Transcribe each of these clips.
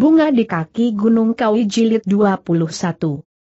Bunga di kaki Gunung Kawi Jilid 21.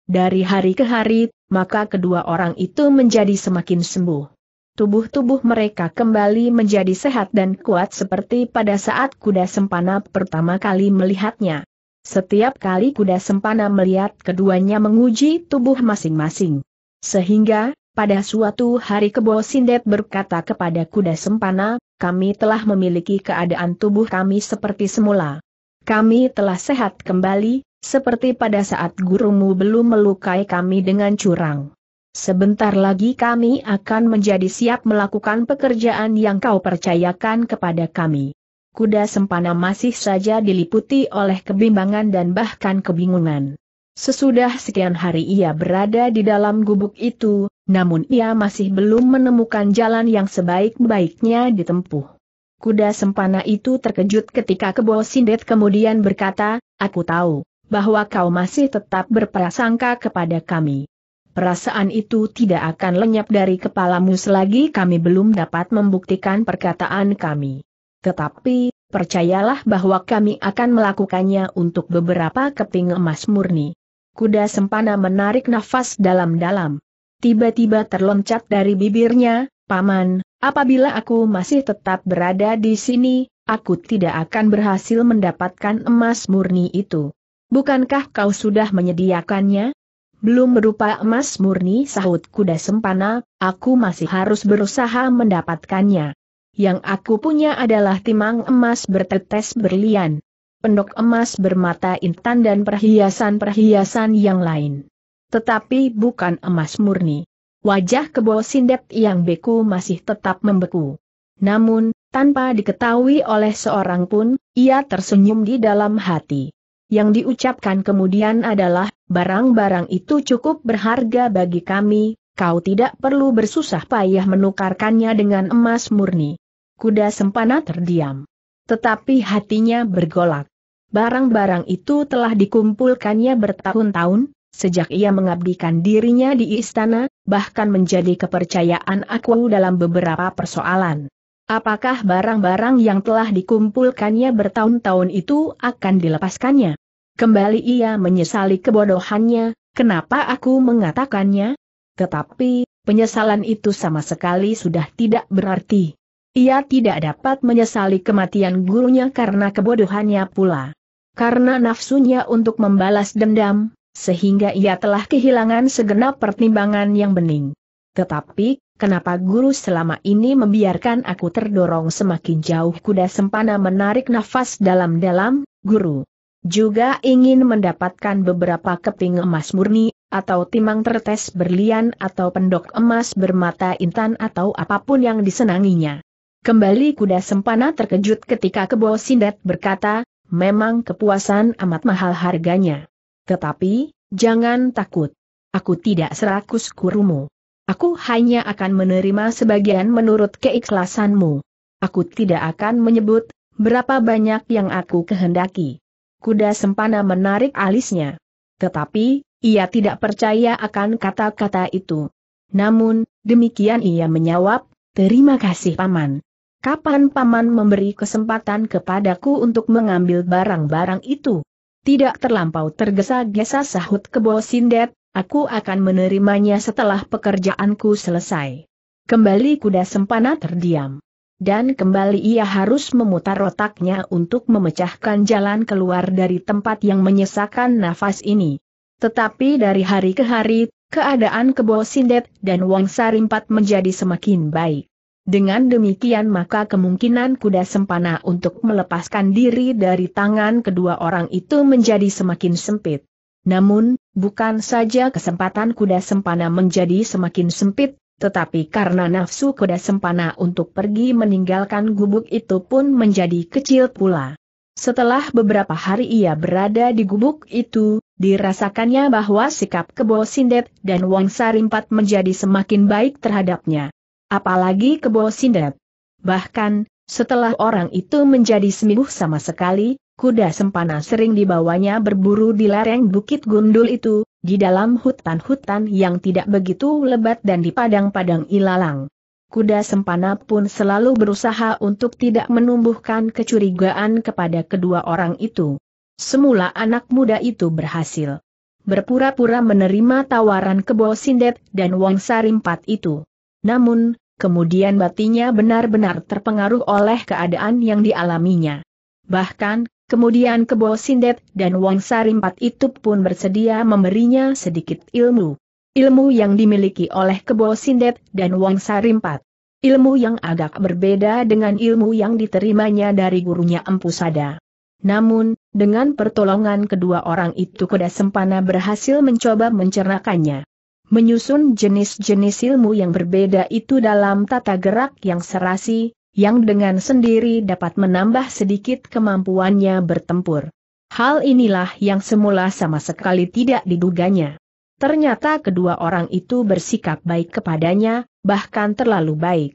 Dari hari ke hari, maka kedua orang itu menjadi semakin sembuh. Tubuh-tubuh mereka kembali menjadi sehat dan kuat seperti pada saat kuda sempana pertama kali melihatnya. Setiap kali kuda sempana melihat keduanya menguji tubuh masing-masing. Sehingga, pada suatu hari Kebo Sindet berkata kepada kuda sempana, kami telah memiliki keadaan tubuh kami seperti semula. Kami telah sehat kembali, seperti pada saat gurumu belum melukai kami dengan curang. Sebentar lagi kami akan menjadi siap melakukan pekerjaan yang kau percayakan kepada kami. Kuda Sempana masih saja diliputi oleh kebimbangan dan bahkan kebingungan. Sesudah sekian hari ia berada di dalam gubuk itu, namun ia masih belum menemukan jalan yang sebaik-baiknya ditempuh. Kuda sempana itu terkejut ketika Kebo Sindet kemudian berkata, Aku tahu, bahwa kau masih tetap berprasangka kepada kami. Perasaan itu tidak akan lenyap dari kepalamu selagi kami belum dapat membuktikan perkataan kami. Tetapi, percayalah bahwa kami akan melakukannya untuk beberapa keping emas murni. Kuda sempana menarik nafas dalam-dalam. Tiba-tiba terloncat dari bibirnya, Paman, apabila aku masih tetap berada di sini, aku tidak akan berhasil mendapatkan emas murni itu. Bukankah kau sudah menyediakannya? Belum berupa emas murni sahut kuda sempana, aku masih harus berusaha mendapatkannya. Yang aku punya adalah timang emas bertetes berlian, pendok emas bermata intan dan perhiasan-perhiasan yang lain. Tetapi bukan emas murni wajah kebo sindep yang beku masih tetap membeku. Namun, tanpa diketahui oleh seorang pun, ia tersenyum di dalam hati. Yang diucapkan kemudian adalah, barang-barang itu cukup berharga bagi kami, kau tidak perlu bersusah payah menukarkannya dengan emas murni. Kuda sempana terdiam. Tetapi hatinya bergolak. Barang-barang itu telah dikumpulkannya bertahun-tahun, Sejak ia mengabdikan dirinya di istana, bahkan menjadi kepercayaan aku dalam beberapa persoalan. Apakah barang-barang yang telah dikumpulkannya bertahun-tahun itu akan dilepaskannya? Kembali ia menyesali kebodohannya, kenapa aku mengatakannya? Tetapi, penyesalan itu sama sekali sudah tidak berarti. Ia tidak dapat menyesali kematian gurunya karena kebodohannya pula. Karena nafsunya untuk membalas dendam, sehingga ia telah kehilangan segenap pertimbangan yang bening. Tetapi, kenapa guru selama ini membiarkan aku terdorong semakin jauh kuda sempana menarik nafas dalam-dalam, guru? Juga ingin mendapatkan beberapa keping emas murni, atau timang tertes berlian atau pendok emas bermata intan atau apapun yang disenanginya. Kembali kuda sempana terkejut ketika kebo sindet berkata, memang kepuasan amat mahal harganya. Tetapi, jangan takut. Aku tidak serakus kurumu. Aku hanya akan menerima sebagian menurut keikhlasanmu. Aku tidak akan menyebut berapa banyak yang aku kehendaki. Kuda sempana menarik alisnya. Tetapi, ia tidak percaya akan kata-kata itu. Namun, demikian ia menjawab, terima kasih paman. Kapan paman memberi kesempatan kepadaku untuk mengambil barang-barang itu? Tidak terlampau tergesa-gesa sahut kebo Sindet, aku akan menerimanya setelah pekerjaanku selesai. Kembali kuda sempana terdiam. Dan kembali ia harus memutar otaknya untuk memecahkan jalan keluar dari tempat yang menyesakan nafas ini. Tetapi dari hari ke hari, keadaan kebo Sindet dan Wang Sarimpat menjadi semakin baik. Dengan demikian maka kemungkinan kuda sempana untuk melepaskan diri dari tangan kedua orang itu menjadi semakin sempit. Namun, bukan saja kesempatan kuda sempana menjadi semakin sempit, tetapi karena nafsu kuda sempana untuk pergi meninggalkan gubuk itu pun menjadi kecil pula. Setelah beberapa hari ia berada di gubuk itu, dirasakannya bahwa sikap Kebo Sindet dan wangsa rimpat menjadi semakin baik terhadapnya. Apalagi kebo sindet. Bahkan, setelah orang itu menjadi sembuh sama sekali, kuda sempana sering dibawanya berburu di lereng Bukit Gundul itu, di dalam hutan-hutan yang tidak begitu lebat dan di padang-padang ilalang. Kuda sempana pun selalu berusaha untuk tidak menumbuhkan kecurigaan kepada kedua orang itu. Semula anak muda itu berhasil berpura-pura menerima tawaran kebo sindet dan wong sarimpat itu. Namun, kemudian batinya benar-benar terpengaruh oleh keadaan yang dialaminya. Bahkan, kemudian Kebo Sindet dan Wang Sarimpat itu pun bersedia memberinya sedikit ilmu. Ilmu yang dimiliki oleh Kebo Sindet dan Wang Sarimpat. Ilmu yang agak berbeda dengan ilmu yang diterimanya dari gurunya Empu Sada. Namun, dengan pertolongan kedua orang itu kuda sempana berhasil mencoba mencernakannya menyusun jenis-jenis ilmu yang berbeda itu dalam tata gerak yang serasi, yang dengan sendiri dapat menambah sedikit kemampuannya bertempur. Hal inilah yang semula sama sekali tidak diduganya. Ternyata kedua orang itu bersikap baik kepadanya, bahkan terlalu baik.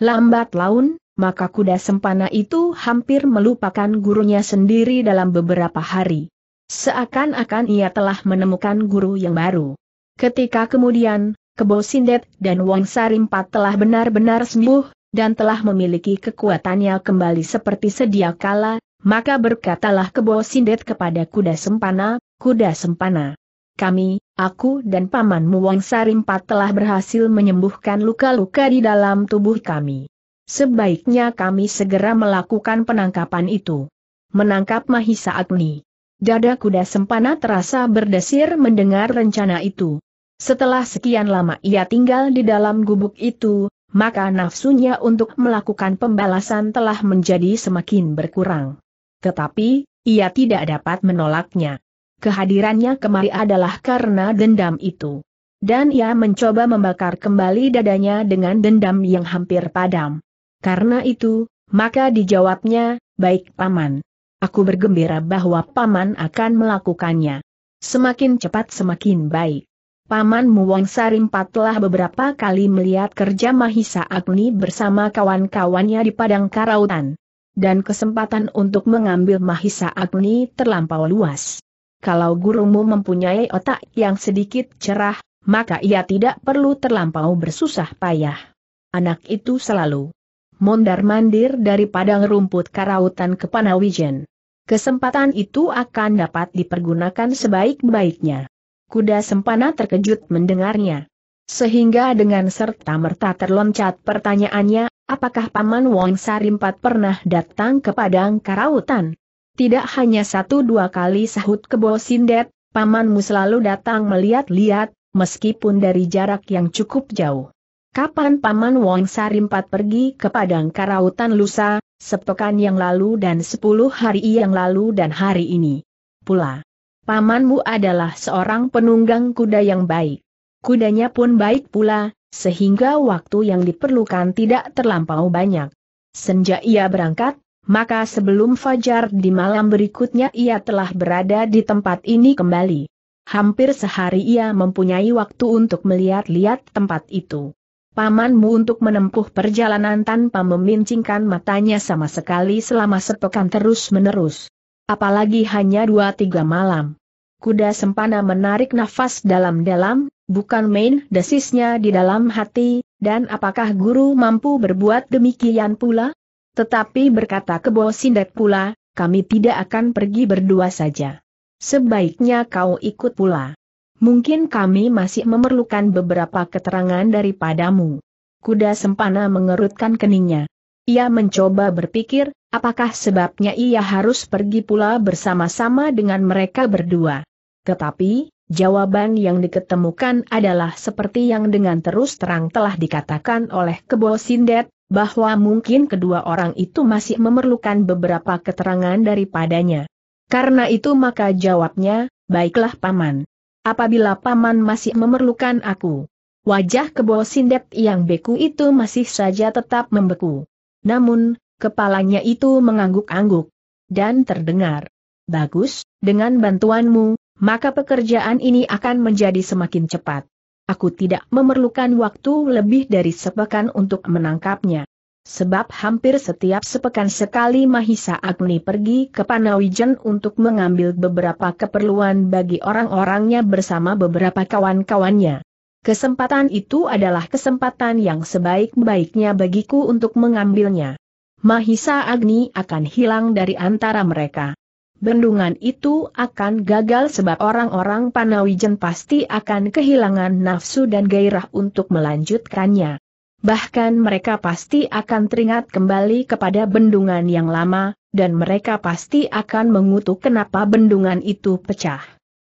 Lambat laun, maka kuda sempana itu hampir melupakan gurunya sendiri dalam beberapa hari. Seakan-akan ia telah menemukan guru yang baru. Ketika kemudian, Kebo Sindet dan Wong Sarimpat telah benar-benar sembuh, dan telah memiliki kekuatannya kembali seperti sedia kala, maka berkatalah Kebo Sindet kepada kuda sempana, kuda sempana. Kami, aku dan pamanmu Wong Sarimpat telah berhasil menyembuhkan luka-luka di dalam tubuh kami. Sebaiknya kami segera melakukan penangkapan itu. Menangkap Mahisa Agni. Dada kuda sempana terasa berdesir mendengar rencana itu. Setelah sekian lama ia tinggal di dalam gubuk itu, maka nafsunya untuk melakukan pembalasan telah menjadi semakin berkurang. Tetapi, ia tidak dapat menolaknya. Kehadirannya kemari adalah karena dendam itu. Dan ia mencoba membakar kembali dadanya dengan dendam yang hampir padam. Karena itu, maka dijawabnya, baik paman. Aku bergembira bahwa paman akan melakukannya. Semakin cepat semakin baik. Paman Muwang Sarimpat telah beberapa kali melihat kerja Mahisa Agni bersama kawan-kawannya di Padang Karautan. Dan kesempatan untuk mengambil Mahisa Agni terlampau luas. Kalau gurumu mempunyai otak yang sedikit cerah, maka ia tidak perlu terlampau bersusah payah. Anak itu selalu mondar-mandir dari padang rumput Karautan ke Panawijen. Kesempatan itu akan dapat dipergunakan sebaik-baiknya kuda sempana terkejut mendengarnya. Sehingga dengan serta-merta terloncat pertanyaannya, apakah Paman Wong Sarimpat pernah datang ke Padang Karautan? Tidak hanya satu dua kali sahut kebo sindet, Pamanmu selalu datang melihat-lihat, meskipun dari jarak yang cukup jauh. Kapan Paman Wong Sarimpat pergi ke Padang Karautan Lusa, sepekan yang lalu dan sepuluh hari yang lalu dan hari ini. Pula, pamanmu adalah seorang penunggang kuda yang baik. Kudanya pun baik pula, sehingga waktu yang diperlukan tidak terlampau banyak. Senja ia berangkat, maka sebelum fajar di malam berikutnya ia telah berada di tempat ini kembali. Hampir sehari ia mempunyai waktu untuk melihat-lihat tempat itu. Pamanmu untuk menempuh perjalanan tanpa memincingkan matanya sama sekali selama sepekan terus-menerus. Apalagi hanya dua tiga malam kuda sempana menarik nafas dalam-dalam, bukan main desisnya di dalam hati, dan apakah guru mampu berbuat demikian pula? Tetapi berkata kebo sindet pula, kami tidak akan pergi berdua saja. Sebaiknya kau ikut pula. Mungkin kami masih memerlukan beberapa keterangan daripadamu. Kuda sempana mengerutkan keningnya. Ia mencoba berpikir, apakah sebabnya ia harus pergi pula bersama-sama dengan mereka berdua. Tetapi, jawaban yang diketemukan adalah seperti yang dengan terus terang telah dikatakan oleh Kebo Sindet, bahwa mungkin kedua orang itu masih memerlukan beberapa keterangan daripadanya. Karena itu maka jawabnya, baiklah paman. Apabila paman masih memerlukan aku. Wajah kebo sindet yang beku itu masih saja tetap membeku. Namun, kepalanya itu mengangguk-angguk. Dan terdengar. Bagus, dengan bantuanmu, maka pekerjaan ini akan menjadi semakin cepat. Aku tidak memerlukan waktu lebih dari sepekan untuk menangkapnya. Sebab hampir setiap sepekan sekali Mahisa Agni pergi ke Panawijen untuk mengambil beberapa keperluan bagi orang-orangnya bersama beberapa kawan-kawannya. Kesempatan itu adalah kesempatan yang sebaik-baiknya bagiku untuk mengambilnya. Mahisa Agni akan hilang dari antara mereka bendungan itu akan gagal sebab orang-orang Panawijen pasti akan kehilangan nafsu dan gairah untuk melanjutkannya. Bahkan mereka pasti akan teringat kembali kepada bendungan yang lama, dan mereka pasti akan mengutuk kenapa bendungan itu pecah.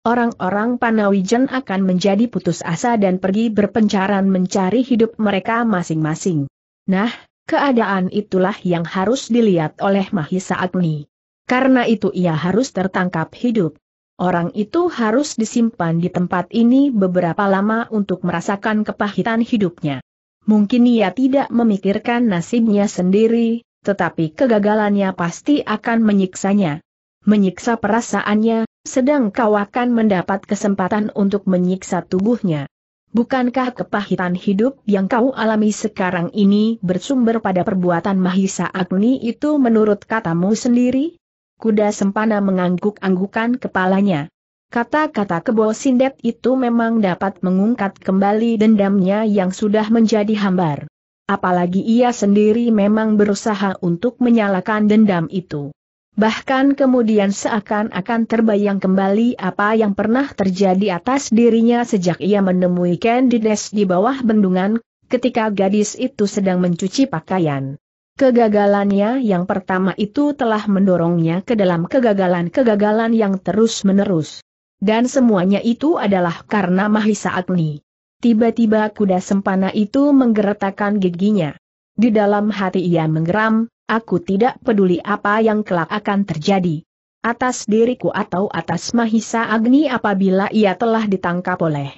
Orang-orang Panawijen akan menjadi putus asa dan pergi berpencaran mencari hidup mereka masing-masing. Nah, keadaan itulah yang harus dilihat oleh Mahisa Agni. Karena itu ia harus tertangkap hidup. Orang itu harus disimpan di tempat ini beberapa lama untuk merasakan kepahitan hidupnya. Mungkin ia tidak memikirkan nasibnya sendiri, tetapi kegagalannya pasti akan menyiksanya. Menyiksa perasaannya, sedang kau akan mendapat kesempatan untuk menyiksa tubuhnya. Bukankah kepahitan hidup yang kau alami sekarang ini bersumber pada perbuatan Mahisa Agni itu menurut katamu sendiri? Kuda Sempana mengangguk-anggukan kepalanya. Kata-kata kebo sindet itu memang dapat mengungkat kembali dendamnya yang sudah menjadi hambar. Apalagi ia sendiri memang berusaha untuk menyalakan dendam itu. Bahkan kemudian seakan-akan terbayang kembali apa yang pernah terjadi atas dirinya sejak ia menemui Candides di bawah bendungan, ketika gadis itu sedang mencuci pakaian. Kegagalannya yang pertama itu telah mendorongnya ke dalam kegagalan-kegagalan yang terus-menerus. Dan semuanya itu adalah karena Mahisa Agni. Tiba-tiba kuda sempana itu menggeretakkan giginya. Di dalam hati ia menggeram, aku tidak peduli apa yang kelak akan terjadi. Atas diriku atau atas Mahisa Agni apabila ia telah ditangkap oleh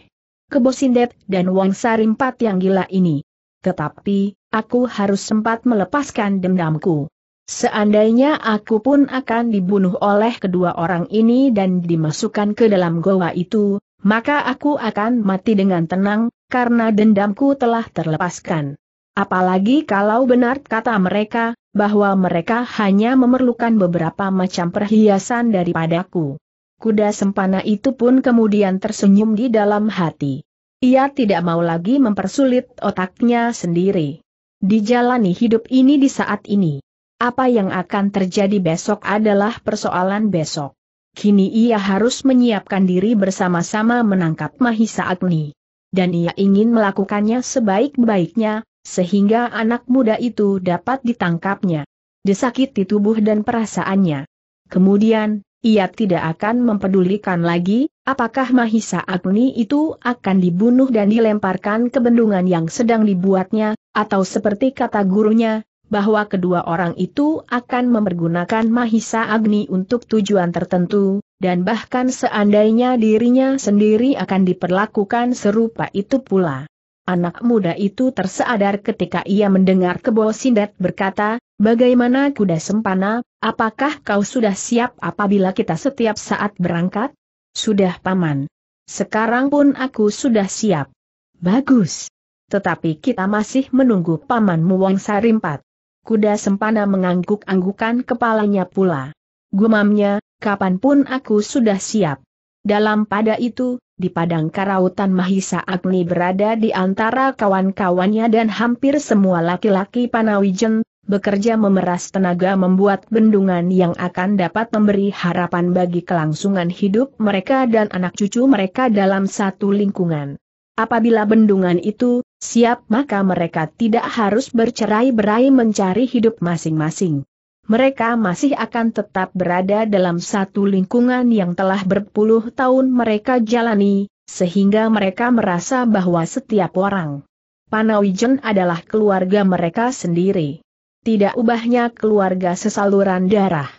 Kebosindet dan Wang Sarimpat yang gila ini. Tetapi, aku harus sempat melepaskan dendamku. Seandainya aku pun akan dibunuh oleh kedua orang ini dan dimasukkan ke dalam goa itu, maka aku akan mati dengan tenang, karena dendamku telah terlepaskan. Apalagi kalau benar kata mereka, bahwa mereka hanya memerlukan beberapa macam perhiasan daripadaku. Kuda sempana itu pun kemudian tersenyum di dalam hati. Ia tidak mau lagi mempersulit otaknya sendiri dijalani hidup ini di saat ini. Apa yang akan terjadi besok adalah persoalan besok. Kini ia harus menyiapkan diri bersama-sama menangkap Mahisa Agni. Dan ia ingin melakukannya sebaik-baiknya, sehingga anak muda itu dapat ditangkapnya. Disakiti tubuh dan perasaannya. Kemudian, ia tidak akan mempedulikan lagi, apakah Mahisa Agni itu akan dibunuh dan dilemparkan ke bendungan yang sedang dibuatnya, atau seperti kata gurunya, bahwa kedua orang itu akan mempergunakan Mahisa Agni untuk tujuan tertentu, dan bahkan seandainya dirinya sendiri akan diperlakukan serupa itu pula. Anak muda itu tersadar ketika ia mendengar Kebo Sindat berkata, Bagaimana kuda sempana, apakah kau sudah siap apabila kita setiap saat berangkat? Sudah paman. Sekarang pun aku sudah siap. Bagus tetapi kita masih menunggu Paman Muwang Sarimpat. Kuda Sempana mengangguk-anggukan kepalanya pula. Gumamnya, kapanpun aku sudah siap. Dalam pada itu, di padang karautan Mahisa Agni berada di antara kawan-kawannya dan hampir semua laki-laki Panawijen, bekerja memeras tenaga membuat bendungan yang akan dapat memberi harapan bagi kelangsungan hidup mereka dan anak cucu mereka dalam satu lingkungan. Apabila bendungan itu siap maka mereka tidak harus bercerai-berai mencari hidup masing-masing. Mereka masih akan tetap berada dalam satu lingkungan yang telah berpuluh tahun mereka jalani, sehingga mereka merasa bahwa setiap orang Panawijen adalah keluarga mereka sendiri. Tidak ubahnya keluarga sesaluran darah.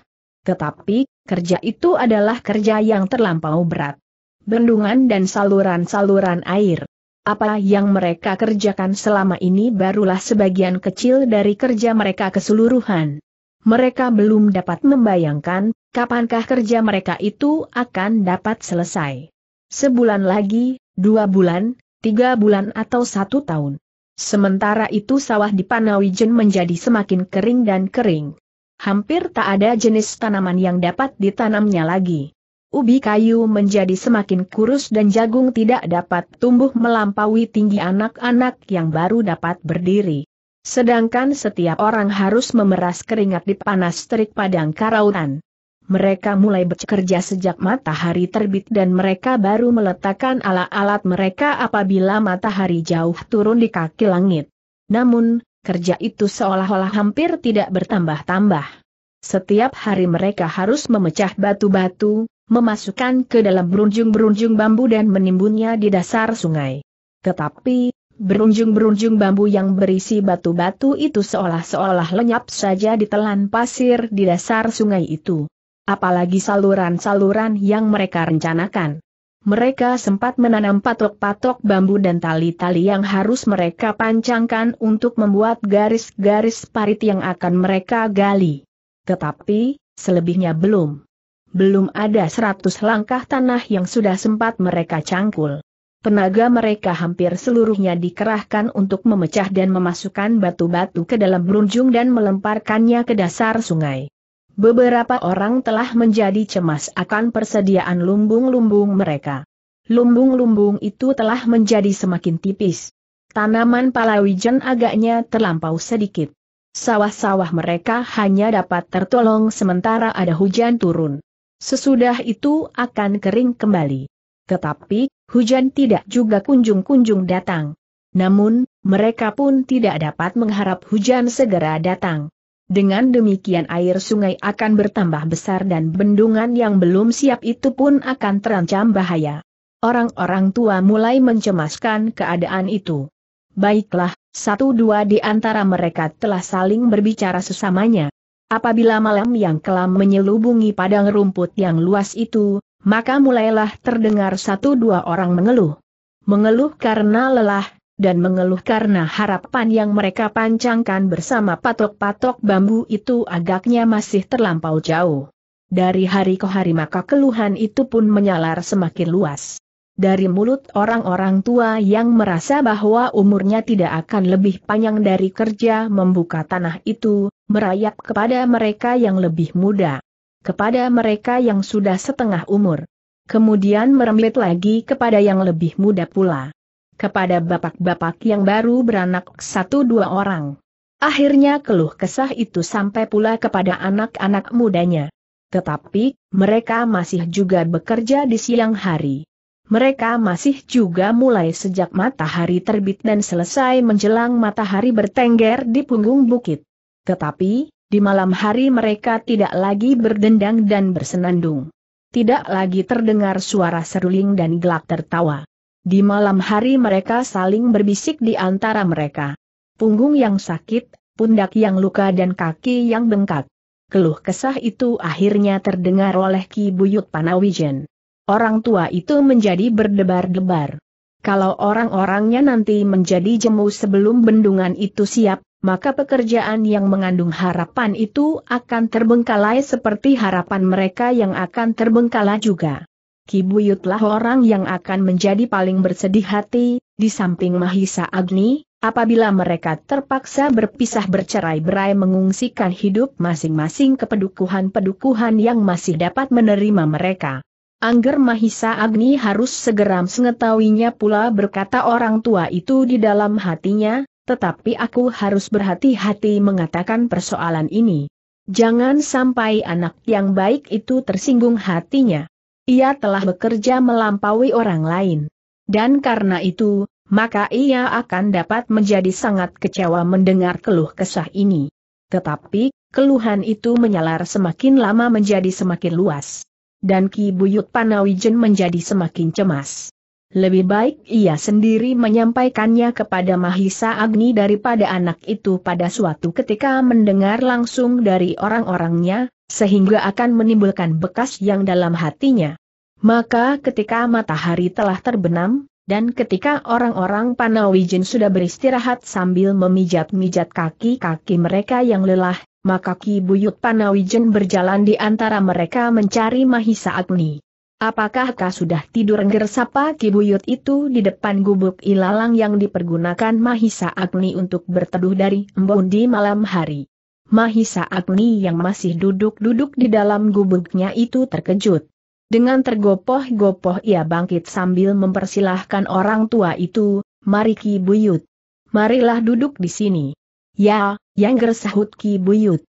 Tetapi, kerja itu adalah kerja yang terlampau berat. Bendungan dan saluran-saluran air apa yang mereka kerjakan selama ini barulah sebagian kecil dari kerja mereka keseluruhan. Mereka belum dapat membayangkan, kapankah kerja mereka itu akan dapat selesai. Sebulan lagi, dua bulan, tiga bulan atau satu tahun. Sementara itu sawah di Panawijen menjadi semakin kering dan kering. Hampir tak ada jenis tanaman yang dapat ditanamnya lagi ubi kayu menjadi semakin kurus dan jagung tidak dapat tumbuh melampaui tinggi anak-anak yang baru dapat berdiri. Sedangkan setiap orang harus memeras keringat di panas terik padang karautan. Mereka mulai bekerja sejak matahari terbit dan mereka baru meletakkan alat-alat mereka apabila matahari jauh turun di kaki langit. Namun, kerja itu seolah-olah hampir tidak bertambah-tambah. Setiap hari mereka harus memecah batu-batu, memasukkan ke dalam berunjung-berunjung bambu dan menimbunnya di dasar sungai. Tetapi, berunjung-berunjung bambu yang berisi batu-batu itu seolah-seolah lenyap saja ditelan pasir di dasar sungai itu. Apalagi saluran-saluran yang mereka rencanakan. Mereka sempat menanam patok-patok bambu dan tali-tali yang harus mereka pancangkan untuk membuat garis-garis parit yang akan mereka gali. Tetapi, selebihnya belum. Belum ada seratus langkah tanah yang sudah sempat mereka cangkul. Tenaga mereka hampir seluruhnya dikerahkan untuk memecah dan memasukkan batu-batu ke dalam berunjung dan melemparkannya ke dasar sungai. Beberapa orang telah menjadi cemas akan persediaan lumbung-lumbung mereka. Lumbung-lumbung itu telah menjadi semakin tipis. Tanaman palawijen agaknya terlampau sedikit. Sawah-sawah mereka hanya dapat tertolong sementara ada hujan turun. Sesudah itu akan kering kembali. Tetapi, hujan tidak juga kunjung-kunjung datang. Namun, mereka pun tidak dapat mengharap hujan segera datang. Dengan demikian air sungai akan bertambah besar dan bendungan yang belum siap itu pun akan terancam bahaya. Orang-orang tua mulai mencemaskan keadaan itu. Baiklah, satu dua di antara mereka telah saling berbicara sesamanya. Apabila malam yang kelam menyelubungi padang rumput yang luas itu, maka mulailah terdengar satu dua orang mengeluh. Mengeluh karena lelah, dan mengeluh karena harapan yang mereka pancangkan bersama patok-patok bambu itu agaknya masih terlampau jauh. Dari hari ke hari maka keluhan itu pun menyalar semakin luas. Dari mulut orang-orang tua yang merasa bahwa umurnya tidak akan lebih panjang dari kerja membuka tanah itu, merayap kepada mereka yang lebih muda, kepada mereka yang sudah setengah umur, kemudian merembet lagi kepada yang lebih muda pula, kepada bapak-bapak yang baru beranak satu dua orang. Akhirnya keluh kesah itu sampai pula kepada anak-anak mudanya. Tetapi, mereka masih juga bekerja di siang hari. Mereka masih juga mulai sejak matahari terbit dan selesai menjelang matahari bertengger di punggung bukit. Tetapi, di malam hari mereka tidak lagi berdendang dan bersenandung. Tidak lagi terdengar suara seruling dan gelak tertawa. Di malam hari mereka saling berbisik di antara mereka. Punggung yang sakit, pundak yang luka dan kaki yang bengkak. Keluh kesah itu akhirnya terdengar oleh Ki Buyut Panawijen. Orang tua itu menjadi berdebar-debar. Kalau orang-orangnya nanti menjadi jemu sebelum bendungan itu siap, maka pekerjaan yang mengandung harapan itu akan terbengkalai seperti harapan mereka yang akan terbengkalai juga. Kibuyutlah orang yang akan menjadi paling bersedih hati, di samping Mahisa Agni, apabila mereka terpaksa berpisah bercerai-berai mengungsikan hidup masing-masing ke pedukuhan-pedukuhan yang masih dapat menerima mereka. Angger Mahisa Agni harus segera mengetahuinya pula berkata orang tua itu di dalam hatinya, tetapi aku harus berhati-hati mengatakan persoalan ini. Jangan sampai anak yang baik itu tersinggung hatinya. Ia telah bekerja melampaui orang lain. Dan karena itu, maka ia akan dapat menjadi sangat kecewa mendengar keluh kesah ini. Tetapi, keluhan itu menyalar semakin lama menjadi semakin luas. Dan Ki Buyut Panawijen menjadi semakin cemas. Lebih baik ia sendiri menyampaikannya kepada Mahisa Agni daripada anak itu pada suatu ketika mendengar langsung dari orang-orangnya, sehingga akan menimbulkan bekas yang dalam hatinya. Maka ketika matahari telah terbenam, dan ketika orang-orang Panawijin sudah beristirahat sambil memijat-mijat kaki-kaki mereka yang lelah, maka Ki Buyut Panawijen berjalan di antara mereka mencari Mahisa Agni. Apakah kau sudah tidur ngersapa kibuyut itu di depan gubuk ilalang yang dipergunakan Mahisa Agni untuk berteduh dari embun di malam hari? Mahisa Agni yang masih duduk-duduk di dalam gubuknya itu terkejut. Dengan tergopoh-gopoh ia bangkit sambil mempersilahkan orang tua itu, mari kibuyut. Marilah duduk di sini. Ya, yang gersahut kibuyut.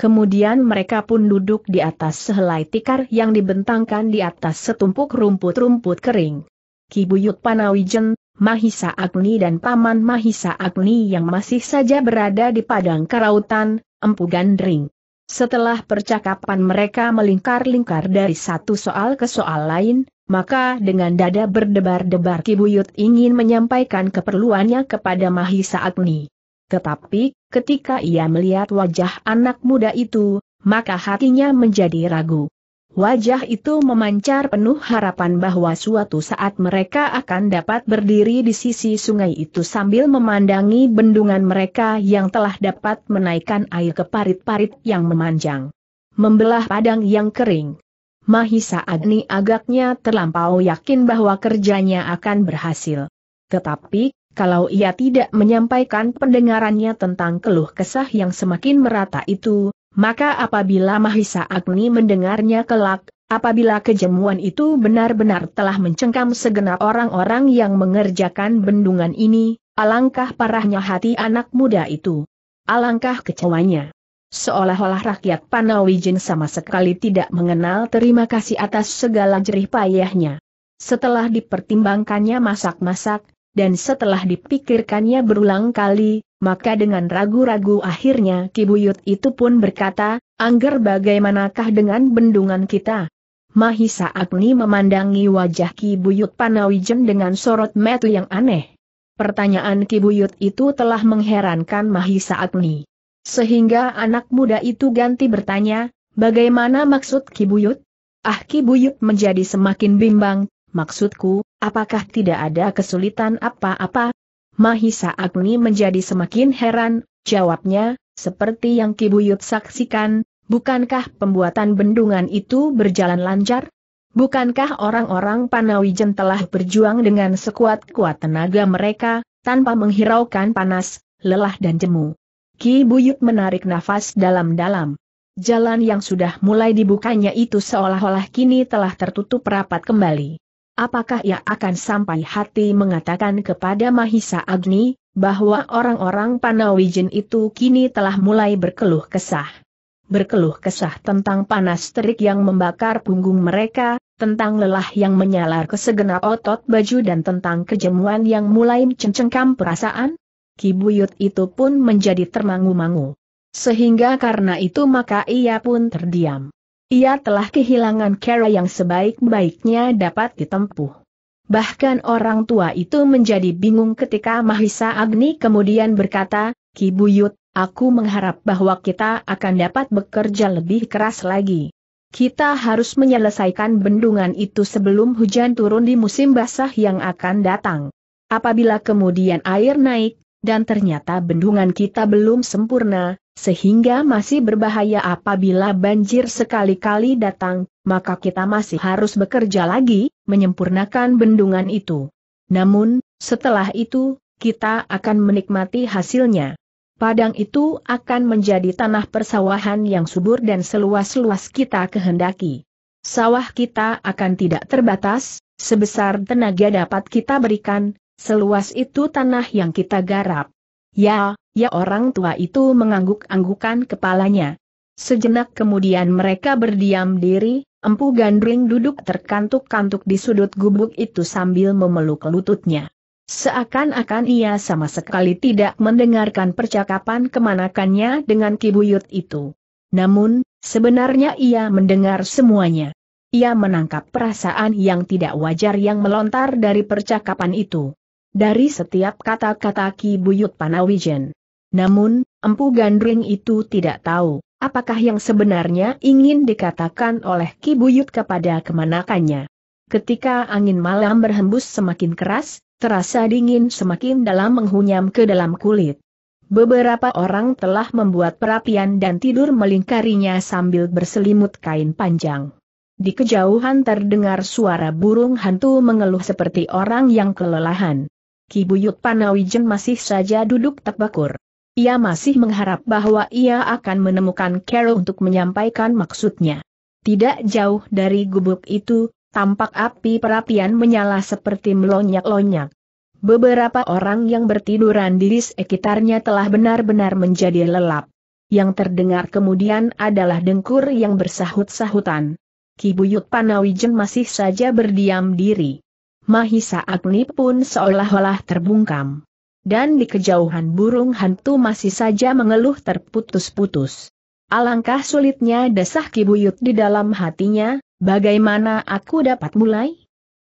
Kemudian mereka pun duduk di atas sehelai tikar yang dibentangkan di atas setumpuk rumput-rumput kering. Kibuyut Panawijen, Mahisa Agni dan Paman Mahisa Agni yang masih saja berada di padang karautan, Empu Gandring. Setelah percakapan mereka melingkar-lingkar dari satu soal ke soal lain, maka dengan dada berdebar-debar Kibuyut ingin menyampaikan keperluannya kepada Mahisa Agni. Tetapi Ketika ia melihat wajah anak muda itu, maka hatinya menjadi ragu. Wajah itu memancar penuh harapan bahwa suatu saat mereka akan dapat berdiri di sisi sungai itu sambil memandangi bendungan mereka yang telah dapat menaikkan air ke parit-parit yang memanjang. Membelah padang yang kering. Mahisa Agni agaknya terlampau yakin bahwa kerjanya akan berhasil. Tetapi, kalau ia tidak menyampaikan pendengarannya tentang keluh kesah yang semakin merata itu, maka apabila Mahisa Agni mendengarnya kelak, apabila kejemuan itu benar-benar telah mencengkam segenap orang-orang yang mengerjakan bendungan ini, alangkah parahnya hati anak muda itu. Alangkah kecewanya. Seolah-olah rakyat Panawijin sama sekali tidak mengenal terima kasih atas segala jerih payahnya. Setelah dipertimbangkannya masak-masak, dan setelah dipikirkannya berulang kali, maka dengan ragu-ragu akhirnya Kibuyut itu pun berkata, Angger bagaimanakah dengan bendungan kita? Mahisa Agni memandangi wajah Kibuyut Panawijen dengan sorot metu yang aneh. Pertanyaan Kibuyut itu telah mengherankan Mahisa Agni. Sehingga anak muda itu ganti bertanya, bagaimana maksud Kibuyut? Ah Kibuyut menjadi semakin bimbang, maksudku, Apakah tidak ada kesulitan apa-apa? Mahisa Agni menjadi semakin heran, jawabnya, seperti yang Kibuyut saksikan, bukankah pembuatan bendungan itu berjalan lancar? Bukankah orang-orang Panawijen telah berjuang dengan sekuat-kuat tenaga mereka, tanpa menghiraukan panas, lelah dan jemu? Ki Buyut menarik nafas dalam-dalam. Jalan yang sudah mulai dibukanya itu seolah-olah kini telah tertutup rapat kembali apakah ia akan sampai hati mengatakan kepada Mahisa Agni, bahwa orang-orang Panawijen itu kini telah mulai berkeluh kesah. Berkeluh kesah tentang panas terik yang membakar punggung mereka, tentang lelah yang menyalar ke segenap otot baju dan tentang kejemuan yang mulai mencengkam perasaan? Kibuyut itu pun menjadi termangu-mangu. Sehingga karena itu maka ia pun terdiam. Ia telah kehilangan cara yang sebaik-baiknya dapat ditempuh. Bahkan orang tua itu menjadi bingung ketika Mahisa Agni kemudian berkata, Ki Buyut, aku mengharap bahwa kita akan dapat bekerja lebih keras lagi. Kita harus menyelesaikan bendungan itu sebelum hujan turun di musim basah yang akan datang. Apabila kemudian air naik, dan ternyata bendungan kita belum sempurna, sehingga masih berbahaya apabila banjir sekali-kali datang, maka kita masih harus bekerja lagi, menyempurnakan bendungan itu. Namun, setelah itu, kita akan menikmati hasilnya. Padang itu akan menjadi tanah persawahan yang subur dan seluas-luas kita kehendaki. Sawah kita akan tidak terbatas, sebesar tenaga dapat kita berikan, Seluas itu tanah yang kita garap. Ya, ya orang tua itu mengangguk-anggukan kepalanya. Sejenak kemudian mereka berdiam diri, empu gandring duduk terkantuk-kantuk di sudut gubuk itu sambil memeluk lututnya. Seakan-akan ia sama sekali tidak mendengarkan percakapan kemanakannya dengan kibuyut itu. Namun, sebenarnya ia mendengar semuanya. Ia menangkap perasaan yang tidak wajar yang melontar dari percakapan itu dari setiap kata-kata Ki Buyut Panawijen. Namun, Empu Gandring itu tidak tahu apakah yang sebenarnya ingin dikatakan oleh Ki Buyut kepada kemanakannya. Ketika angin malam berhembus semakin keras, terasa dingin semakin dalam menghunyam ke dalam kulit. Beberapa orang telah membuat perapian dan tidur melingkarinya sambil berselimut kain panjang. Di kejauhan terdengar suara burung hantu mengeluh seperti orang yang kelelahan. Ki Buyut Panawijen masih saja duduk terbakur. Ia masih mengharap bahwa ia akan menemukan Carol untuk menyampaikan maksudnya. Tidak jauh dari gubuk itu, tampak api perapian menyala seperti melonyak-lonyak. Beberapa orang yang bertiduran di sekitarnya telah benar-benar menjadi lelap. Yang terdengar kemudian adalah dengkur yang bersahut-sahutan. Kibuyut Panawijen masih saja berdiam diri. Mahisa Agni pun seolah-olah terbungkam. Dan di kejauhan burung hantu masih saja mengeluh terputus-putus. Alangkah sulitnya desah kibuyut di dalam hatinya, bagaimana aku dapat mulai?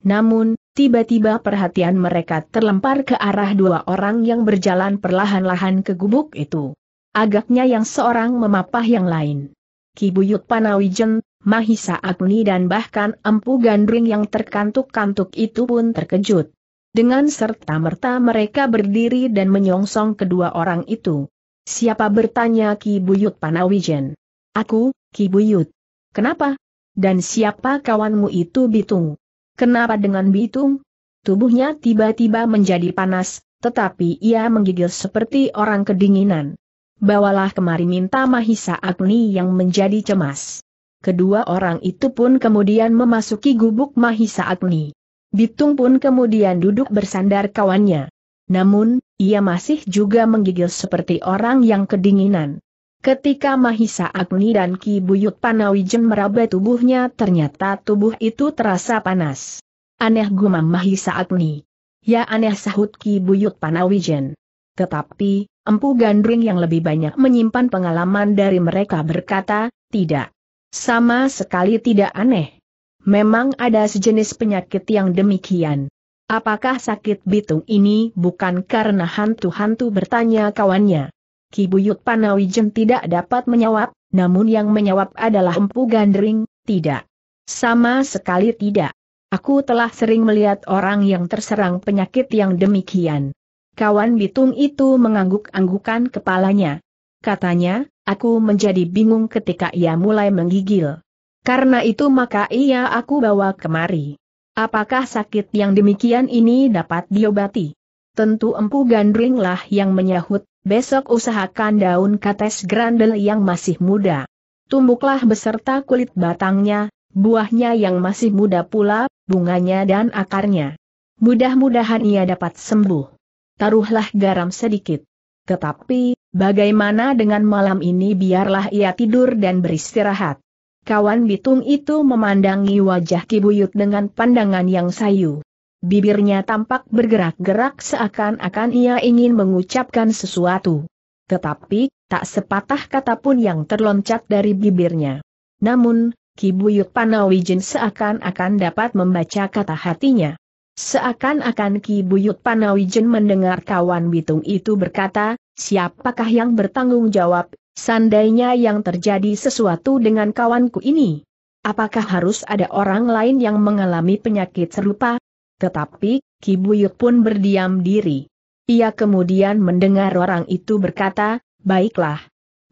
Namun, tiba-tiba perhatian mereka terlempar ke arah dua orang yang berjalan perlahan-lahan ke gubuk itu. Agaknya yang seorang memapah yang lain. Ki Buyut Panawijen, Mahisa Agni dan bahkan Empu Gandring yang terkantuk-kantuk itu pun terkejut. Dengan serta-merta mereka berdiri dan menyongsong kedua orang itu. Siapa bertanya Ki Buyut Panawijen? Aku, Ki Buyut. Kenapa? Dan siapa kawanmu itu Bitung? Kenapa dengan Bitung? Tubuhnya tiba-tiba menjadi panas, tetapi ia menggigil seperti orang kedinginan bawalah kemari minta Mahisa Agni yang menjadi cemas. Kedua orang itu pun kemudian memasuki gubuk Mahisa Agni. Bitung pun kemudian duduk bersandar kawannya. Namun, ia masih juga menggigil seperti orang yang kedinginan. Ketika Mahisa Agni dan Ki Buyut Panawijen meraba tubuhnya ternyata tubuh itu terasa panas. Aneh gumam Mahisa Agni. Ya aneh sahut Ki Buyut Panawijen. Tetapi, Empu Gandring yang lebih banyak menyimpan pengalaman dari mereka berkata, tidak. Sama sekali tidak aneh. Memang ada sejenis penyakit yang demikian. Apakah sakit bitung ini bukan karena hantu-hantu bertanya kawannya? Kibuyut Panawijen tidak dapat menjawab, namun yang menjawab adalah Empu Gandring, tidak. Sama sekali tidak. Aku telah sering melihat orang yang terserang penyakit yang demikian. Kawan Bitung itu mengangguk-anggukan kepalanya. Katanya, aku menjadi bingung ketika ia mulai menggigil. Karena itu maka ia aku bawa kemari. Apakah sakit yang demikian ini dapat diobati? Tentu empu gandringlah yang menyahut, besok usahakan daun kates grandel yang masih muda. Tumbuklah beserta kulit batangnya, buahnya yang masih muda pula, bunganya dan akarnya. Mudah-mudahan ia dapat sembuh taruhlah garam sedikit. Tetapi, bagaimana dengan malam ini biarlah ia tidur dan beristirahat. Kawan Bitung itu memandangi wajah Kibuyut dengan pandangan yang sayu. Bibirnya tampak bergerak-gerak seakan-akan ia ingin mengucapkan sesuatu. Tetapi, tak sepatah kata pun yang terloncat dari bibirnya. Namun, Kibuyut Panawijin seakan-akan dapat membaca kata hatinya. Seakan-akan Ki Buyut Panawijen mendengar kawan Bitung itu berkata, siapakah yang bertanggung jawab, Sandainya yang terjadi sesuatu dengan kawanku ini? Apakah harus ada orang lain yang mengalami penyakit serupa? Tetapi, Ki Buyut pun berdiam diri. Ia kemudian mendengar orang itu berkata, baiklah.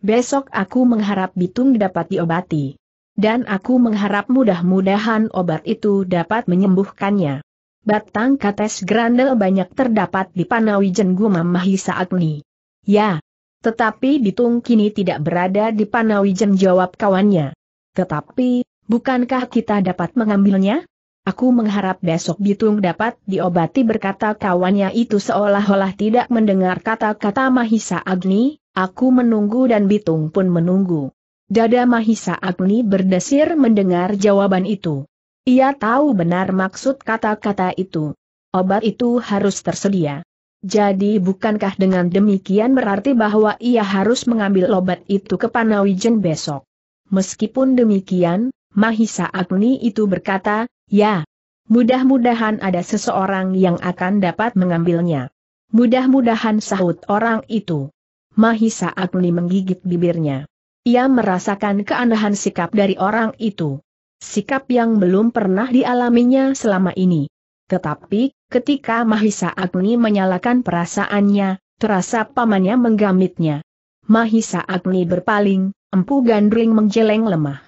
Besok aku mengharap Bitung dapat diobati. Dan aku mengharap mudah-mudahan obat itu dapat menyembuhkannya batang kates grandel banyak terdapat di Panawijen Gumam Mahisa Agni. Ya, tetapi Bitung kini tidak berada di Panawijen jawab kawannya. Tetapi, bukankah kita dapat mengambilnya? Aku mengharap besok Bitung dapat diobati berkata kawannya itu seolah-olah tidak mendengar kata-kata Mahisa Agni, aku menunggu dan Bitung pun menunggu. Dada Mahisa Agni berdesir mendengar jawaban itu. Ia tahu benar maksud kata-kata itu. Obat itu harus tersedia. Jadi bukankah dengan demikian berarti bahwa ia harus mengambil obat itu ke Panawijen besok? Meskipun demikian, Mahisa Agni itu berkata, ya, mudah-mudahan ada seseorang yang akan dapat mengambilnya. Mudah-mudahan sahut orang itu. Mahisa Agni menggigit bibirnya. Ia merasakan keanehan sikap dari orang itu sikap yang belum pernah dialaminya selama ini. Tetapi, ketika Mahisa Agni menyalakan perasaannya, terasa pamannya menggamitnya. Mahisa Agni berpaling, empu gandring menjeleng lemah.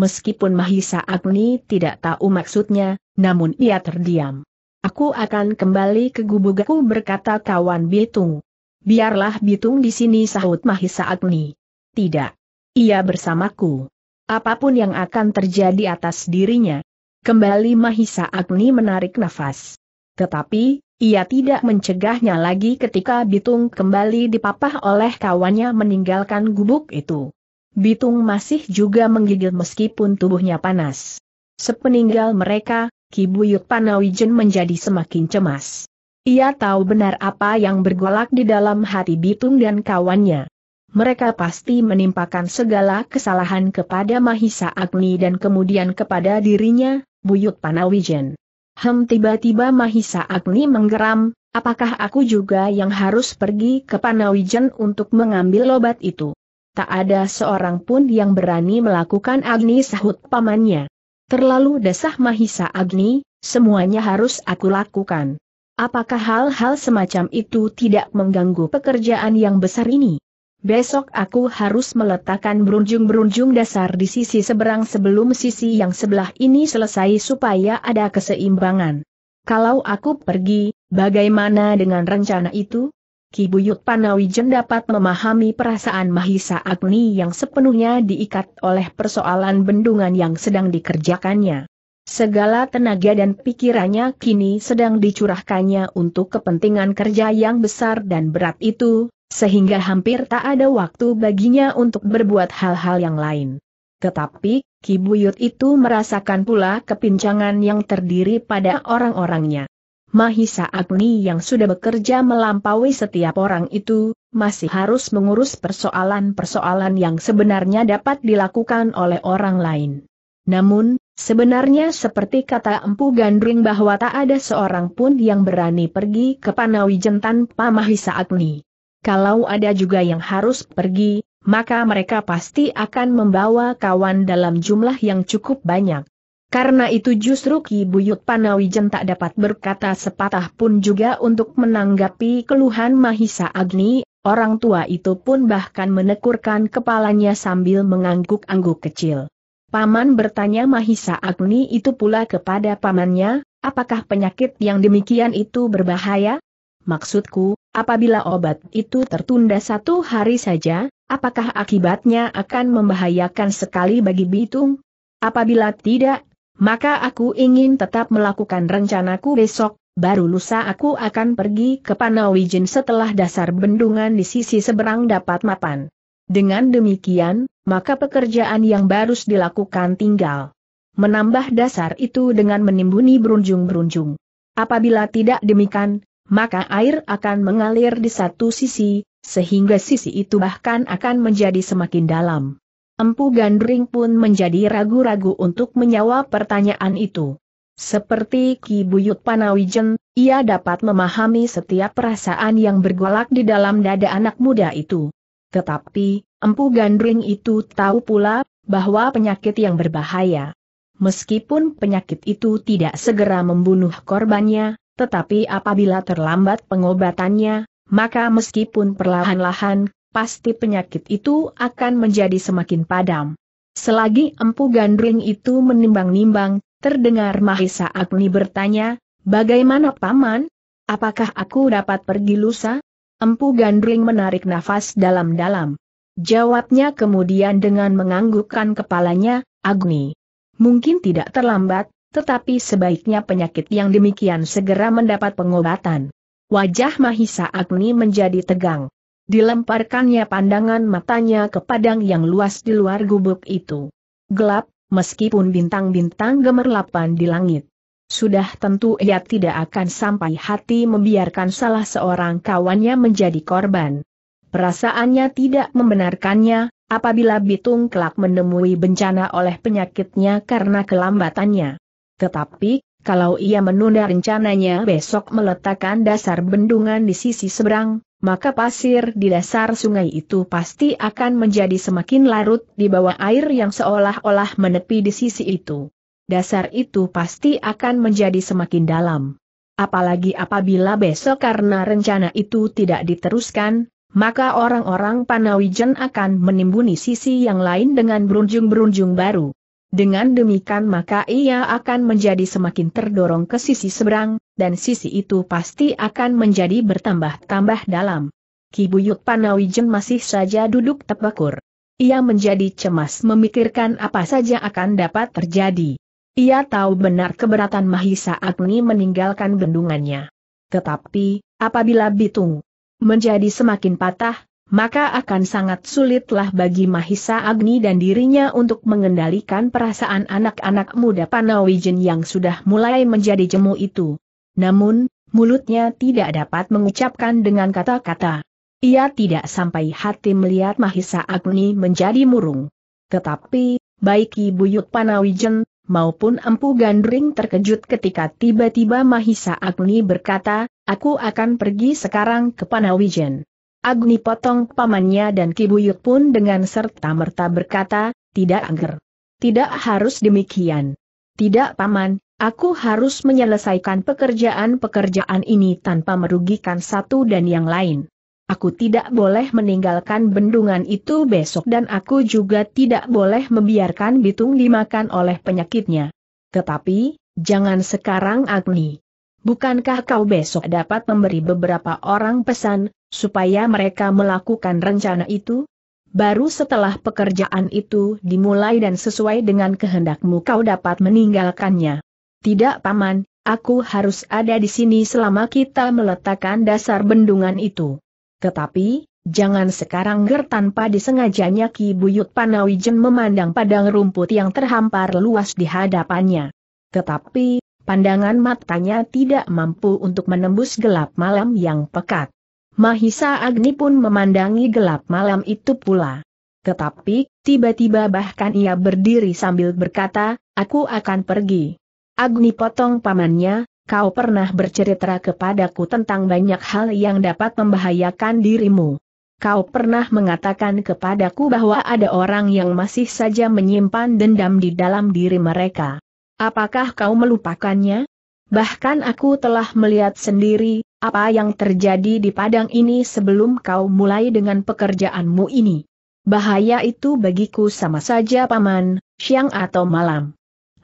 Meskipun Mahisa Agni tidak tahu maksudnya, namun ia terdiam. Aku akan kembali ke gubugaku berkata kawan Bitung. Biarlah Bitung di sini sahut Mahisa Agni. Tidak. Ia bersamaku apapun yang akan terjadi atas dirinya. Kembali Mahisa Agni menarik nafas. Tetapi, ia tidak mencegahnya lagi ketika Bitung kembali dipapah oleh kawannya meninggalkan gubuk itu. Bitung masih juga menggigil meskipun tubuhnya panas. Sepeninggal mereka, Kibuyut Panawijen menjadi semakin cemas. Ia tahu benar apa yang bergolak di dalam hati Bitung dan kawannya mereka pasti menimpakan segala kesalahan kepada Mahisa Agni dan kemudian kepada dirinya, Buyut Panawijen. Hem tiba-tiba Mahisa Agni menggeram, apakah aku juga yang harus pergi ke Panawijen untuk mengambil obat itu? Tak ada seorang pun yang berani melakukan Agni sahut pamannya. Terlalu desah Mahisa Agni, semuanya harus aku lakukan. Apakah hal-hal semacam itu tidak mengganggu pekerjaan yang besar ini? Besok aku harus meletakkan berunjung-berunjung dasar di sisi seberang sebelum sisi yang sebelah ini selesai supaya ada keseimbangan. Kalau aku pergi, bagaimana dengan rencana itu? Kibuyut Panawijen dapat memahami perasaan Mahisa Agni yang sepenuhnya diikat oleh persoalan bendungan yang sedang dikerjakannya. Segala tenaga dan pikirannya kini sedang dicurahkannya untuk kepentingan kerja yang besar dan berat itu, sehingga hampir tak ada waktu baginya untuk berbuat hal-hal yang lain. Tetapi, Kibuyut itu merasakan pula kepincangan yang terdiri pada orang-orangnya. Mahisa Agni yang sudah bekerja melampaui setiap orang itu, masih harus mengurus persoalan-persoalan yang sebenarnya dapat dilakukan oleh orang lain. Namun, sebenarnya seperti kata Empu Gandring bahwa tak ada seorang pun yang berani pergi ke Panawijen tanpa Mahisa Agni kalau ada juga yang harus pergi, maka mereka pasti akan membawa kawan dalam jumlah yang cukup banyak. Karena itu justru Ki Buyut Panawijen tak dapat berkata sepatah pun juga untuk menanggapi keluhan Mahisa Agni, orang tua itu pun bahkan menekurkan kepalanya sambil mengangguk-angguk kecil. Paman bertanya Mahisa Agni itu pula kepada pamannya, apakah penyakit yang demikian itu berbahaya? Maksudku, Apabila obat itu tertunda satu hari saja, apakah akibatnya akan membahayakan sekali bagi Bitung? Apabila tidak, maka aku ingin tetap melakukan rencanaku besok, baru lusa aku akan pergi ke Panawijin setelah dasar bendungan di sisi seberang dapat mapan. Dengan demikian, maka pekerjaan yang baru dilakukan tinggal menambah dasar itu dengan menimbuni berunjung-berunjung. Apabila tidak demikian, maka air akan mengalir di satu sisi, sehingga sisi itu bahkan akan menjadi semakin dalam. Empu Gandring pun menjadi ragu-ragu untuk menjawab pertanyaan itu. Seperti Ki Buyut Panawijen, ia dapat memahami setiap perasaan yang bergolak di dalam dada anak muda itu. Tetapi, Empu Gandring itu tahu pula bahwa penyakit yang berbahaya. Meskipun penyakit itu tidak segera membunuh korbannya, tetapi apabila terlambat pengobatannya, maka meskipun perlahan-lahan, pasti penyakit itu akan menjadi semakin padam. Selagi Empu Gandring itu menimbang-nimbang, terdengar Mahisa Agni bertanya, Bagaimana Paman? Apakah aku dapat pergi lusa? Empu Gandring menarik nafas dalam-dalam. Jawabnya kemudian dengan menganggukkan kepalanya, Agni. Mungkin tidak terlambat, tetapi sebaiknya penyakit yang demikian segera mendapat pengobatan. Wajah Mahisa Agni menjadi tegang. Dilemparkannya pandangan matanya ke padang yang luas di luar gubuk itu. Gelap, meskipun bintang-bintang gemerlapan di langit. Sudah tentu ia tidak akan sampai hati membiarkan salah seorang kawannya menjadi korban. Perasaannya tidak membenarkannya, apabila Bitung kelak menemui bencana oleh penyakitnya karena kelambatannya. Tetapi, kalau ia menunda rencananya besok meletakkan dasar bendungan di sisi seberang, maka pasir di dasar sungai itu pasti akan menjadi semakin larut di bawah air yang seolah-olah menepi di sisi itu. Dasar itu pasti akan menjadi semakin dalam. Apalagi apabila besok karena rencana itu tidak diteruskan, maka orang-orang Panawijen akan menimbuni sisi yang lain dengan berunjung-berunjung baru. Dengan demikian maka ia akan menjadi semakin terdorong ke sisi seberang, dan sisi itu pasti akan menjadi bertambah-tambah dalam. Kibuyut Panawijen masih saja duduk tepakur. Ia menjadi cemas memikirkan apa saja akan dapat terjadi. Ia tahu benar keberatan Mahisa Agni meninggalkan bendungannya. Tetapi, apabila Bitung menjadi semakin patah, maka akan sangat sulitlah bagi Mahisa Agni dan dirinya untuk mengendalikan perasaan anak-anak muda Panawijen yang sudah mulai menjadi jemu itu. Namun, mulutnya tidak dapat mengucapkan dengan kata-kata. Ia tidak sampai hati melihat Mahisa Agni menjadi murung. Tetapi, baik Ibu Yud Panawijen, maupun Empu Gandring terkejut ketika tiba-tiba Mahisa Agni berkata, aku akan pergi sekarang ke Panawijen. Agni potong pamannya dan Kibuyut pun dengan serta-merta berkata, tidak angger. Tidak harus demikian. Tidak paman, aku harus menyelesaikan pekerjaan-pekerjaan ini tanpa merugikan satu dan yang lain. Aku tidak boleh meninggalkan bendungan itu besok dan aku juga tidak boleh membiarkan Bitung dimakan oleh penyakitnya. Tetapi, jangan sekarang Agni bukankah kau besok dapat memberi beberapa orang pesan, supaya mereka melakukan rencana itu? Baru setelah pekerjaan itu dimulai dan sesuai dengan kehendakmu kau dapat meninggalkannya. Tidak paman, aku harus ada di sini selama kita meletakkan dasar bendungan itu. Tetapi, Jangan sekarang ger tanpa disengajanya Ki Buyut Panawijen memandang padang rumput yang terhampar luas di hadapannya. Tetapi, pandangan matanya tidak mampu untuk menembus gelap malam yang pekat. Mahisa Agni pun memandangi gelap malam itu pula. Tetapi, tiba-tiba bahkan ia berdiri sambil berkata, aku akan pergi. Agni potong pamannya, kau pernah bercerita kepadaku tentang banyak hal yang dapat membahayakan dirimu. Kau pernah mengatakan kepadaku bahwa ada orang yang masih saja menyimpan dendam di dalam diri mereka. Apakah kau melupakannya? Bahkan aku telah melihat sendiri, apa yang terjadi di padang ini sebelum kau mulai dengan pekerjaanmu ini. Bahaya itu bagiku sama saja paman, siang atau malam.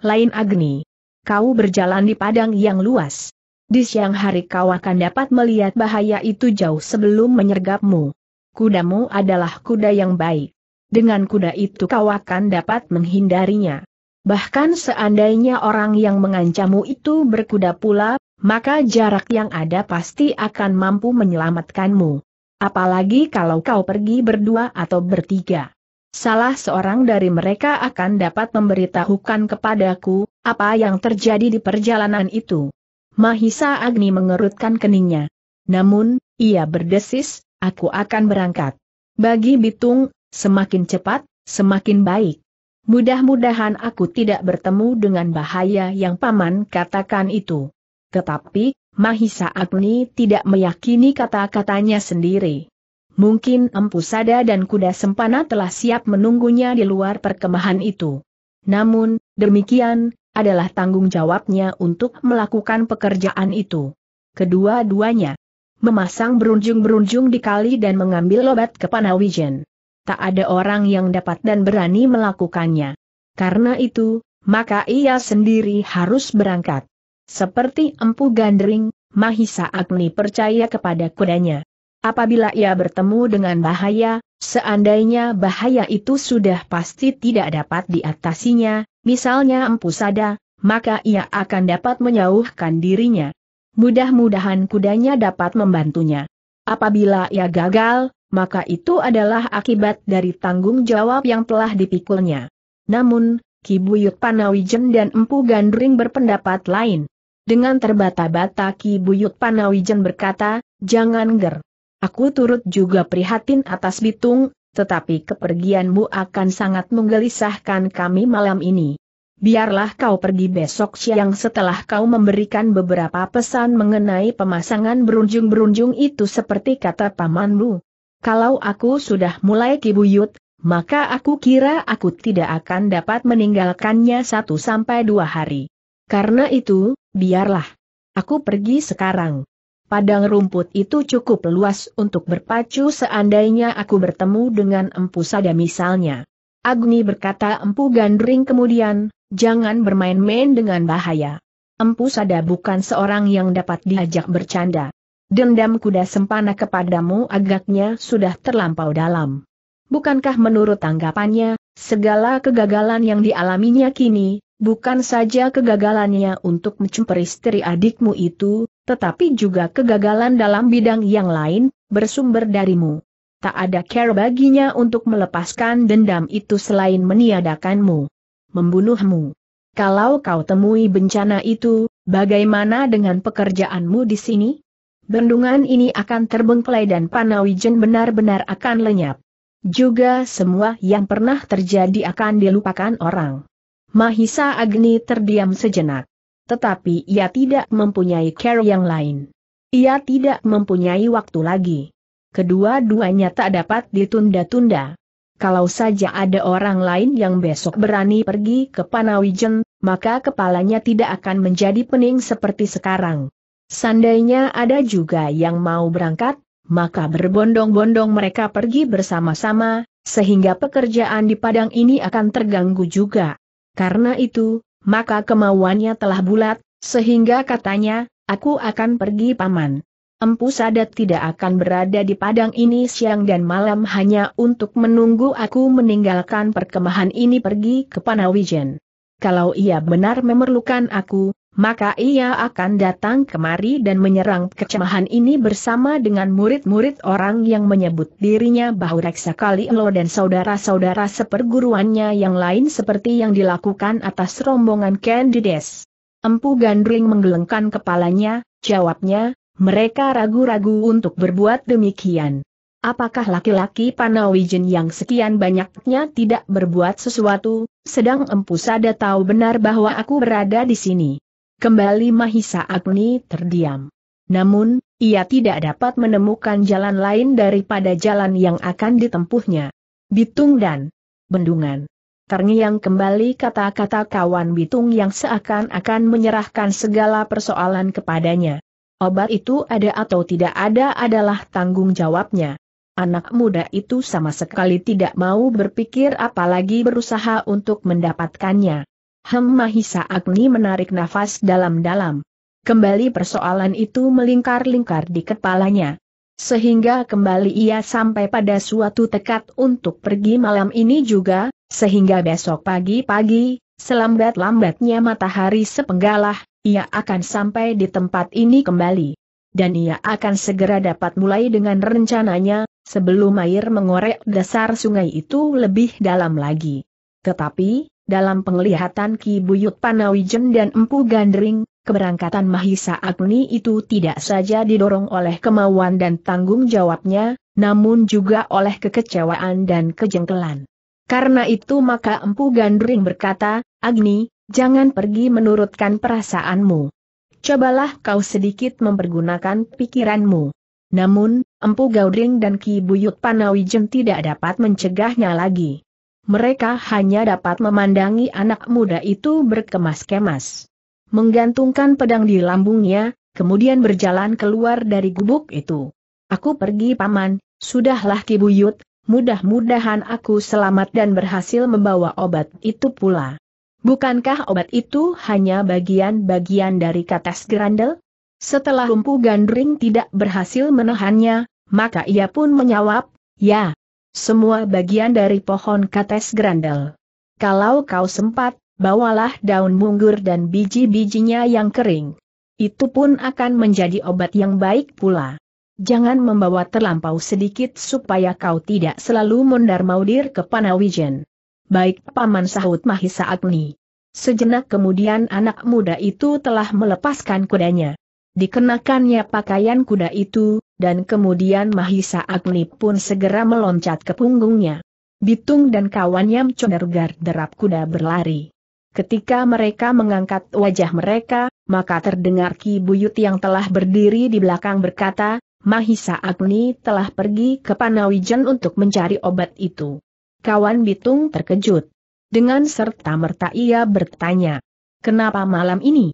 Lain Agni. Kau berjalan di padang yang luas. Di siang hari kau akan dapat melihat bahaya itu jauh sebelum menyergapmu. Kudamu adalah kuda yang baik. Dengan kuda itu kau akan dapat menghindarinya. Bahkan seandainya orang yang mengancammu itu berkuda pula, maka jarak yang ada pasti akan mampu menyelamatkanmu. Apalagi kalau kau pergi berdua atau bertiga. Salah seorang dari mereka akan dapat memberitahukan kepadaku, apa yang terjadi di perjalanan itu. Mahisa Agni mengerutkan keningnya. Namun, ia berdesis, aku akan berangkat. Bagi Bitung, semakin cepat, semakin baik. Mudah-mudahan aku tidak bertemu dengan bahaya yang paman katakan itu. Tetapi, Mahisa Agni tidak meyakini kata-katanya sendiri. Mungkin Empu Sada dan kuda sempana telah siap menunggunya di luar perkemahan itu. Namun, demikian, adalah tanggung jawabnya untuk melakukan pekerjaan itu. Kedua-duanya memasang berunjung-berunjung di kali dan mengambil obat ke Panawijen tak ada orang yang dapat dan berani melakukannya. Karena itu, maka ia sendiri harus berangkat. Seperti empu gandring, Mahisa Agni percaya kepada kudanya. Apabila ia bertemu dengan bahaya, seandainya bahaya itu sudah pasti tidak dapat diatasinya, misalnya empu sada, maka ia akan dapat menyauhkan dirinya. Mudah-mudahan kudanya dapat membantunya. Apabila ia gagal, maka itu adalah akibat dari tanggung jawab yang telah dipikulnya. Namun, Kibuyut Panawijen dan Empu Gandring berpendapat lain. Dengan terbata-bata Kibuyut Panawijen berkata, jangan ger. Aku turut juga prihatin atas Bitung, tetapi kepergianmu akan sangat menggelisahkan kami malam ini. Biarlah kau pergi besok siang setelah kau memberikan beberapa pesan mengenai pemasangan berunjung-berunjung itu seperti kata pamanmu. Kalau aku sudah mulai kibuyut, maka aku kira aku tidak akan dapat meninggalkannya satu sampai dua hari. Karena itu, biarlah. Aku pergi sekarang. Padang rumput itu cukup luas untuk berpacu seandainya aku bertemu dengan Empu Sada misalnya. Agni berkata Empu Gandring kemudian, jangan bermain-main dengan bahaya. Empu Sada bukan seorang yang dapat diajak bercanda. Dendam kuda sempana kepadamu agaknya sudah terlampau dalam. Bukankah menurut tanggapannya, segala kegagalan yang dialaminya kini, bukan saja kegagalannya untuk mencemperi istri adikmu itu, tetapi juga kegagalan dalam bidang yang lain, bersumber darimu. Tak ada care baginya untuk melepaskan dendam itu selain meniadakanmu. Membunuhmu. Kalau kau temui bencana itu, bagaimana dengan pekerjaanmu di sini? bendungan ini akan terbengkelai dan Panawijen benar-benar akan lenyap. Juga semua yang pernah terjadi akan dilupakan orang. Mahisa Agni terdiam sejenak. Tetapi ia tidak mempunyai care yang lain. Ia tidak mempunyai waktu lagi. Kedua-duanya tak dapat ditunda-tunda. Kalau saja ada orang lain yang besok berani pergi ke Panawijen, maka kepalanya tidak akan menjadi pening seperti sekarang. Sandainya ada juga yang mau berangkat, maka berbondong-bondong mereka pergi bersama-sama, sehingga pekerjaan di padang ini akan terganggu juga. Karena itu, maka kemauannya telah bulat, sehingga katanya, aku akan pergi paman. Empu Sadat tidak akan berada di padang ini siang dan malam hanya untuk menunggu aku meninggalkan perkemahan ini pergi ke Panawijen. Kalau ia benar memerlukan aku, maka ia akan datang kemari dan menyerang kecemahan ini bersama dengan murid-murid orang yang menyebut dirinya bahwa reksa kali elo dan saudara-saudara seperguruannya yang lain seperti yang dilakukan atas rombongan Candides. Empu Gandring menggelengkan kepalanya, jawabnya, mereka ragu-ragu untuk berbuat demikian. Apakah laki-laki Panawijen yang sekian banyaknya tidak berbuat sesuatu, sedang Empu Sada tahu benar bahwa aku berada di sini? Kembali Mahisa Agni terdiam. Namun, ia tidak dapat menemukan jalan lain daripada jalan yang akan ditempuhnya. Bitung dan Bendungan. Terngiang kembali kata-kata kawan Bitung yang seakan-akan menyerahkan segala persoalan kepadanya. Obat itu ada atau tidak ada adalah tanggung jawabnya. Anak muda itu sama sekali tidak mau berpikir apalagi berusaha untuk mendapatkannya. Hem Mahisa Agni menarik nafas dalam-dalam. Kembali persoalan itu melingkar-lingkar di kepalanya. Sehingga kembali ia sampai pada suatu tekad untuk pergi malam ini juga, sehingga besok pagi-pagi, selambat-lambatnya matahari sepenggalah, ia akan sampai di tempat ini kembali. Dan ia akan segera dapat mulai dengan rencananya, sebelum air mengorek dasar sungai itu lebih dalam lagi. Tetapi, dalam penglihatan Ki Buyut Panawijen dan Empu Gandring, keberangkatan Mahisa Agni itu tidak saja didorong oleh kemauan dan tanggung jawabnya, namun juga oleh kekecewaan dan kejengkelan. Karena itu maka Empu Gandring berkata, Agni, jangan pergi menurutkan perasaanmu. Cobalah kau sedikit mempergunakan pikiranmu. Namun, Empu Gaudring dan Ki Buyut Panawijen tidak dapat mencegahnya lagi mereka hanya dapat memandangi anak muda itu berkemas-kemas. Menggantungkan pedang di lambungnya, kemudian berjalan keluar dari gubuk itu. Aku pergi paman, sudahlah kibuyut, mudah-mudahan aku selamat dan berhasil membawa obat itu pula. Bukankah obat itu hanya bagian-bagian dari katas gerandel? Setelah lumpuh gandring tidak berhasil menahannya, maka ia pun menyawab, ya, semua bagian dari pohon kates grandel. Kalau kau sempat, bawalah daun munggur dan biji-bijinya yang kering. Itu pun akan menjadi obat yang baik pula. Jangan membawa terlampau sedikit supaya kau tidak selalu mondar maudir ke Panawijen. Baik Paman sahut Mahisa Agni. Sejenak kemudian anak muda itu telah melepaskan kudanya. Dikenakannya pakaian kuda itu, dan kemudian Mahisa Agni pun segera meloncat ke punggungnya. Bitung dan kawannya Mcondergar derap kuda berlari. Ketika mereka mengangkat wajah mereka, maka terdengar Ki Buyut yang telah berdiri di belakang berkata, Mahisa Agni telah pergi ke Panawijen untuk mencari obat itu. Kawan Bitung terkejut. Dengan serta-merta ia bertanya, kenapa malam ini?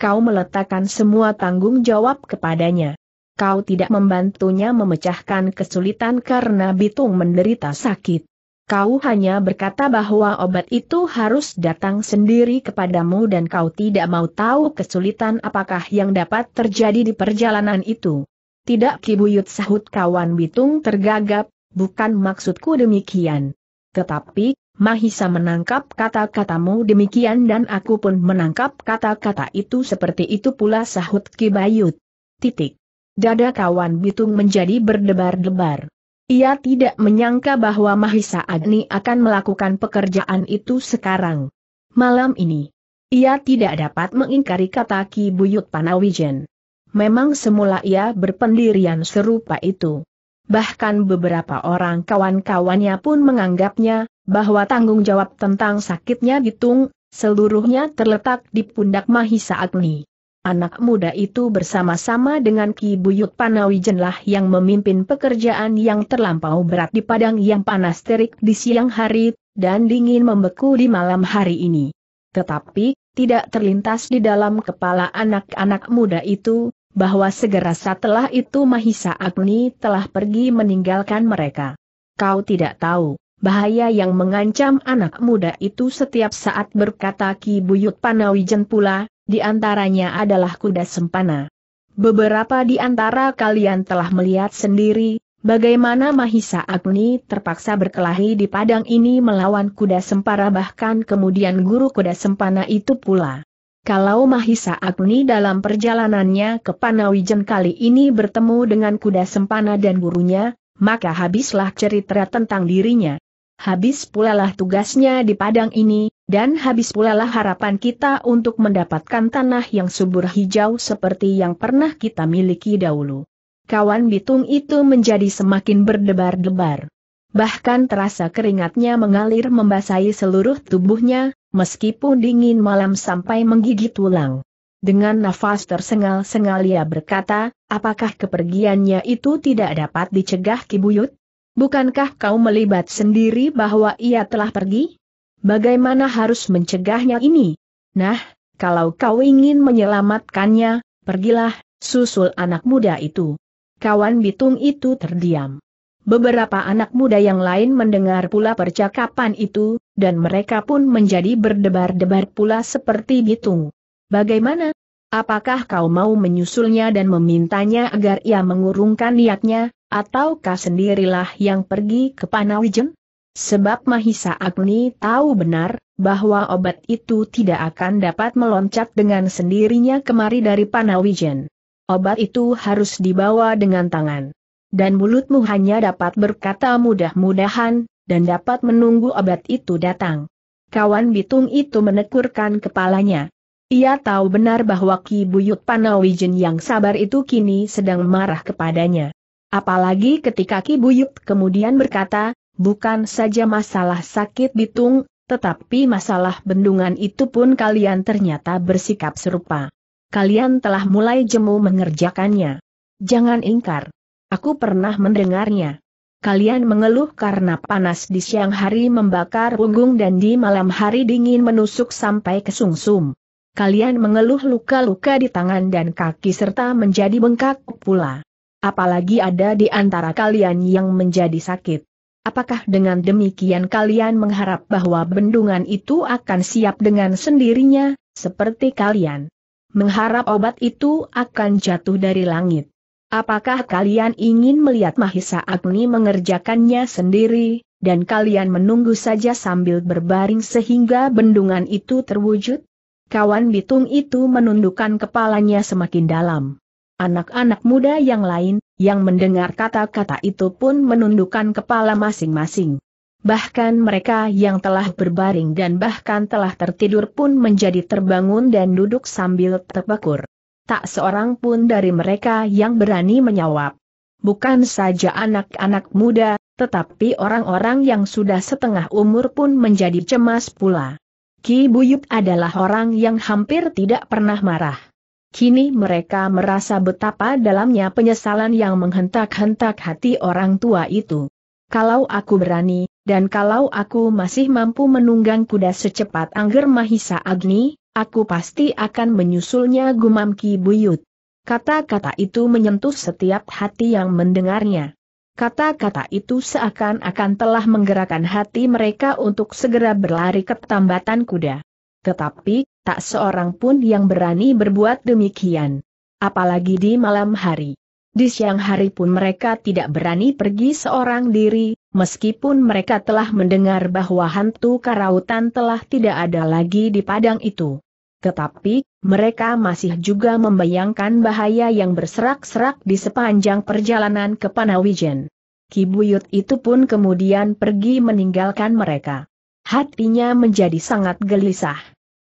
Kau meletakkan semua tanggung jawab kepadanya kau tidak membantunya memecahkan kesulitan karena Bitung menderita sakit. Kau hanya berkata bahwa obat itu harus datang sendiri kepadamu dan kau tidak mau tahu kesulitan apakah yang dapat terjadi di perjalanan itu. Tidak kibuyut sahut kawan Bitung tergagap, bukan maksudku demikian. Tetapi, Mahisa menangkap kata-katamu demikian dan aku pun menangkap kata-kata itu seperti itu pula sahut Kibayut. Titik dada kawan Bitung menjadi berdebar-debar. Ia tidak menyangka bahwa Mahisa Agni akan melakukan pekerjaan itu sekarang. Malam ini, ia tidak dapat mengingkari kata Ki Buyut Panawijen. Memang semula ia berpendirian serupa itu. Bahkan beberapa orang kawan-kawannya pun menganggapnya, bahwa tanggung jawab tentang sakitnya Bitung, seluruhnya terletak di pundak Mahisa Agni. Anak muda itu bersama-sama dengan Ki Buyut Panawijenlah yang memimpin pekerjaan yang terlampau berat di padang yang panas terik di siang hari, dan dingin membeku di malam hari ini. Tetapi, tidak terlintas di dalam kepala anak-anak muda itu, bahwa segera setelah itu Mahisa Agni telah pergi meninggalkan mereka. Kau tidak tahu, bahaya yang mengancam anak muda itu setiap saat berkata Ki Buyut Panawijen pula, di antaranya adalah kuda sempana. Beberapa di antara kalian telah melihat sendiri, bagaimana Mahisa Agni terpaksa berkelahi di padang ini melawan kuda sempara bahkan kemudian guru kuda sempana itu pula. Kalau Mahisa Agni dalam perjalanannya ke Panawijen kali ini bertemu dengan kuda sempana dan gurunya, maka habislah cerita tentang dirinya habis pula lah tugasnya di padang ini, dan habis pula lah harapan kita untuk mendapatkan tanah yang subur hijau seperti yang pernah kita miliki dahulu. Kawan Bitung itu menjadi semakin berdebar-debar. Bahkan terasa keringatnya mengalir membasahi seluruh tubuhnya, meskipun dingin malam sampai menggigit tulang. Dengan nafas tersengal-sengal ia berkata, apakah kepergiannya itu tidak dapat dicegah Kibuyut? Bukankah kau melibat sendiri bahwa ia telah pergi? Bagaimana harus mencegahnya ini? Nah, kalau kau ingin menyelamatkannya, pergilah, susul anak muda itu. Kawan bitung itu terdiam. Beberapa anak muda yang lain mendengar pula percakapan itu, dan mereka pun menjadi berdebar-debar pula seperti bitung. Bagaimana? Apakah kau mau menyusulnya dan memintanya agar ia mengurungkan niatnya, ataukah sendirilah yang pergi ke Panawijen? Sebab Mahisa Agni tahu benar, bahwa obat itu tidak akan dapat meloncat dengan sendirinya kemari dari Panawijen. Obat itu harus dibawa dengan tangan. Dan mulutmu hanya dapat berkata mudah-mudahan, dan dapat menunggu obat itu datang. Kawan Bitung itu menekurkan kepalanya. Ia tahu benar bahwa Ki Buyut Panawijen yang sabar itu kini sedang marah kepadanya. Apalagi ketika Ki Buyut kemudian berkata, bukan saja masalah sakit bitung, tetapi masalah bendungan itu pun kalian ternyata bersikap serupa. Kalian telah mulai jemu mengerjakannya. Jangan ingkar. Aku pernah mendengarnya. Kalian mengeluh karena panas di siang hari membakar punggung dan di malam hari dingin menusuk sampai ke sumsum. Kalian mengeluh luka-luka di tangan dan kaki serta menjadi bengkak pula. Apalagi ada di antara kalian yang menjadi sakit. Apakah dengan demikian kalian mengharap bahwa bendungan itu akan siap dengan sendirinya, seperti kalian mengharap obat itu akan jatuh dari langit? Apakah kalian ingin melihat Mahisa Agni mengerjakannya sendiri, dan kalian menunggu saja sambil berbaring sehingga bendungan itu terwujud? Kawan bitung itu menundukkan kepalanya semakin dalam. Anak-anak muda yang lain, yang mendengar kata-kata itu pun menundukkan kepala masing-masing. Bahkan mereka yang telah berbaring dan bahkan telah tertidur pun menjadi terbangun dan duduk sambil terpekur. Tak seorang pun dari mereka yang berani menjawab. Bukan saja anak-anak muda, tetapi orang-orang yang sudah setengah umur pun menjadi cemas pula. Ki Buyup adalah orang yang hampir tidak pernah marah. Kini mereka merasa betapa dalamnya penyesalan yang menghentak-hentak hati orang tua itu. Kalau aku berani, dan kalau aku masih mampu menunggang kuda secepat Angger Mahisa Agni, aku pasti akan menyusulnya gumam Ki Buyut. Kata-kata itu menyentuh setiap hati yang mendengarnya. Kata-kata itu seakan-akan telah menggerakkan hati mereka untuk segera berlari ke tambatan kuda. Tetapi, tak seorang pun yang berani berbuat demikian. Apalagi di malam hari. Di siang hari pun mereka tidak berani pergi seorang diri, meskipun mereka telah mendengar bahwa hantu karautan telah tidak ada lagi di padang itu. Tetapi, mereka masih juga membayangkan bahaya yang berserak-serak di sepanjang perjalanan ke Panawijen. Kibuyut itu pun kemudian pergi meninggalkan mereka. Hatinya menjadi sangat gelisah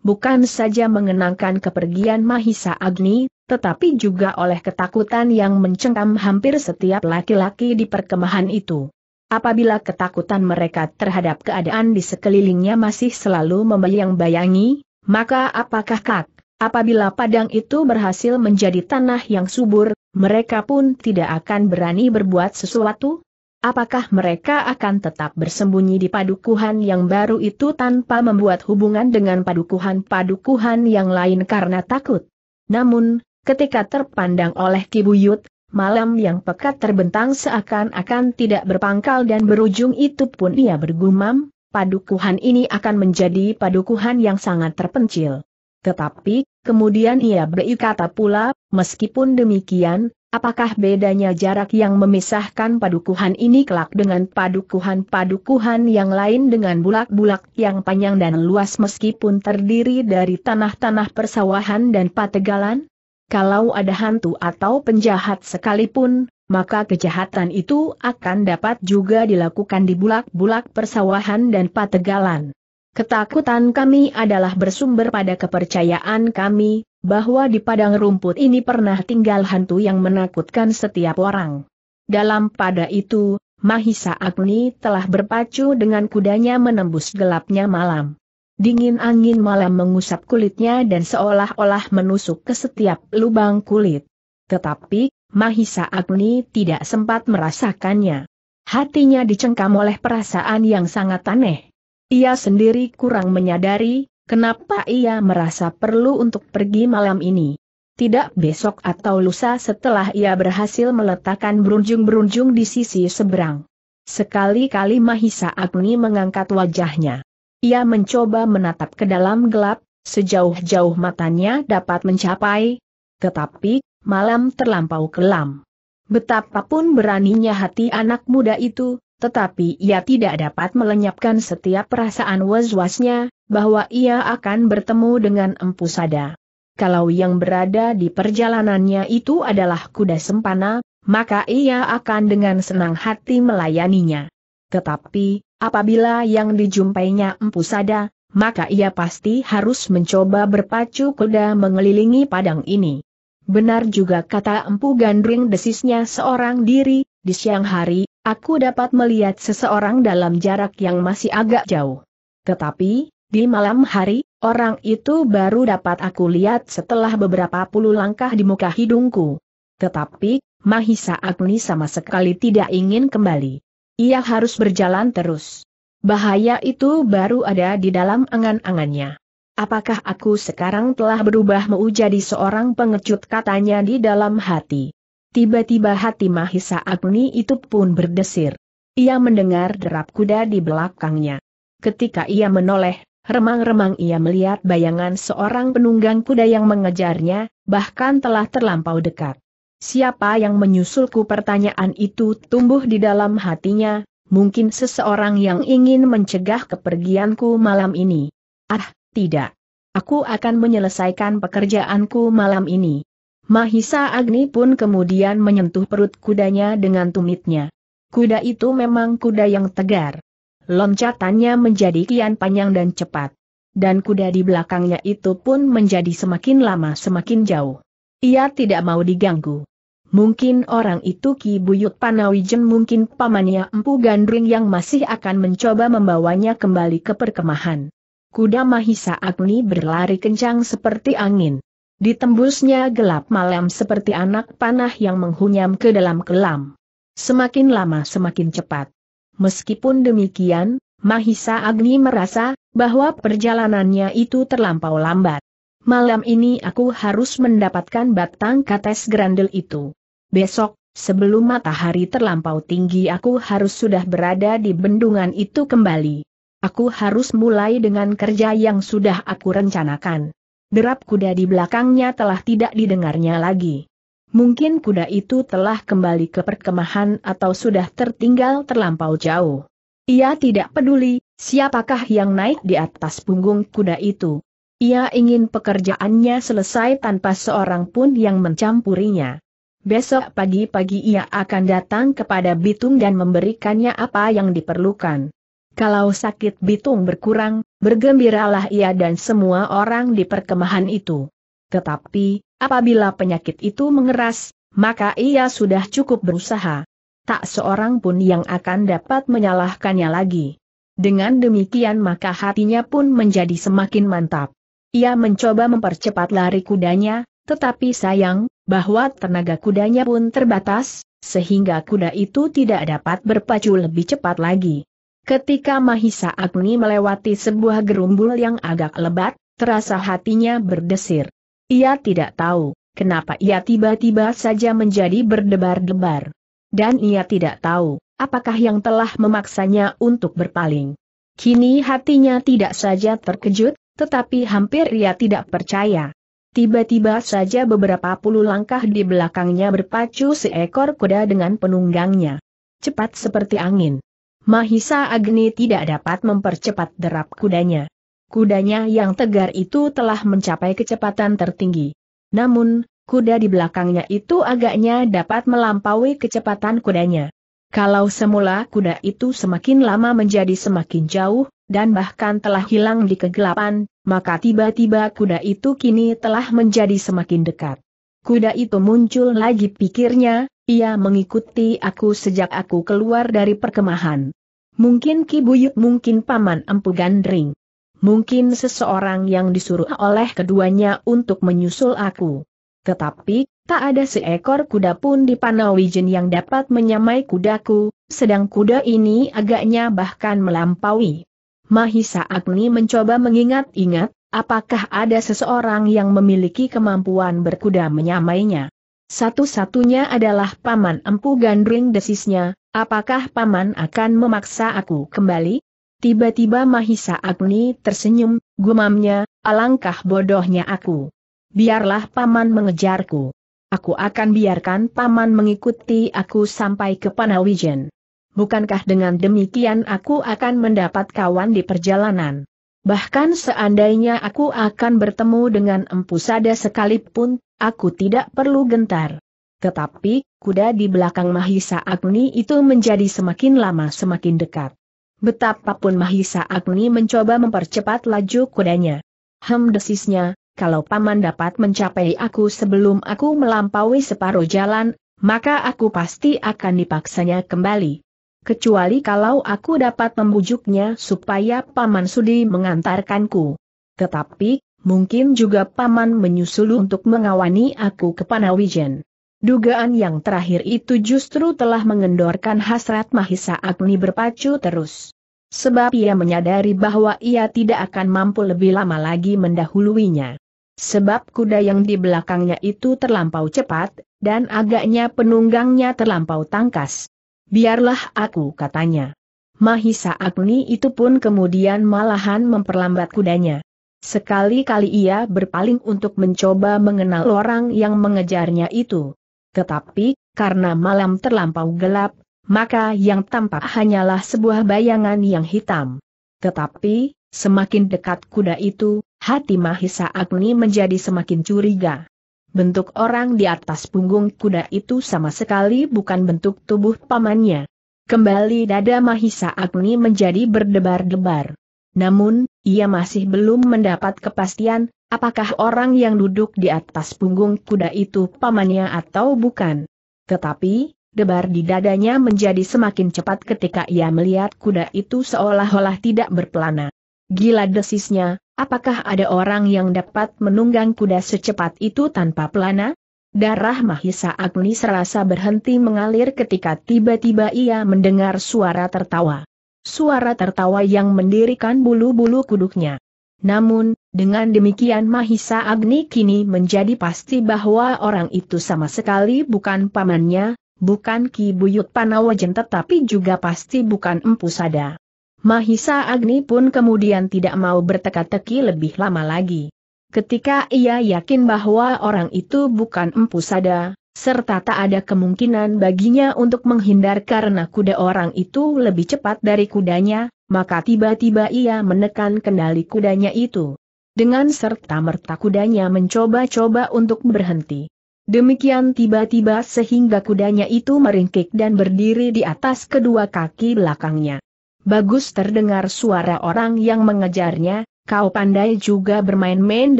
bukan saja mengenangkan kepergian Mahisa Agni, tetapi juga oleh ketakutan yang mencengkam hampir setiap laki-laki di perkemahan itu. Apabila ketakutan mereka terhadap keadaan di sekelilingnya masih selalu membayang-bayangi, maka apakah kak, apabila padang itu berhasil menjadi tanah yang subur, mereka pun tidak akan berani berbuat sesuatu? Apakah mereka akan tetap bersembunyi di padukuhan yang baru itu tanpa membuat hubungan dengan padukuhan-padukuhan yang lain karena takut? Namun, ketika terpandang oleh Kibuyut, malam yang pekat terbentang seakan-akan tidak berpangkal dan berujung itu pun ia bergumam, padukuhan ini akan menjadi padukuhan yang sangat terpencil. Tetapi, kemudian ia berkata pula, meskipun demikian, Apakah bedanya jarak yang memisahkan padukuhan ini kelak dengan padukuhan-padukuhan yang lain dengan bulak-bulak yang panjang dan luas meskipun terdiri dari tanah-tanah persawahan dan pategalan? Kalau ada hantu atau penjahat sekalipun, maka kejahatan itu akan dapat juga dilakukan di bulak-bulak persawahan dan pategalan. Ketakutan kami adalah bersumber pada kepercayaan kami bahwa di padang rumput ini pernah tinggal hantu yang menakutkan setiap orang. Dalam pada itu, Mahisa Agni telah berpacu dengan kudanya menembus gelapnya malam. Dingin angin malam mengusap kulitnya dan seolah-olah menusuk ke setiap lubang kulit. Tetapi, Mahisa Agni tidak sempat merasakannya. Hatinya dicengkam oleh perasaan yang sangat aneh. Ia sendiri kurang menyadari Kenapa ia merasa perlu untuk pergi malam ini? Tidak besok atau lusa setelah ia berhasil meletakkan berunjung-berunjung di sisi seberang. Sekali-kali Mahisa Agni mengangkat wajahnya. Ia mencoba menatap ke dalam gelap, sejauh-jauh matanya dapat mencapai. Tetapi, malam terlampau kelam. Betapapun beraninya hati anak muda itu, tetapi ia tidak dapat melenyapkan setiap perasaan was-wasnya, bahwa ia akan bertemu dengan Empu Sada. Kalau yang berada di perjalanannya itu adalah kuda sempana, maka ia akan dengan senang hati melayaninya. Tetapi, apabila yang dijumpainya Empu Sada, maka ia pasti harus mencoba berpacu kuda mengelilingi padang ini. Benar juga kata Empu Gandring desisnya seorang diri, di siang hari Aku dapat melihat seseorang dalam jarak yang masih agak jauh. Tetapi, di malam hari, orang itu baru dapat aku lihat setelah beberapa puluh langkah di muka hidungku. Tetapi, Mahisa Agni sama sekali tidak ingin kembali. Ia harus berjalan terus. Bahaya itu baru ada di dalam angan-angannya. Apakah aku sekarang telah berubah menjadi seorang pengecut katanya di dalam hati. Tiba-tiba hati Mahisa Agni itu pun berdesir. Ia mendengar derap kuda di belakangnya. Ketika ia menoleh, remang-remang ia melihat bayangan seorang penunggang kuda yang mengejarnya, bahkan telah terlampau dekat. Siapa yang menyusulku pertanyaan itu tumbuh di dalam hatinya, mungkin seseorang yang ingin mencegah kepergianku malam ini. Ah, tidak. Aku akan menyelesaikan pekerjaanku malam ini. Mahisa Agni pun kemudian menyentuh perut kudanya dengan tumitnya. Kuda itu memang kuda yang tegar. Loncatannya menjadi kian panjang dan cepat. Dan kuda di belakangnya itu pun menjadi semakin lama semakin jauh. Ia tidak mau diganggu. Mungkin orang itu Ki Buyut Panawijen mungkin pamannya Empu Gandring yang masih akan mencoba membawanya kembali ke perkemahan. Kuda Mahisa Agni berlari kencang seperti angin. Ditembusnya gelap malam seperti anak panah yang menghunyam ke dalam kelam. Semakin lama semakin cepat. Meskipun demikian, Mahisa Agni merasa bahwa perjalanannya itu terlampau lambat. Malam ini aku harus mendapatkan batang kates grandel itu. Besok, sebelum matahari terlampau tinggi aku harus sudah berada di bendungan itu kembali. Aku harus mulai dengan kerja yang sudah aku rencanakan derap kuda di belakangnya telah tidak didengarnya lagi. Mungkin kuda itu telah kembali ke perkemahan atau sudah tertinggal terlampau jauh. Ia tidak peduli, siapakah yang naik di atas punggung kuda itu. Ia ingin pekerjaannya selesai tanpa seorang pun yang mencampurinya. Besok pagi-pagi ia akan datang kepada Bitung dan memberikannya apa yang diperlukan. Kalau sakit Bitung berkurang, bergembiralah ia dan semua orang di perkemahan itu. Tetapi, apabila penyakit itu mengeras, maka ia sudah cukup berusaha. Tak seorang pun yang akan dapat menyalahkannya lagi. Dengan demikian maka hatinya pun menjadi semakin mantap. Ia mencoba mempercepat lari kudanya, tetapi sayang, bahwa tenaga kudanya pun terbatas, sehingga kuda itu tidak dapat berpacu lebih cepat lagi. Ketika Mahisa Agni melewati sebuah gerumbul yang agak lebat, terasa hatinya berdesir. Ia tidak tahu, kenapa ia tiba-tiba saja menjadi berdebar-debar. Dan ia tidak tahu, apakah yang telah memaksanya untuk berpaling. Kini hatinya tidak saja terkejut, tetapi hampir ia tidak percaya. Tiba-tiba saja beberapa puluh langkah di belakangnya berpacu seekor kuda dengan penunggangnya. Cepat seperti angin. Mahisa Agni tidak dapat mempercepat derap kudanya. Kudanya yang tegar itu telah mencapai kecepatan tertinggi. Namun, kuda di belakangnya itu agaknya dapat melampaui kecepatan kudanya. Kalau semula kuda itu semakin lama menjadi semakin jauh, dan bahkan telah hilang di kegelapan, maka tiba-tiba kuda itu kini telah menjadi semakin dekat. Kuda itu muncul lagi pikirnya, ia mengikuti aku sejak aku keluar dari perkemahan. Mungkin Ki Buyut mungkin Paman Empu Gandring. Mungkin seseorang yang disuruh oleh keduanya untuk menyusul aku. Tetapi, tak ada seekor kuda pun di Panawijen yang dapat menyamai kudaku, sedang kuda ini agaknya bahkan melampaui. Mahisa Agni mencoba mengingat-ingat, apakah ada seseorang yang memiliki kemampuan berkuda menyamainya. Satu-satunya adalah Paman Empu Gandring desisnya, apakah Paman akan memaksa aku kembali? Tiba-tiba Mahisa Agni tersenyum, gumamnya, alangkah bodohnya aku. Biarlah Paman mengejarku. Aku akan biarkan Paman mengikuti aku sampai ke Panawijen. Bukankah dengan demikian aku akan mendapat kawan di perjalanan? Bahkan seandainya aku akan bertemu dengan Empu Sada sekalipun, Aku tidak perlu gentar. Tetapi, kuda di belakang Mahisa Agni itu menjadi semakin lama semakin dekat. Betapapun Mahisa Agni mencoba mempercepat laju kudanya. Hem desisnya, kalau paman dapat mencapai aku sebelum aku melampaui separuh jalan, maka aku pasti akan dipaksanya kembali. Kecuali kalau aku dapat membujuknya supaya paman sudi mengantarkanku. Tetapi, mungkin juga paman menyusul untuk mengawani aku ke Panawijen. Dugaan yang terakhir itu justru telah mengendorkan hasrat Mahisa Agni berpacu terus. Sebab ia menyadari bahwa ia tidak akan mampu lebih lama lagi mendahuluinya. Sebab kuda yang di belakangnya itu terlampau cepat, dan agaknya penunggangnya terlampau tangkas. Biarlah aku katanya. Mahisa Agni itu pun kemudian malahan memperlambat kudanya. Sekali-kali ia berpaling untuk mencoba mengenal orang yang mengejarnya itu. Tetapi, karena malam terlampau gelap, maka yang tampak hanyalah sebuah bayangan yang hitam. Tetapi, semakin dekat kuda itu, hati Mahisa Agni menjadi semakin curiga. Bentuk orang di atas punggung kuda itu sama sekali bukan bentuk tubuh pamannya. Kembali dada Mahisa Agni menjadi berdebar-debar. Namun, ia masih belum mendapat kepastian, apakah orang yang duduk di atas punggung kuda itu pamannya atau bukan. Tetapi, debar di dadanya menjadi semakin cepat ketika ia melihat kuda itu seolah-olah tidak berpelana. Gila desisnya, apakah ada orang yang dapat menunggang kuda secepat itu tanpa pelana? Darah Mahisa Agni serasa berhenti mengalir ketika tiba-tiba ia mendengar suara tertawa suara tertawa yang mendirikan bulu-bulu kuduknya. Namun, dengan demikian Mahisa Agni kini menjadi pasti bahwa orang itu sama sekali bukan pamannya, bukan Ki Buyut Panawajen tetapi juga pasti bukan Empu Sada. Mahisa Agni pun kemudian tidak mau berteka-teki lebih lama lagi. Ketika ia yakin bahwa orang itu bukan Empu Sada, serta tak ada kemungkinan baginya untuk menghindar karena kuda orang itu lebih cepat dari kudanya, maka tiba-tiba ia menekan kendali kudanya itu. Dengan serta-merta kudanya mencoba-coba untuk berhenti. Demikian tiba-tiba sehingga kudanya itu meringkik dan berdiri di atas kedua kaki belakangnya. Bagus terdengar suara orang yang mengejarnya, kau pandai juga bermain-main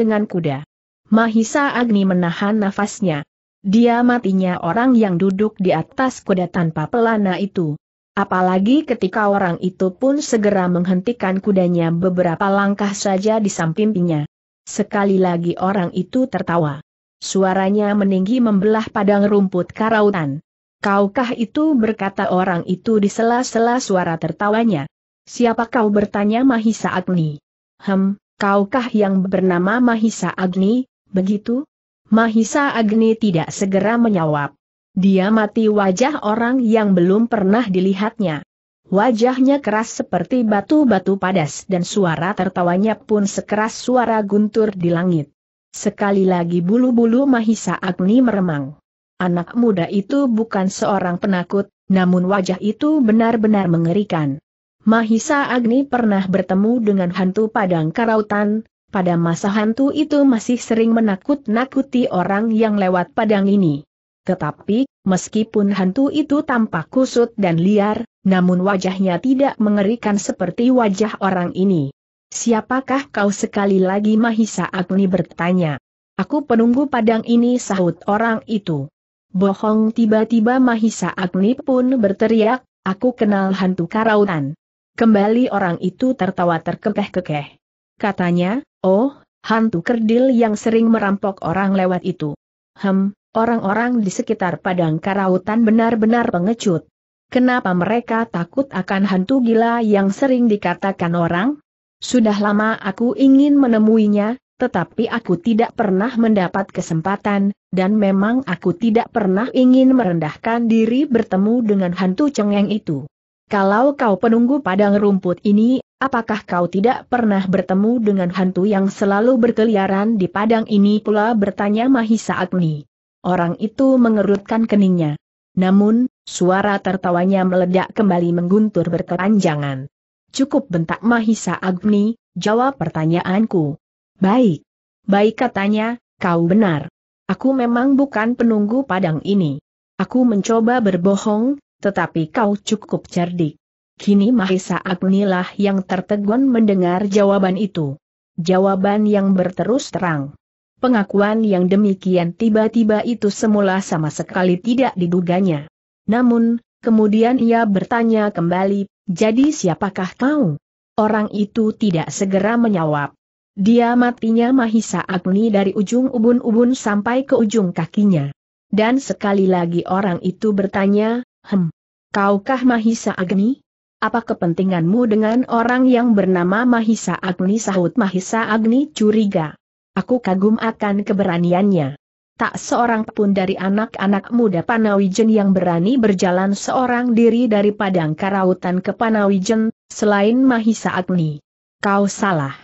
dengan kuda. Mahisa Agni menahan nafasnya. Dia matinya orang yang duduk di atas kuda tanpa pelana itu. Apalagi ketika orang itu pun segera menghentikan kudanya beberapa langkah saja di sampingnya. Sekali lagi orang itu tertawa. Suaranya meninggi membelah padang rumput karautan. Kaukah itu berkata orang itu di sela-sela suara tertawanya. Siapa kau bertanya Mahisa Agni? Hem, kaukah yang bernama Mahisa Agni, begitu? Mahisa Agni tidak segera menjawab. Dia mati wajah orang yang belum pernah dilihatnya. Wajahnya keras seperti batu-batu padas dan suara tertawanya pun sekeras suara guntur di langit. Sekali lagi bulu-bulu Mahisa Agni meremang. Anak muda itu bukan seorang penakut, namun wajah itu benar-benar mengerikan. Mahisa Agni pernah bertemu dengan hantu Padang Karautan, pada masa hantu itu masih sering menakut-nakuti orang yang lewat padang ini. Tetapi, meskipun hantu itu tampak kusut dan liar, namun wajahnya tidak mengerikan seperti wajah orang ini. Siapakah kau sekali lagi Mahisa Agni bertanya. Aku penunggu padang ini sahut orang itu. Bohong tiba-tiba Mahisa Agni pun berteriak, aku kenal hantu karautan. Kembali orang itu tertawa terkekeh-kekeh. Katanya, oh, hantu kerdil yang sering merampok orang lewat itu. Hem, orang-orang di sekitar padang karautan benar-benar pengecut. Kenapa mereka takut akan hantu gila yang sering dikatakan orang? Sudah lama aku ingin menemuinya, tetapi aku tidak pernah mendapat kesempatan, dan memang aku tidak pernah ingin merendahkan diri bertemu dengan hantu cengeng itu. Kalau kau penunggu padang rumput ini, Apakah kau tidak pernah bertemu dengan hantu yang selalu berkeliaran di padang ini pula bertanya Mahisa Agni. Orang itu mengerutkan keningnya. Namun, suara tertawanya meledak kembali mengguntur berkepanjangan. Cukup bentak Mahisa Agni, jawab pertanyaanku. Baik. Baik katanya, kau benar. Aku memang bukan penunggu padang ini. Aku mencoba berbohong, tetapi kau cukup cerdik. Kini Mahesa lah yang tertegun mendengar jawaban itu. Jawaban yang berterus terang. Pengakuan yang demikian tiba-tiba itu semula sama sekali tidak diduganya. Namun, kemudian ia bertanya kembali, jadi siapakah kau? Orang itu tidak segera menjawab. Dia matinya Mahisa Agni dari ujung ubun-ubun sampai ke ujung kakinya. Dan sekali lagi orang itu bertanya, Hem, kaukah Mahisa Agni? apa kepentinganmu dengan orang yang bernama Mahisa Agni sahut Mahisa Agni curiga. Aku kagum akan keberaniannya. Tak seorang pun dari anak-anak muda Panawijen yang berani berjalan seorang diri dari Padang Karautan ke Panawijen, selain Mahisa Agni. Kau salah.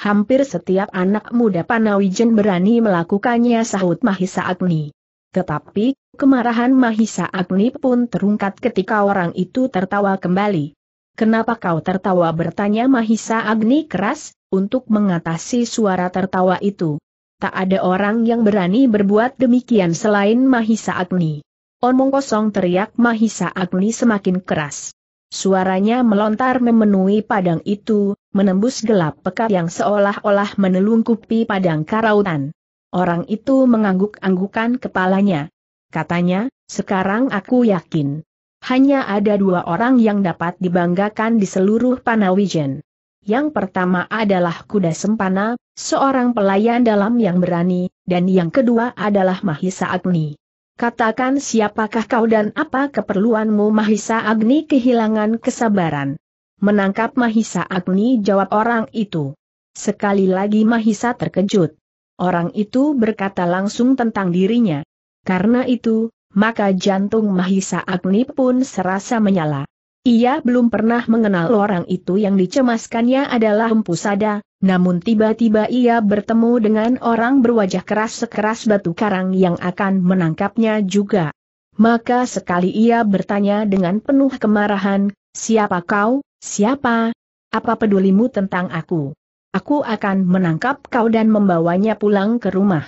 Hampir setiap anak muda Panawijen berani melakukannya sahut Mahisa Agni. Tetapi, kemarahan Mahisa Agni pun terungkat ketika orang itu tertawa kembali. Kenapa kau tertawa bertanya Mahisa Agni keras, untuk mengatasi suara tertawa itu. Tak ada orang yang berani berbuat demikian selain Mahisa Agni. Omong kosong teriak Mahisa Agni semakin keras. Suaranya melontar memenuhi padang itu, menembus gelap pekat yang seolah-olah menelungkupi padang karautan. Orang itu mengangguk-anggukan kepalanya. Katanya, sekarang aku yakin hanya ada dua orang yang dapat dibanggakan di seluruh Panawijen. Yang pertama adalah Kuda Sempana, seorang pelayan dalam yang berani, dan yang kedua adalah Mahisa Agni. Katakan siapakah kau dan apa keperluanmu Mahisa Agni kehilangan kesabaran. Menangkap Mahisa Agni jawab orang itu. Sekali lagi Mahisa terkejut. Orang itu berkata langsung tentang dirinya. Karena itu, maka jantung Mahisa Agni pun serasa menyala. Ia belum pernah mengenal orang itu yang dicemaskannya adalah Sada, namun tiba-tiba ia bertemu dengan orang berwajah keras sekeras batu karang yang akan menangkapnya juga. Maka sekali ia bertanya dengan penuh kemarahan, siapa kau, siapa? Apa pedulimu tentang aku? Aku akan menangkap kau dan membawanya pulang ke rumah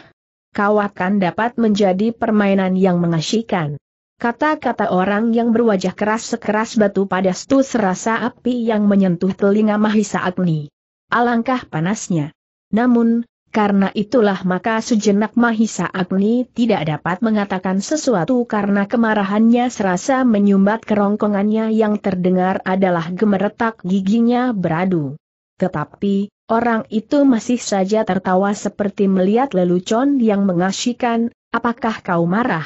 kau akan dapat menjadi permainan yang mengasyikan. Kata-kata orang yang berwajah keras sekeras batu pada stu serasa api yang menyentuh telinga Mahisa Agni. Alangkah panasnya. Namun, karena itulah maka sejenak Mahisa Agni tidak dapat mengatakan sesuatu karena kemarahannya serasa menyumbat kerongkongannya yang terdengar adalah gemeretak giginya beradu. Tetapi, Orang itu masih saja tertawa seperti melihat lelucon yang mengasyikan, apakah kau marah?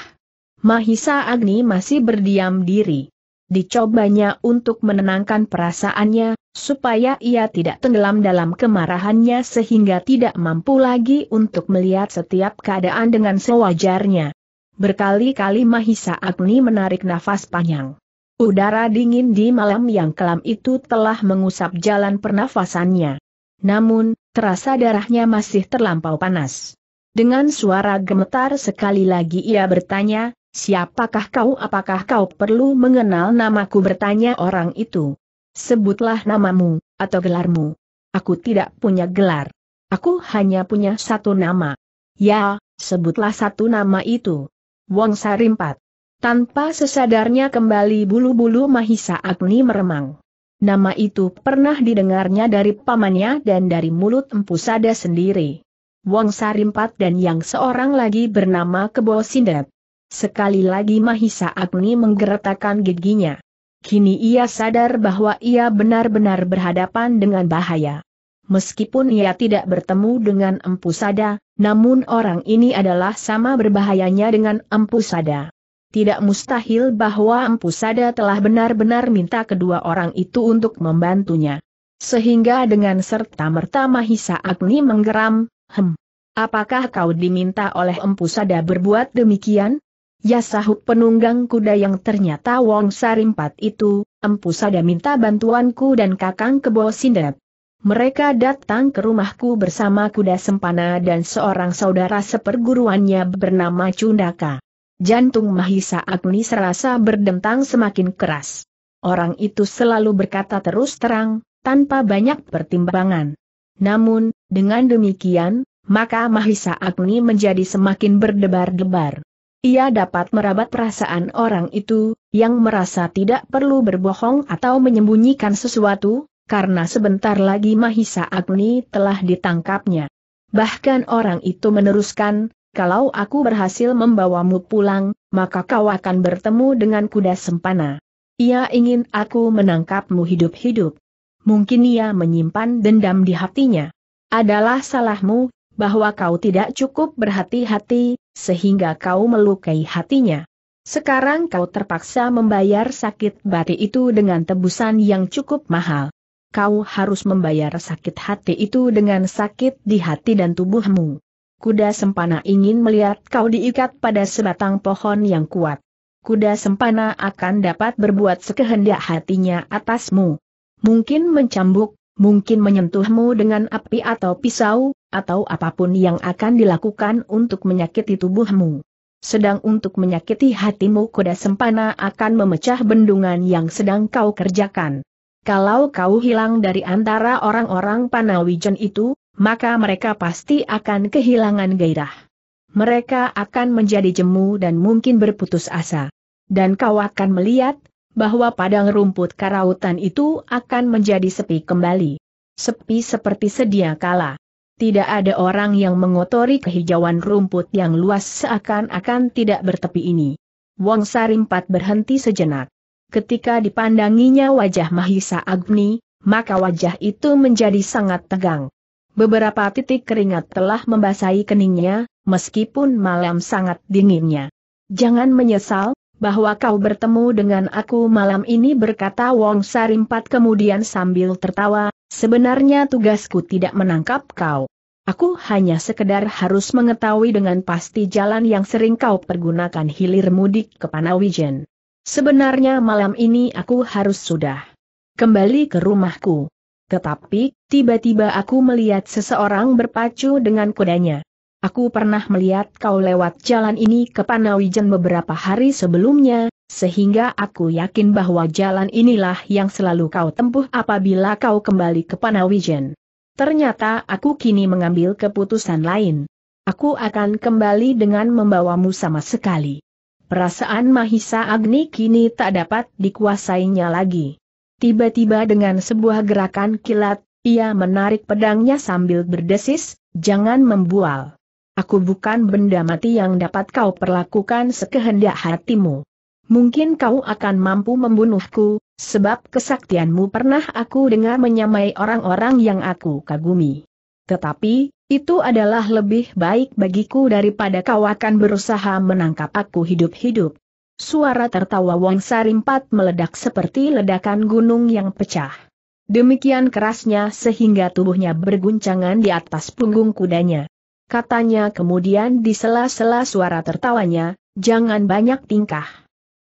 Mahisa Agni masih berdiam diri. Dicobanya untuk menenangkan perasaannya, supaya ia tidak tenggelam dalam kemarahannya sehingga tidak mampu lagi untuk melihat setiap keadaan dengan sewajarnya. Berkali-kali Mahisa Agni menarik nafas panjang. Udara dingin di malam yang kelam itu telah mengusap jalan pernafasannya namun, terasa darahnya masih terlampau panas. Dengan suara gemetar sekali lagi ia bertanya, siapakah kau apakah kau perlu mengenal namaku bertanya orang itu. Sebutlah namamu, atau gelarmu. Aku tidak punya gelar. Aku hanya punya satu nama. Ya, sebutlah satu nama itu. Wong Sarimpat. Tanpa sesadarnya kembali bulu-bulu Mahisa Agni meremang. Nama itu pernah didengarnya dari pamannya dan dari mulut Empu Sada sendiri. Wong Sarimpat dan yang seorang lagi bernama Kebo Sindet. Sekali lagi Mahisa Agni menggeretakan giginya. Kini ia sadar bahwa ia benar-benar berhadapan dengan bahaya. Meskipun ia tidak bertemu dengan Empu Sada, namun orang ini adalah sama berbahayanya dengan Empu Sada tidak mustahil bahwa Empu Sada telah benar-benar minta kedua orang itu untuk membantunya. Sehingga dengan serta-merta Mahisa Agni menggeram, hem, apakah kau diminta oleh Empu Sada berbuat demikian? Ya sahut penunggang kuda yang ternyata Wong Sarimpat itu, Empu Sada minta bantuanku dan Kakang Kebo sindet. Mereka datang ke rumahku bersama kuda sempana dan seorang saudara seperguruannya bernama Cundaka. Jantung Mahisa Agni serasa berdentang semakin keras. Orang itu selalu berkata terus terang, tanpa banyak pertimbangan. Namun, dengan demikian, maka Mahisa Agni menjadi semakin berdebar-debar. Ia dapat merabat perasaan orang itu, yang merasa tidak perlu berbohong atau menyembunyikan sesuatu, karena sebentar lagi Mahisa Agni telah ditangkapnya. Bahkan orang itu meneruskan, kalau aku berhasil membawamu pulang, maka kau akan bertemu dengan kuda sempana. Ia ingin aku menangkapmu hidup-hidup. Mungkin ia menyimpan dendam di hatinya. Adalah salahmu, bahwa kau tidak cukup berhati-hati, sehingga kau melukai hatinya. Sekarang kau terpaksa membayar sakit bati itu dengan tebusan yang cukup mahal. Kau harus membayar sakit hati itu dengan sakit di hati dan tubuhmu. Kuda Sempana ingin melihat kau diikat pada sebatang pohon yang kuat. Kuda Sempana akan dapat berbuat sekehendak hatinya atasmu. Mungkin mencambuk, mungkin menyentuhmu dengan api atau pisau, atau apapun yang akan dilakukan untuk menyakiti tubuhmu. Sedang untuk menyakiti hatimu kuda Sempana akan memecah bendungan yang sedang kau kerjakan. Kalau kau hilang dari antara orang-orang Panawijen itu, maka mereka pasti akan kehilangan gairah. Mereka akan menjadi jemu dan mungkin berputus asa. Dan kau akan melihat, bahwa padang rumput karautan itu akan menjadi sepi kembali. Sepi seperti sedia kala. Tidak ada orang yang mengotori kehijauan rumput yang luas seakan-akan tidak bertepi ini. Wong Sarimpat berhenti sejenak. Ketika dipandanginya wajah Mahisa Agni, maka wajah itu menjadi sangat tegang. Beberapa titik keringat telah membasahi keningnya, meskipun malam sangat dinginnya. Jangan menyesal, bahwa kau bertemu dengan aku malam ini berkata Wong Sarimpat kemudian sambil tertawa, sebenarnya tugasku tidak menangkap kau. Aku hanya sekedar harus mengetahui dengan pasti jalan yang sering kau pergunakan hilir mudik ke Panawijen. Sebenarnya malam ini aku harus sudah kembali ke rumahku. Tetapi, tiba-tiba aku melihat seseorang berpacu dengan kudanya. Aku pernah melihat kau lewat jalan ini ke Panawijen beberapa hari sebelumnya, sehingga aku yakin bahwa jalan inilah yang selalu kau tempuh apabila kau kembali ke Panawijen. Ternyata aku kini mengambil keputusan lain. Aku akan kembali dengan membawamu sama sekali. Perasaan Mahisa Agni kini tak dapat dikuasainya lagi. Tiba-tiba dengan sebuah gerakan kilat, ia menarik pedangnya sambil berdesis, jangan membual. Aku bukan benda mati yang dapat kau perlakukan sekehendak hatimu. Mungkin kau akan mampu membunuhku, sebab kesaktianmu pernah aku dengar menyamai orang-orang yang aku kagumi. Tetapi, itu adalah lebih baik bagiku daripada kau akan berusaha menangkap aku hidup-hidup. Suara tertawa Wong Sarimpat meledak seperti ledakan gunung yang pecah. Demikian kerasnya sehingga tubuhnya berguncangan di atas punggung kudanya. Katanya kemudian di sela-sela suara tertawanya, jangan banyak tingkah.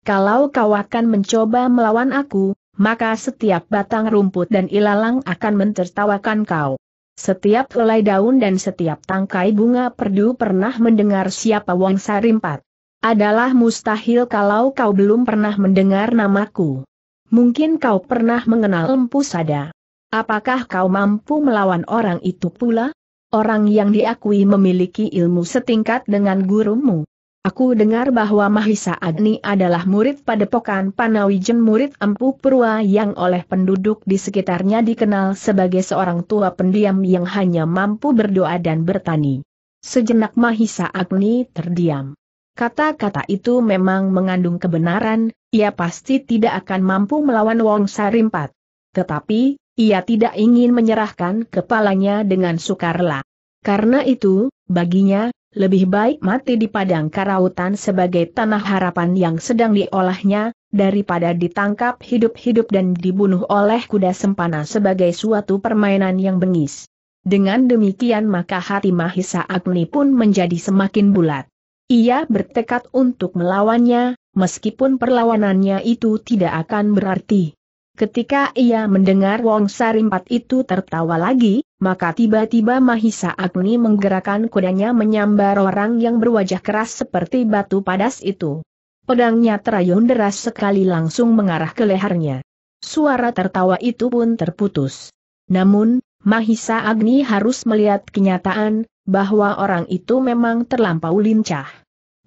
Kalau kau akan mencoba melawan aku, maka setiap batang rumput dan ilalang akan mentertawakan kau. Setiap helai daun dan setiap tangkai bunga perdu pernah mendengar siapa Wang Sarimpat. Adalah mustahil kalau kau belum pernah mendengar namaku. Mungkin kau pernah mengenal Empu Sada. Apakah kau mampu melawan orang itu pula? Orang yang diakui memiliki ilmu setingkat dengan gurumu. Aku dengar bahwa Mahisa Agni adalah murid padepokan Panawijen murid Empu Purwa yang oleh penduduk di sekitarnya dikenal sebagai seorang tua pendiam yang hanya mampu berdoa dan bertani. Sejenak Mahisa Agni terdiam. Kata-kata itu memang mengandung kebenaran, ia pasti tidak akan mampu melawan Wong Sarimpat. Tetapi, ia tidak ingin menyerahkan kepalanya dengan sukarela. Karena itu, baginya, lebih baik mati di padang karautan sebagai tanah harapan yang sedang diolahnya, daripada ditangkap hidup-hidup dan dibunuh oleh kuda sempana sebagai suatu permainan yang bengis. Dengan demikian maka hati Mahisa Agni pun menjadi semakin bulat. Ia bertekad untuk melawannya, meskipun perlawanannya itu tidak akan berarti. Ketika ia mendengar Wong Sarimpat itu tertawa lagi, maka tiba-tiba Mahisa Agni menggerakkan kudanya menyambar orang yang berwajah keras seperti batu padas itu. Pedangnya terayun deras sekali langsung mengarah ke lehernya. Suara tertawa itu pun terputus. Namun, Mahisa Agni harus melihat kenyataan, bahwa orang itu memang terlampau lincah.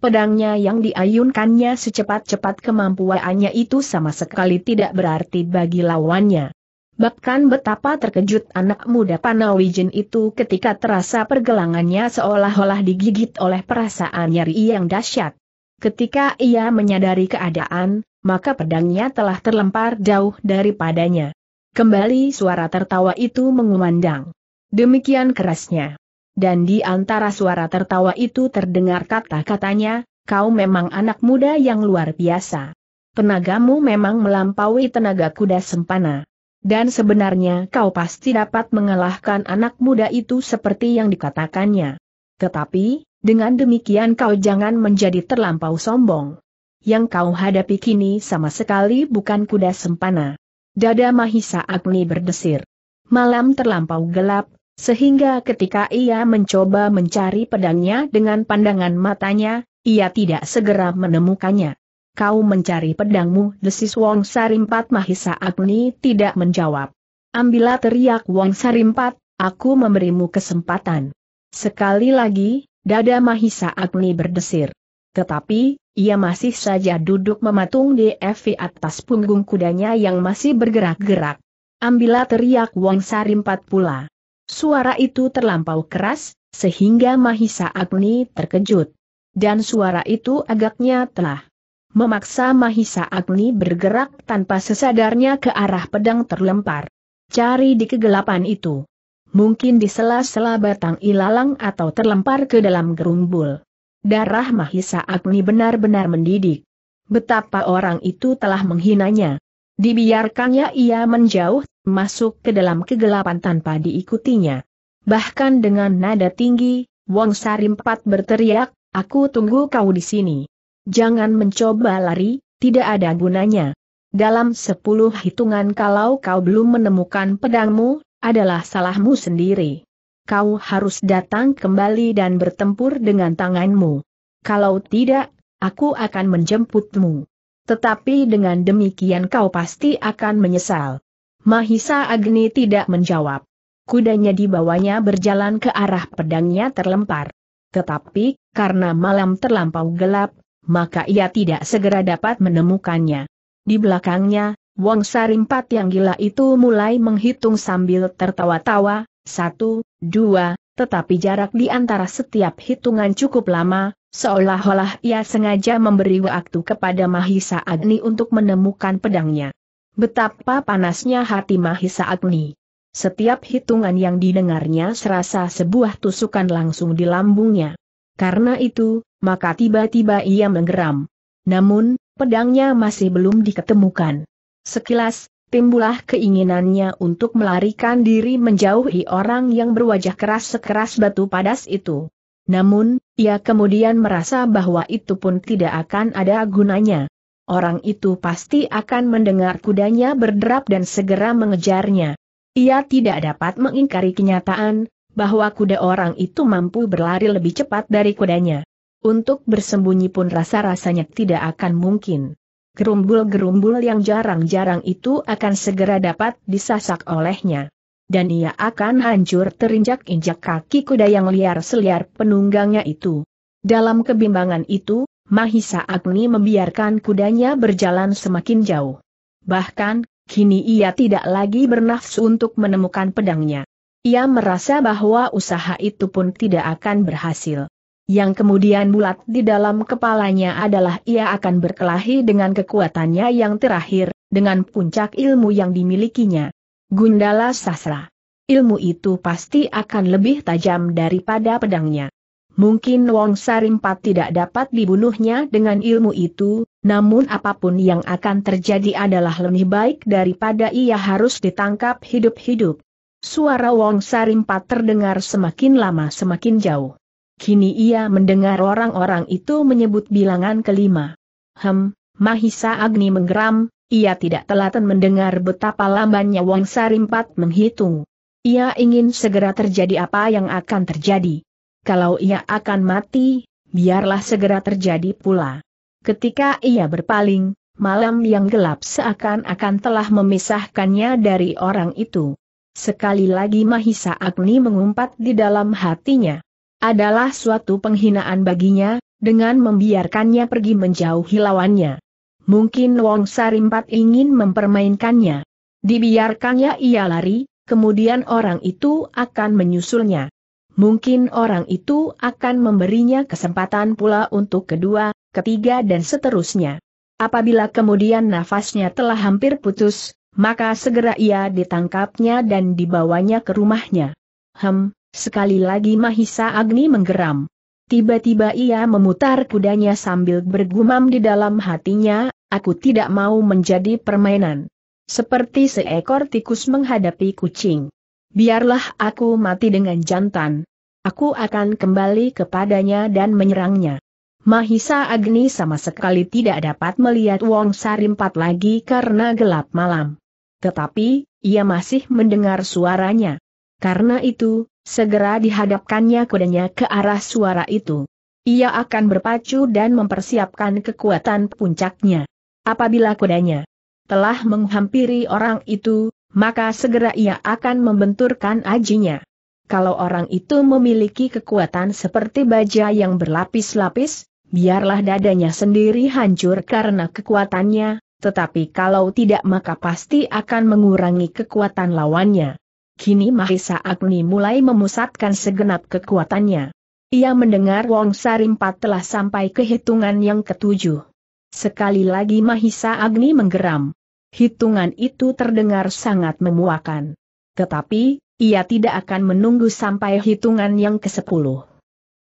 Pedangnya yang diayunkannya secepat-cepat kemampuannya itu sama sekali tidak berarti bagi lawannya. Bahkan betapa terkejut anak muda Panawijin itu ketika terasa pergelangannya seolah-olah digigit oleh perasaan nyeri yang dahsyat. Ketika ia menyadari keadaan, maka pedangnya telah terlempar jauh daripadanya. Kembali suara tertawa itu mengumandang. Demikian kerasnya dan di antara suara tertawa itu terdengar kata-katanya, kau memang anak muda yang luar biasa. Tenagamu memang melampaui tenaga kuda sempana. Dan sebenarnya kau pasti dapat mengalahkan anak muda itu seperti yang dikatakannya. Tetapi, dengan demikian kau jangan menjadi terlampau sombong. Yang kau hadapi kini sama sekali bukan kuda sempana. Dada Mahisa Agni berdesir. Malam terlampau gelap, sehingga ketika ia mencoba mencari pedangnya dengan pandangan matanya, ia tidak segera menemukannya. Kau mencari pedangmu, desis Wong Sarimpat Mahisa Agni tidak menjawab. Ambillah teriak Wong Sarimpat, aku memberimu kesempatan. Sekali lagi, dada Mahisa Agni berdesir. Tetapi, ia masih saja duduk mematung di Evi atas punggung kudanya yang masih bergerak-gerak. Ambillah teriak Wong Sarimpat pula. Suara itu terlampau keras, sehingga Mahisa Agni terkejut. Dan suara itu agaknya telah memaksa Mahisa Agni bergerak tanpa sesadarnya ke arah pedang terlempar. Cari di kegelapan itu. Mungkin di sela-sela batang ilalang atau terlempar ke dalam gerumbul. Darah Mahisa Agni benar-benar mendidik. Betapa orang itu telah menghinanya. Dibiarkannya ia menjauh, masuk ke dalam kegelapan tanpa diikutinya. Bahkan dengan nada tinggi, Wong Sarimpat berteriak, aku tunggu kau di sini. Jangan mencoba lari, tidak ada gunanya. Dalam sepuluh hitungan kalau kau belum menemukan pedangmu, adalah salahmu sendiri. Kau harus datang kembali dan bertempur dengan tanganmu. Kalau tidak, aku akan menjemputmu tetapi dengan demikian kau pasti akan menyesal. Mahisa Agni tidak menjawab. Kudanya dibawanya berjalan ke arah pedangnya terlempar. Tetapi, karena malam terlampau gelap, maka ia tidak segera dapat menemukannya. Di belakangnya, Wong Sarimpat yang gila itu mulai menghitung sambil tertawa-tawa, satu, dua, tetapi jarak di antara setiap hitungan cukup lama, Seolah-olah ia sengaja memberi waktu kepada Mahisa Agni untuk menemukan pedangnya. Betapa panasnya hati Mahisa Agni. Setiap hitungan yang didengarnya serasa sebuah tusukan langsung di lambungnya. Karena itu, maka tiba-tiba ia menggeram. Namun, pedangnya masih belum diketemukan. Sekilas, timbullah keinginannya untuk melarikan diri menjauhi orang yang berwajah keras sekeras batu padas itu. Namun, ia kemudian merasa bahwa itu pun tidak akan ada gunanya. Orang itu pasti akan mendengar kudanya berderap dan segera mengejarnya. Ia tidak dapat mengingkari kenyataan, bahwa kuda orang itu mampu berlari lebih cepat dari kudanya. Untuk bersembunyi pun rasa-rasanya tidak akan mungkin. Gerumbul-gerumbul yang jarang-jarang itu akan segera dapat disasak olehnya dan ia akan hancur terinjak-injak kaki kuda yang liar seliar penunggangnya itu. Dalam kebimbangan itu, Mahisa Agni membiarkan kudanya berjalan semakin jauh. Bahkan, kini ia tidak lagi bernafsu untuk menemukan pedangnya. Ia merasa bahwa usaha itu pun tidak akan berhasil. Yang kemudian bulat di dalam kepalanya adalah ia akan berkelahi dengan kekuatannya yang terakhir, dengan puncak ilmu yang dimilikinya. Gundala Sasra. Ilmu itu pasti akan lebih tajam daripada pedangnya. Mungkin Wong Sarimpat tidak dapat dibunuhnya dengan ilmu itu, namun apapun yang akan terjadi adalah lebih baik daripada ia harus ditangkap hidup-hidup. Suara Wong Sarimpat terdengar semakin lama semakin jauh. Kini ia mendengar orang-orang itu menyebut bilangan kelima. Hem, Mahisa Agni menggeram, ia tidak telaten mendengar betapa lambannya Wang Sarimpat menghitung. Ia ingin segera terjadi apa yang akan terjadi. Kalau ia akan mati, biarlah segera terjadi pula. Ketika ia berpaling, malam yang gelap seakan-akan telah memisahkannya dari orang itu. Sekali lagi Mahisa Agni mengumpat di dalam hatinya. Adalah suatu penghinaan baginya, dengan membiarkannya pergi menjauhi lawannya mungkin Wong Sarimpat ingin mempermainkannya. Dibiarkannya ia lari, kemudian orang itu akan menyusulnya. Mungkin orang itu akan memberinya kesempatan pula untuk kedua, ketiga dan seterusnya. Apabila kemudian nafasnya telah hampir putus, maka segera ia ditangkapnya dan dibawanya ke rumahnya. Hem, sekali lagi Mahisa Agni menggeram. Tiba-tiba ia memutar kudanya sambil bergumam di dalam hatinya, aku tidak mau menjadi permainan. Seperti seekor tikus menghadapi kucing. Biarlah aku mati dengan jantan. Aku akan kembali kepadanya dan menyerangnya. Mahisa Agni sama sekali tidak dapat melihat Wong Sarimpat lagi karena gelap malam. Tetapi, ia masih mendengar suaranya. Karena itu, segera dihadapkannya kudanya ke arah suara itu. Ia akan berpacu dan mempersiapkan kekuatan puncaknya. Apabila kudanya telah menghampiri orang itu, maka segera ia akan membenturkan ajinya. Kalau orang itu memiliki kekuatan seperti baja yang berlapis-lapis, biarlah dadanya sendiri hancur karena kekuatannya, tetapi kalau tidak maka pasti akan mengurangi kekuatan lawannya kini Mahisa Agni mulai memusatkan segenap kekuatannya. Ia mendengar Wong Sarimpat telah sampai ke hitungan yang ketujuh. Sekali lagi Mahisa Agni menggeram. Hitungan itu terdengar sangat memuakan. Tetapi, ia tidak akan menunggu sampai hitungan yang ke-10.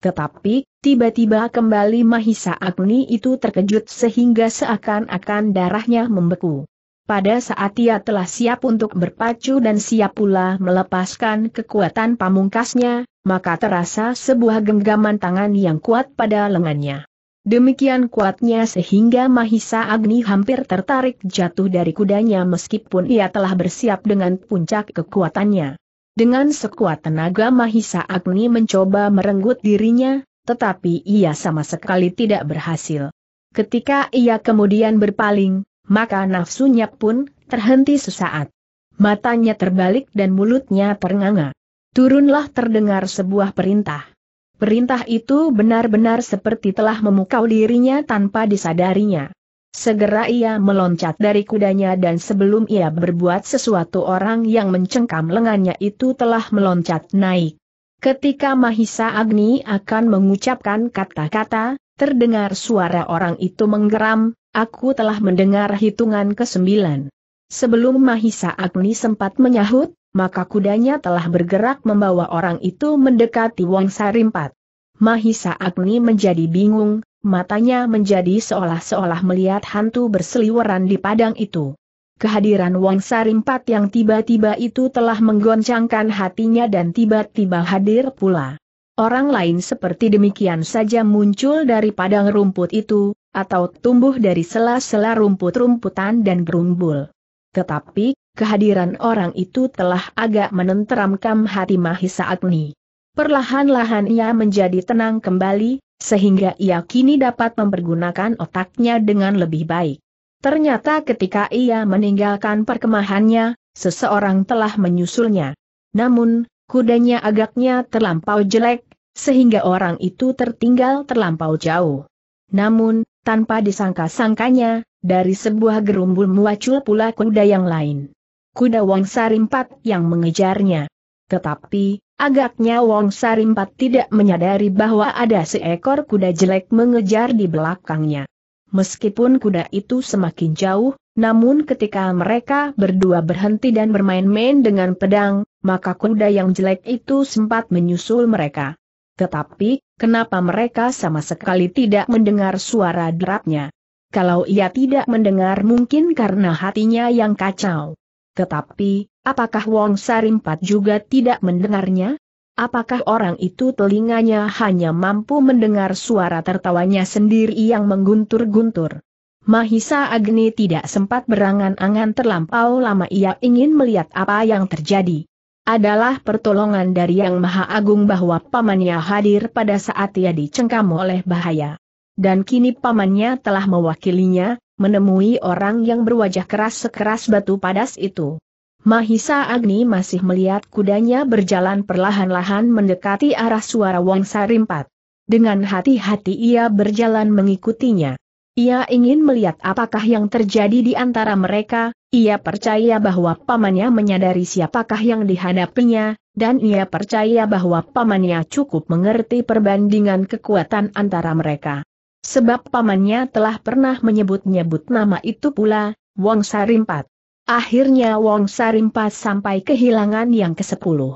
Tetapi, tiba-tiba kembali Mahisa Agni itu terkejut sehingga seakan-akan darahnya membeku pada saat ia telah siap untuk berpacu dan siap pula melepaskan kekuatan pamungkasnya, maka terasa sebuah genggaman tangan yang kuat pada lengannya. Demikian kuatnya sehingga Mahisa Agni hampir tertarik jatuh dari kudanya meskipun ia telah bersiap dengan puncak kekuatannya. Dengan sekuat tenaga Mahisa Agni mencoba merenggut dirinya, tetapi ia sama sekali tidak berhasil. Ketika ia kemudian berpaling, maka nafsunya pun terhenti sesaat. Matanya terbalik dan mulutnya ternganga. Turunlah terdengar sebuah perintah. Perintah itu benar-benar seperti telah memukau dirinya tanpa disadarinya. Segera ia meloncat dari kudanya dan sebelum ia berbuat sesuatu orang yang mencengkam lengannya itu telah meloncat naik. Ketika Mahisa Agni akan mengucapkan kata-kata, Terdengar suara orang itu menggeram, aku telah mendengar hitungan kesembilan. Sebelum Mahisa Agni sempat menyahut, maka kudanya telah bergerak membawa orang itu mendekati Wong Sarimpat. Mahisa Agni menjadi bingung, matanya menjadi seolah-seolah melihat hantu berseliweran di padang itu. Kehadiran Wong Sarimpat yang tiba-tiba itu telah menggoncangkan hatinya dan tiba-tiba hadir pula. Orang lain seperti demikian saja muncul dari padang rumput itu, atau tumbuh dari sela-sela rumput-rumputan dan gerumbul. Tetapi, kehadiran orang itu telah agak menenteramkan hati Mahisa Agni. Perlahan-lahan ia menjadi tenang kembali, sehingga ia kini dapat mempergunakan otaknya dengan lebih baik. Ternyata ketika ia meninggalkan perkemahannya, seseorang telah menyusulnya. Namun, kudanya agaknya terlampau jelek, sehingga orang itu tertinggal terlampau jauh. Namun, tanpa disangka-sangkanya, dari sebuah gerumbul muacul pula kuda yang lain. Kuda Wong Sarimpat yang mengejarnya. Tetapi, agaknya Wong Sarimpat tidak menyadari bahwa ada seekor kuda jelek mengejar di belakangnya. Meskipun kuda itu semakin jauh, namun ketika mereka berdua berhenti dan bermain-main dengan pedang, maka kuda yang jelek itu sempat menyusul mereka. Tetapi, kenapa mereka sama sekali tidak mendengar suara derapnya? Kalau ia tidak mendengar mungkin karena hatinya yang kacau. Tetapi, apakah Wong Sarimpat juga tidak mendengarnya? Apakah orang itu telinganya hanya mampu mendengar suara tertawanya sendiri yang mengguntur-guntur? Mahisa Agni tidak sempat berangan-angan terlampau lama ia ingin melihat apa yang terjadi adalah pertolongan dari Yang Maha Agung bahwa pamannya hadir pada saat ia dicengkam oleh bahaya. Dan kini pamannya telah mewakilinya, menemui orang yang berwajah keras sekeras batu padas itu. Mahisa Agni masih melihat kudanya berjalan perlahan-lahan mendekati arah suara Wong Sarimpat. Dengan hati-hati ia berjalan mengikutinya. Ia ingin melihat apakah yang terjadi di antara mereka, ia percaya bahwa pamannya menyadari siapakah yang dihadapinya, dan ia percaya bahwa pamannya cukup mengerti perbandingan kekuatan antara mereka. Sebab pamannya telah pernah menyebut-nyebut nama itu pula, Wong Sarimpat. Akhirnya Wong Sarimpat sampai kehilangan yang ke-10.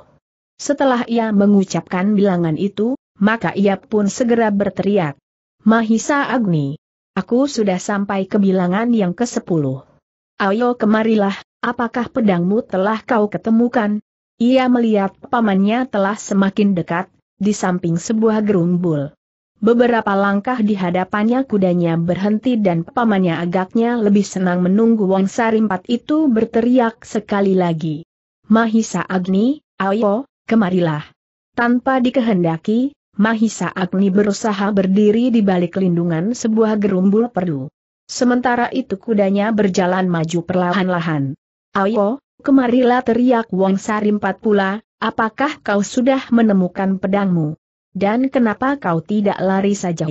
Setelah ia mengucapkan bilangan itu, maka ia pun segera berteriak. Mahisa Agni. Aku sudah sampai ke bilangan yang ke-10. Ayo kemarilah, apakah pedangmu telah kau ketemukan? Ia melihat pamannya telah semakin dekat, di samping sebuah gerumbul. Beberapa langkah di hadapannya kudanya berhenti dan pamannya agaknya lebih senang menunggu Wong Sarimpat itu berteriak sekali lagi. Mahisa Agni, ayo, kemarilah. Tanpa dikehendaki, Mahisa Agni berusaha berdiri di balik lindungan sebuah gerumbul perdu. Sementara itu kudanya berjalan maju perlahan-lahan. Ayo, kemarilah teriak Wong Sarimpat pula, apakah kau sudah menemukan pedangmu? Dan kenapa kau tidak lari saja?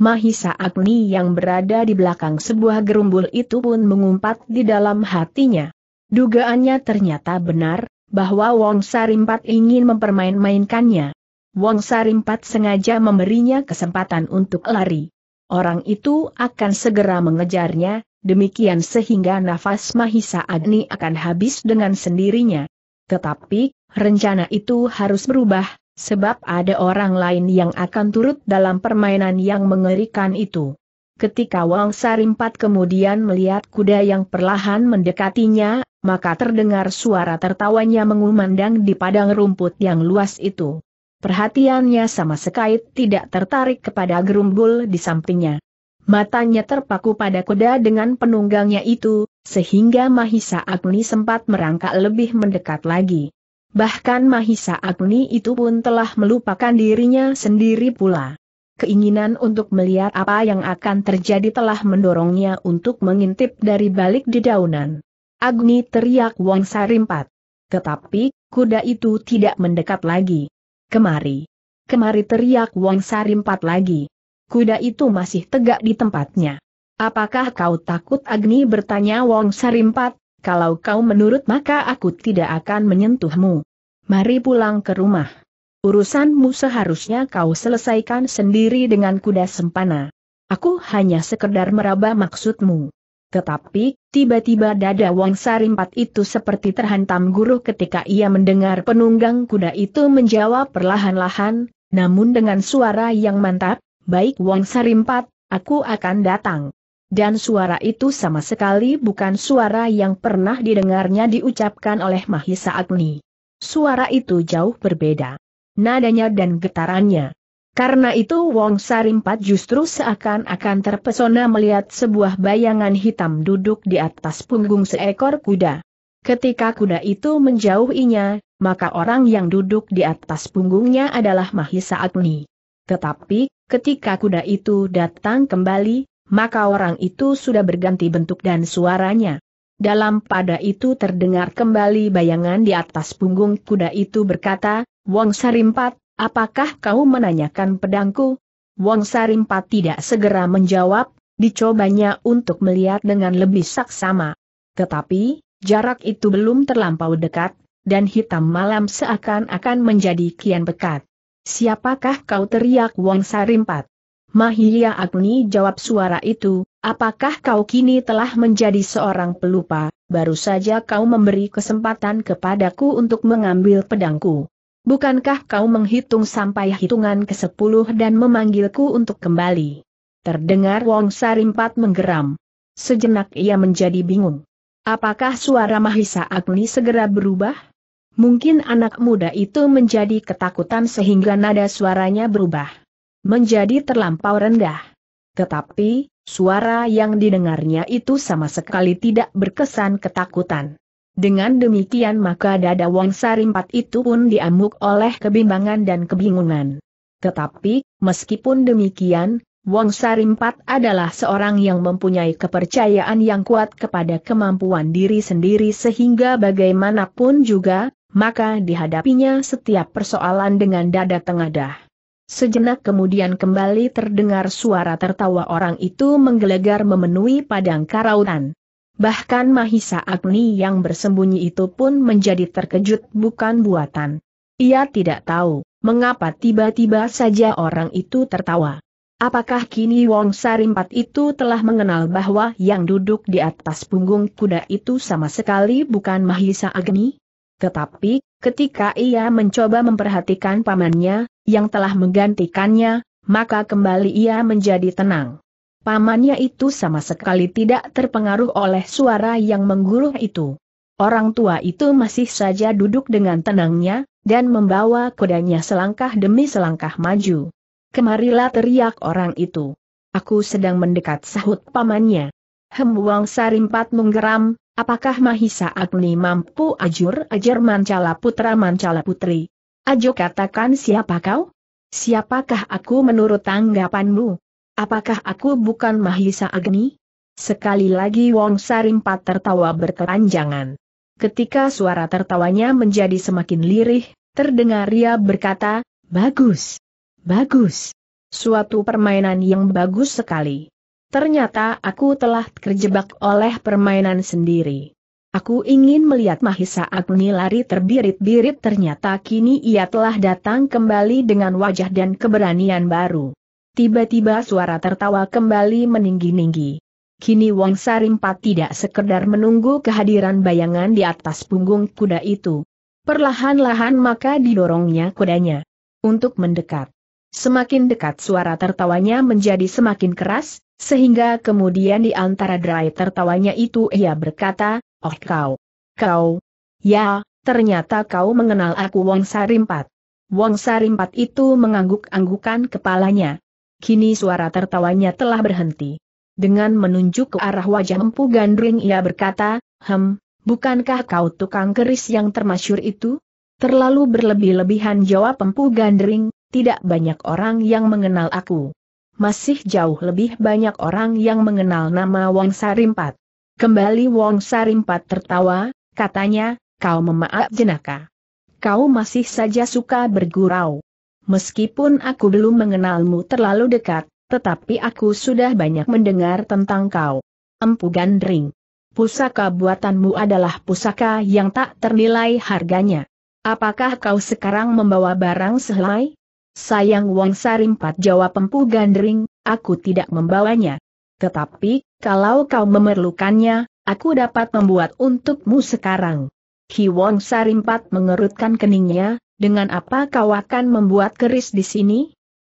Mahisa Agni yang berada di belakang sebuah gerumbul itu pun mengumpat di dalam hatinya. Dugaannya ternyata benar, bahwa Wong Sarimpat ingin mempermain-mainkannya. Wong Sarimpat sengaja memberinya kesempatan untuk lari orang itu akan segera mengejarnya, demikian sehingga nafas Mahisa Agni akan habis dengan sendirinya. Tetapi, rencana itu harus berubah, sebab ada orang lain yang akan turut dalam permainan yang mengerikan itu. Ketika Wang Sarimpat kemudian melihat kuda yang perlahan mendekatinya, maka terdengar suara tertawanya mengumandang di padang rumput yang luas itu perhatiannya sama sekali tidak tertarik kepada gerumbul di sampingnya. Matanya terpaku pada kuda dengan penunggangnya itu, sehingga Mahisa Agni sempat merangkak lebih mendekat lagi. Bahkan Mahisa Agni itu pun telah melupakan dirinya sendiri pula. Keinginan untuk melihat apa yang akan terjadi telah mendorongnya untuk mengintip dari balik dedaunan. Agni teriak Wong Sarimpat. Tetapi, kuda itu tidak mendekat lagi kemari. Kemari teriak Wong Sarimpat lagi. Kuda itu masih tegak di tempatnya. Apakah kau takut Agni bertanya Wong Sarimpat, kalau kau menurut maka aku tidak akan menyentuhmu. Mari pulang ke rumah. Urusanmu seharusnya kau selesaikan sendiri dengan kuda sempana. Aku hanya sekedar meraba maksudmu. Tetapi, tiba-tiba dada Wang Sarimpat itu seperti terhantam guru ketika ia mendengar penunggang kuda itu menjawab perlahan-lahan, namun dengan suara yang mantap, baik Wang Sarimpat, aku akan datang. Dan suara itu sama sekali bukan suara yang pernah didengarnya diucapkan oleh Mahisa Agni. Suara itu jauh berbeda. Nadanya dan getarannya karena itu Wong Sarimpat justru seakan-akan terpesona melihat sebuah bayangan hitam duduk di atas punggung seekor kuda. Ketika kuda itu menjauhinya, maka orang yang duduk di atas punggungnya adalah Mahisa Agni. Tetapi, ketika kuda itu datang kembali, maka orang itu sudah berganti bentuk dan suaranya. Dalam pada itu terdengar kembali bayangan di atas punggung kuda itu berkata, Wong Sarimpat, apakah kau menanyakan pedangku? Wong Sarimpat tidak segera menjawab, dicobanya untuk melihat dengan lebih saksama. Tetapi, jarak itu belum terlampau dekat, dan hitam malam seakan-akan menjadi kian pekat. Siapakah kau teriak Wong Sarimpat? Mahia Agni jawab suara itu, apakah kau kini telah menjadi seorang pelupa, baru saja kau memberi kesempatan kepadaku untuk mengambil pedangku. Bukankah kau menghitung sampai hitungan ke sepuluh dan memanggilku untuk kembali? Terdengar Wong Sarimpat menggeram. Sejenak ia menjadi bingung. Apakah suara Mahisa Agni segera berubah? Mungkin anak muda itu menjadi ketakutan sehingga nada suaranya berubah. Menjadi terlampau rendah. Tetapi, suara yang didengarnya itu sama sekali tidak berkesan ketakutan. Dengan demikian maka dada Wang Sarimpat itu pun diamuk oleh kebimbangan dan kebingungan. Tetapi, meskipun demikian, Wang Sarimpat adalah seorang yang mempunyai kepercayaan yang kuat kepada kemampuan diri sendiri sehingga bagaimanapun juga, maka dihadapinya setiap persoalan dengan dada tengadah. Sejenak kemudian kembali terdengar suara tertawa orang itu menggelegar memenuhi padang karautan. Bahkan Mahisa Agni yang bersembunyi itu pun menjadi terkejut bukan buatan. Ia tidak tahu, mengapa tiba-tiba saja orang itu tertawa. Apakah kini Wong Sarimpat itu telah mengenal bahwa yang duduk di atas punggung kuda itu sama sekali bukan Mahisa Agni? Tetapi, ketika ia mencoba memperhatikan pamannya, yang telah menggantikannya, maka kembali ia menjadi tenang. Pamannya itu sama sekali tidak terpengaruh oleh suara yang mengguruh itu. Orang tua itu masih saja duduk dengan tenangnya, dan membawa kudanya selangkah demi selangkah maju. Kemarilah teriak orang itu. Aku sedang mendekat sahut pamannya. Hembuang Sarimpat menggeram, apakah Mahisa Agni mampu ajur ajar mancala putra mancala putri? Ajo katakan siapa kau? Siapakah aku menurut tanggapanmu? Apakah aku bukan Mahisa Agni? Sekali lagi Wong Sarimpat tertawa berkepanjangan. Ketika suara tertawanya menjadi semakin lirih, terdengar ia berkata, Bagus! Bagus! Suatu permainan yang bagus sekali. Ternyata aku telah terjebak oleh permainan sendiri. Aku ingin melihat Mahisa Agni lari terbirit-birit ternyata kini ia telah datang kembali dengan wajah dan keberanian baru. Tiba-tiba suara tertawa kembali meninggi-ninggi. Kini Wang Sarimpat tidak sekedar menunggu kehadiran bayangan di atas punggung kuda itu. Perlahan-lahan maka didorongnya kudanya. Untuk mendekat. Semakin dekat suara tertawanya menjadi semakin keras, sehingga kemudian di antara derai tertawanya itu ia berkata, Oh kau! Kau! Ya, ternyata kau mengenal aku Wang Sarimpat. Wang Sarimpat itu mengangguk-anggukan kepalanya, Kini suara tertawanya telah berhenti. Dengan menunjuk ke arah wajah Empu Gandring ia berkata, Hem, bukankah kau tukang keris yang termasyur itu? Terlalu berlebih-lebihan jawab Empu Gandring, tidak banyak orang yang mengenal aku. Masih jauh lebih banyak orang yang mengenal nama Wong Sarimpat. Kembali Wong Sarimpat tertawa, katanya, kau memaaf jenaka. Kau masih saja suka bergurau meskipun aku belum mengenalmu terlalu dekat, tetapi aku sudah banyak mendengar tentang kau. Empu Gandring. Pusaka buatanmu adalah pusaka yang tak ternilai harganya. Apakah kau sekarang membawa barang sehelai? Sayang Wang Sarimpat jawab Empu Gandring, aku tidak membawanya. Tetapi, kalau kau memerlukannya, aku dapat membuat untukmu sekarang. Ki Wong Sarimpat mengerutkan keningnya, dengan apa kau akan membuat keris di sini?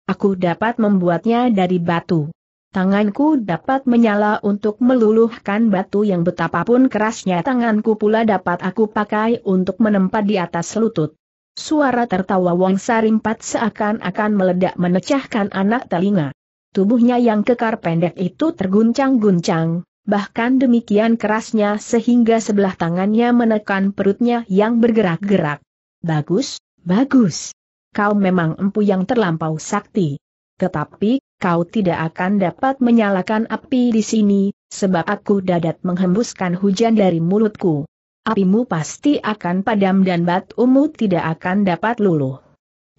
Aku dapat membuatnya dari batu. Tanganku dapat menyala untuk meluluhkan batu yang betapapun kerasnya tanganku pula dapat aku pakai untuk menempat di atas lutut. Suara tertawa Wong Sarimpat seakan-akan meledak menecahkan anak telinga. Tubuhnya yang kekar pendek itu terguncang-guncang, bahkan demikian kerasnya sehingga sebelah tangannya menekan perutnya yang bergerak-gerak. Bagus, Bagus. Kau memang empu yang terlampau sakti. Tetapi, kau tidak akan dapat menyalakan api di sini, sebab aku dadat menghembuskan hujan dari mulutku. Apimu pasti akan padam dan batumu tidak akan dapat luluh.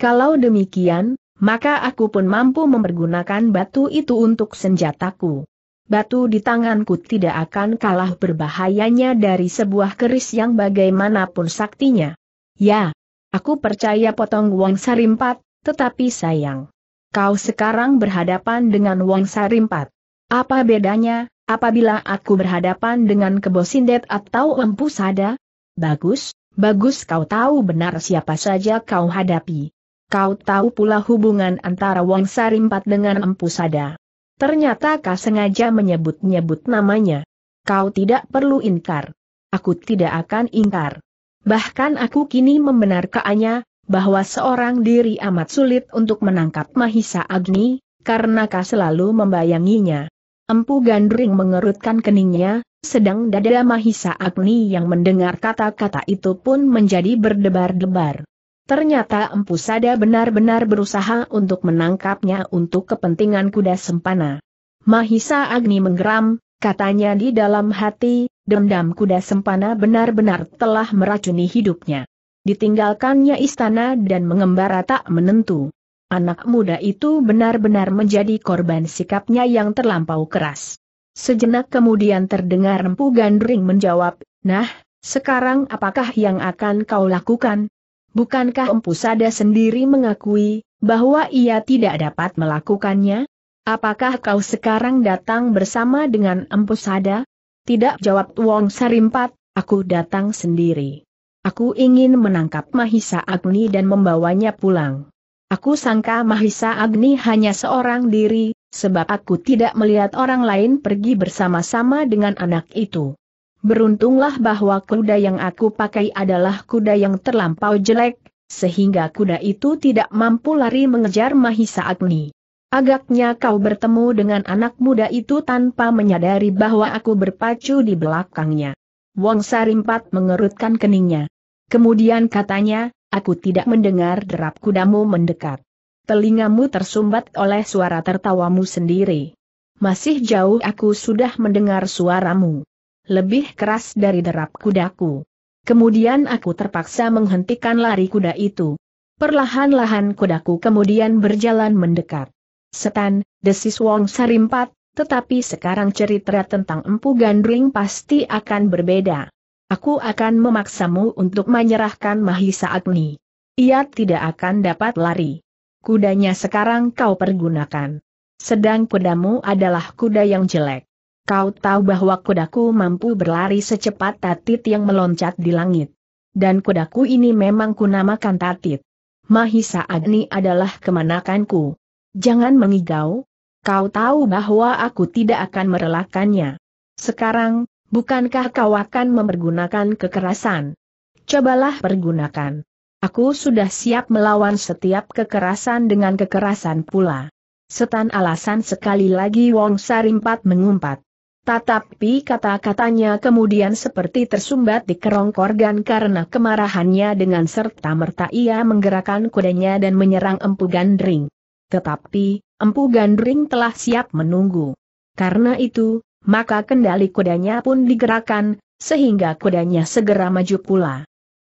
Kalau demikian, maka aku pun mampu mempergunakan batu itu untuk senjataku. Batu di tanganku tidak akan kalah berbahayanya dari sebuah keris yang bagaimanapun saktinya. Ya, Aku percaya potong Wong Sarimpat, tetapi sayang. Kau sekarang berhadapan dengan Wong Sarimpat. Apa bedanya, apabila aku berhadapan dengan Kebo Sindet atau Empu Sada? Bagus, bagus kau tahu benar siapa saja kau hadapi. Kau tahu pula hubungan antara Wong Sarimpat dengan Empu Sada. Ternyata kau sengaja menyebut-nyebut namanya. Kau tidak perlu ingkar. Aku tidak akan ingkar. Bahkan aku kini membenarkannya, bahwa seorang diri amat sulit untuk menangkap Mahisa Agni, karena kau selalu membayanginya. Empu Gandring mengerutkan keningnya, sedang dada Mahisa Agni yang mendengar kata-kata itu pun menjadi berdebar-debar. Ternyata Empu Sada benar-benar berusaha untuk menangkapnya untuk kepentingan kuda sempana. Mahisa Agni menggeram, katanya di dalam hati, dendam kuda sempana benar-benar telah meracuni hidupnya. Ditinggalkannya istana dan mengembara tak menentu. Anak muda itu benar-benar menjadi korban sikapnya yang terlampau keras. Sejenak kemudian terdengar Empu Gandring menjawab, Nah, sekarang apakah yang akan kau lakukan? Bukankah Empu Sada sendiri mengakui, bahwa ia tidak dapat melakukannya? Apakah kau sekarang datang bersama dengan Empu Sada? Tidak jawab Wong Sarimpat, aku datang sendiri. Aku ingin menangkap Mahisa Agni dan membawanya pulang. Aku sangka Mahisa Agni hanya seorang diri, sebab aku tidak melihat orang lain pergi bersama-sama dengan anak itu. Beruntunglah bahwa kuda yang aku pakai adalah kuda yang terlampau jelek, sehingga kuda itu tidak mampu lari mengejar Mahisa Agni. Agaknya kau bertemu dengan anak muda itu tanpa menyadari bahwa aku berpacu di belakangnya. Wong Sarimpat mengerutkan keningnya. Kemudian katanya, aku tidak mendengar derap kudamu mendekat. Telingamu tersumbat oleh suara tertawamu sendiri. Masih jauh aku sudah mendengar suaramu. Lebih keras dari derap kudaku. Kemudian aku terpaksa menghentikan lari kuda itu. Perlahan-lahan kudaku kemudian berjalan mendekat setan, desis Wong Sarimpat, tetapi sekarang cerita tentang Empu Gandring pasti akan berbeda. Aku akan memaksamu untuk menyerahkan Mahisa Agni. Ia tidak akan dapat lari. Kudanya sekarang kau pergunakan. Sedang kudamu adalah kuda yang jelek. Kau tahu bahwa kudaku mampu berlari secepat tatit yang meloncat di langit. Dan kudaku ini memang kunamakan tatit. Mahisa Agni adalah kemanakanku. Jangan mengigau. Kau tahu bahwa aku tidak akan merelakannya. Sekarang, bukankah kau akan mempergunakan kekerasan? Cobalah pergunakan. Aku sudah siap melawan setiap kekerasan dengan kekerasan pula. Setan alasan sekali lagi Wong Sarimpat mengumpat. Tetapi kata-katanya kemudian seperti tersumbat di kerongkorgan karena kemarahannya dengan serta merta ia menggerakkan kudanya dan menyerang Empu Gandring. Tetapi, Empu Gandring telah siap menunggu. Karena itu, maka kendali kudanya pun digerakkan, sehingga kudanya segera maju pula.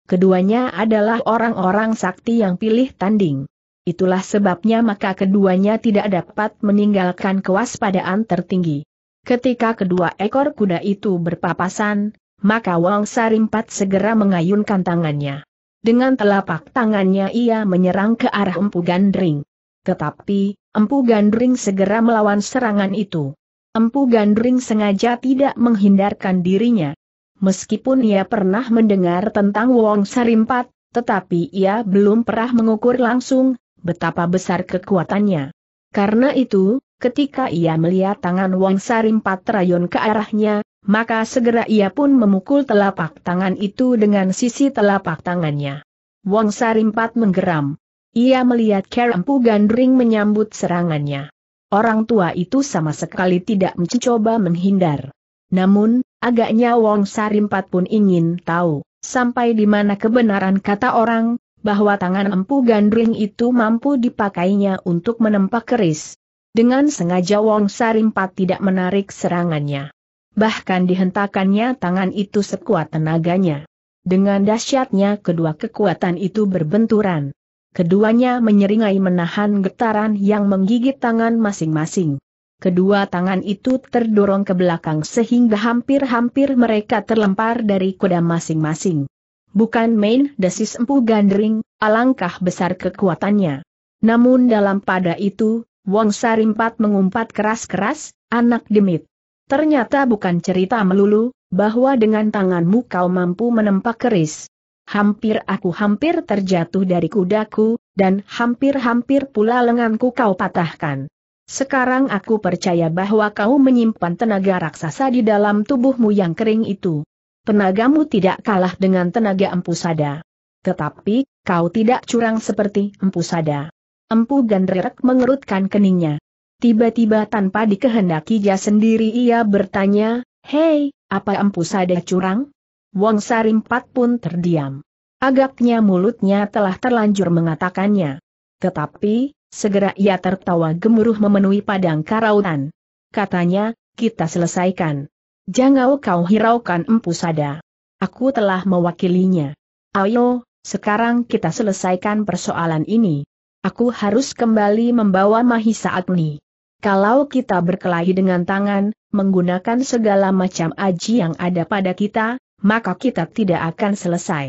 Keduanya adalah orang-orang sakti yang pilih tanding. Itulah sebabnya maka keduanya tidak dapat meninggalkan kewaspadaan tertinggi. Ketika kedua ekor kuda itu berpapasan, maka Wang Sarimpat segera mengayunkan tangannya. Dengan telapak tangannya ia menyerang ke arah Empu Gandring. Tetapi, Empu Gandring segera melawan serangan itu. Empu Gandring sengaja tidak menghindarkan dirinya. Meskipun ia pernah mendengar tentang Wong Sarimpat, tetapi ia belum pernah mengukur langsung betapa besar kekuatannya. Karena itu, ketika ia melihat tangan Wong Sarimpat terayun ke arahnya, maka segera ia pun memukul telapak tangan itu dengan sisi telapak tangannya. Wong Sarimpat menggeram. Ia melihat Kerempu Gandring menyambut serangannya. Orang tua itu sama sekali tidak mencoba menghindar. Namun, agaknya Wong Sarimpat pun ingin tahu, sampai di mana kebenaran kata orang, bahwa tangan empu gandring itu mampu dipakainya untuk menempa keris. Dengan sengaja Wong Sarimpat tidak menarik serangannya. Bahkan dihentakannya tangan itu sekuat tenaganya. Dengan dahsyatnya kedua kekuatan itu berbenturan. Keduanya menyeringai menahan getaran yang menggigit tangan masing-masing. Kedua tangan itu terdorong ke belakang sehingga hampir-hampir mereka terlempar dari kuda masing-masing. Bukan main desis empu gandering, alangkah besar kekuatannya. Namun dalam pada itu, Wong Sarimpat mengumpat keras-keras, anak demit. Ternyata bukan cerita melulu, bahwa dengan tanganmu kau mampu menempa keris hampir aku hampir terjatuh dari kudaku, dan hampir-hampir pula lenganku kau patahkan. Sekarang aku percaya bahwa kau menyimpan tenaga raksasa di dalam tubuhmu yang kering itu. Tenagamu tidak kalah dengan tenaga Empu Sada. Tetapi, kau tidak curang seperti Empu Sada. Empu Gandrek mengerutkan keningnya. Tiba-tiba tanpa dikehendaki dia sendiri ia bertanya, Hei, apa Empu Sada curang? Wong Sarimpat pun terdiam. Agaknya mulutnya telah terlanjur mengatakannya. Tetapi, segera ia tertawa gemuruh memenuhi padang karautan. Katanya, kita selesaikan. Jangan kau hiraukan empu sada. Aku telah mewakilinya. Ayo, sekarang kita selesaikan persoalan ini. Aku harus kembali membawa Mahisa Agni. Kalau kita berkelahi dengan tangan, menggunakan segala macam aji yang ada pada kita, maka kita tidak akan selesai.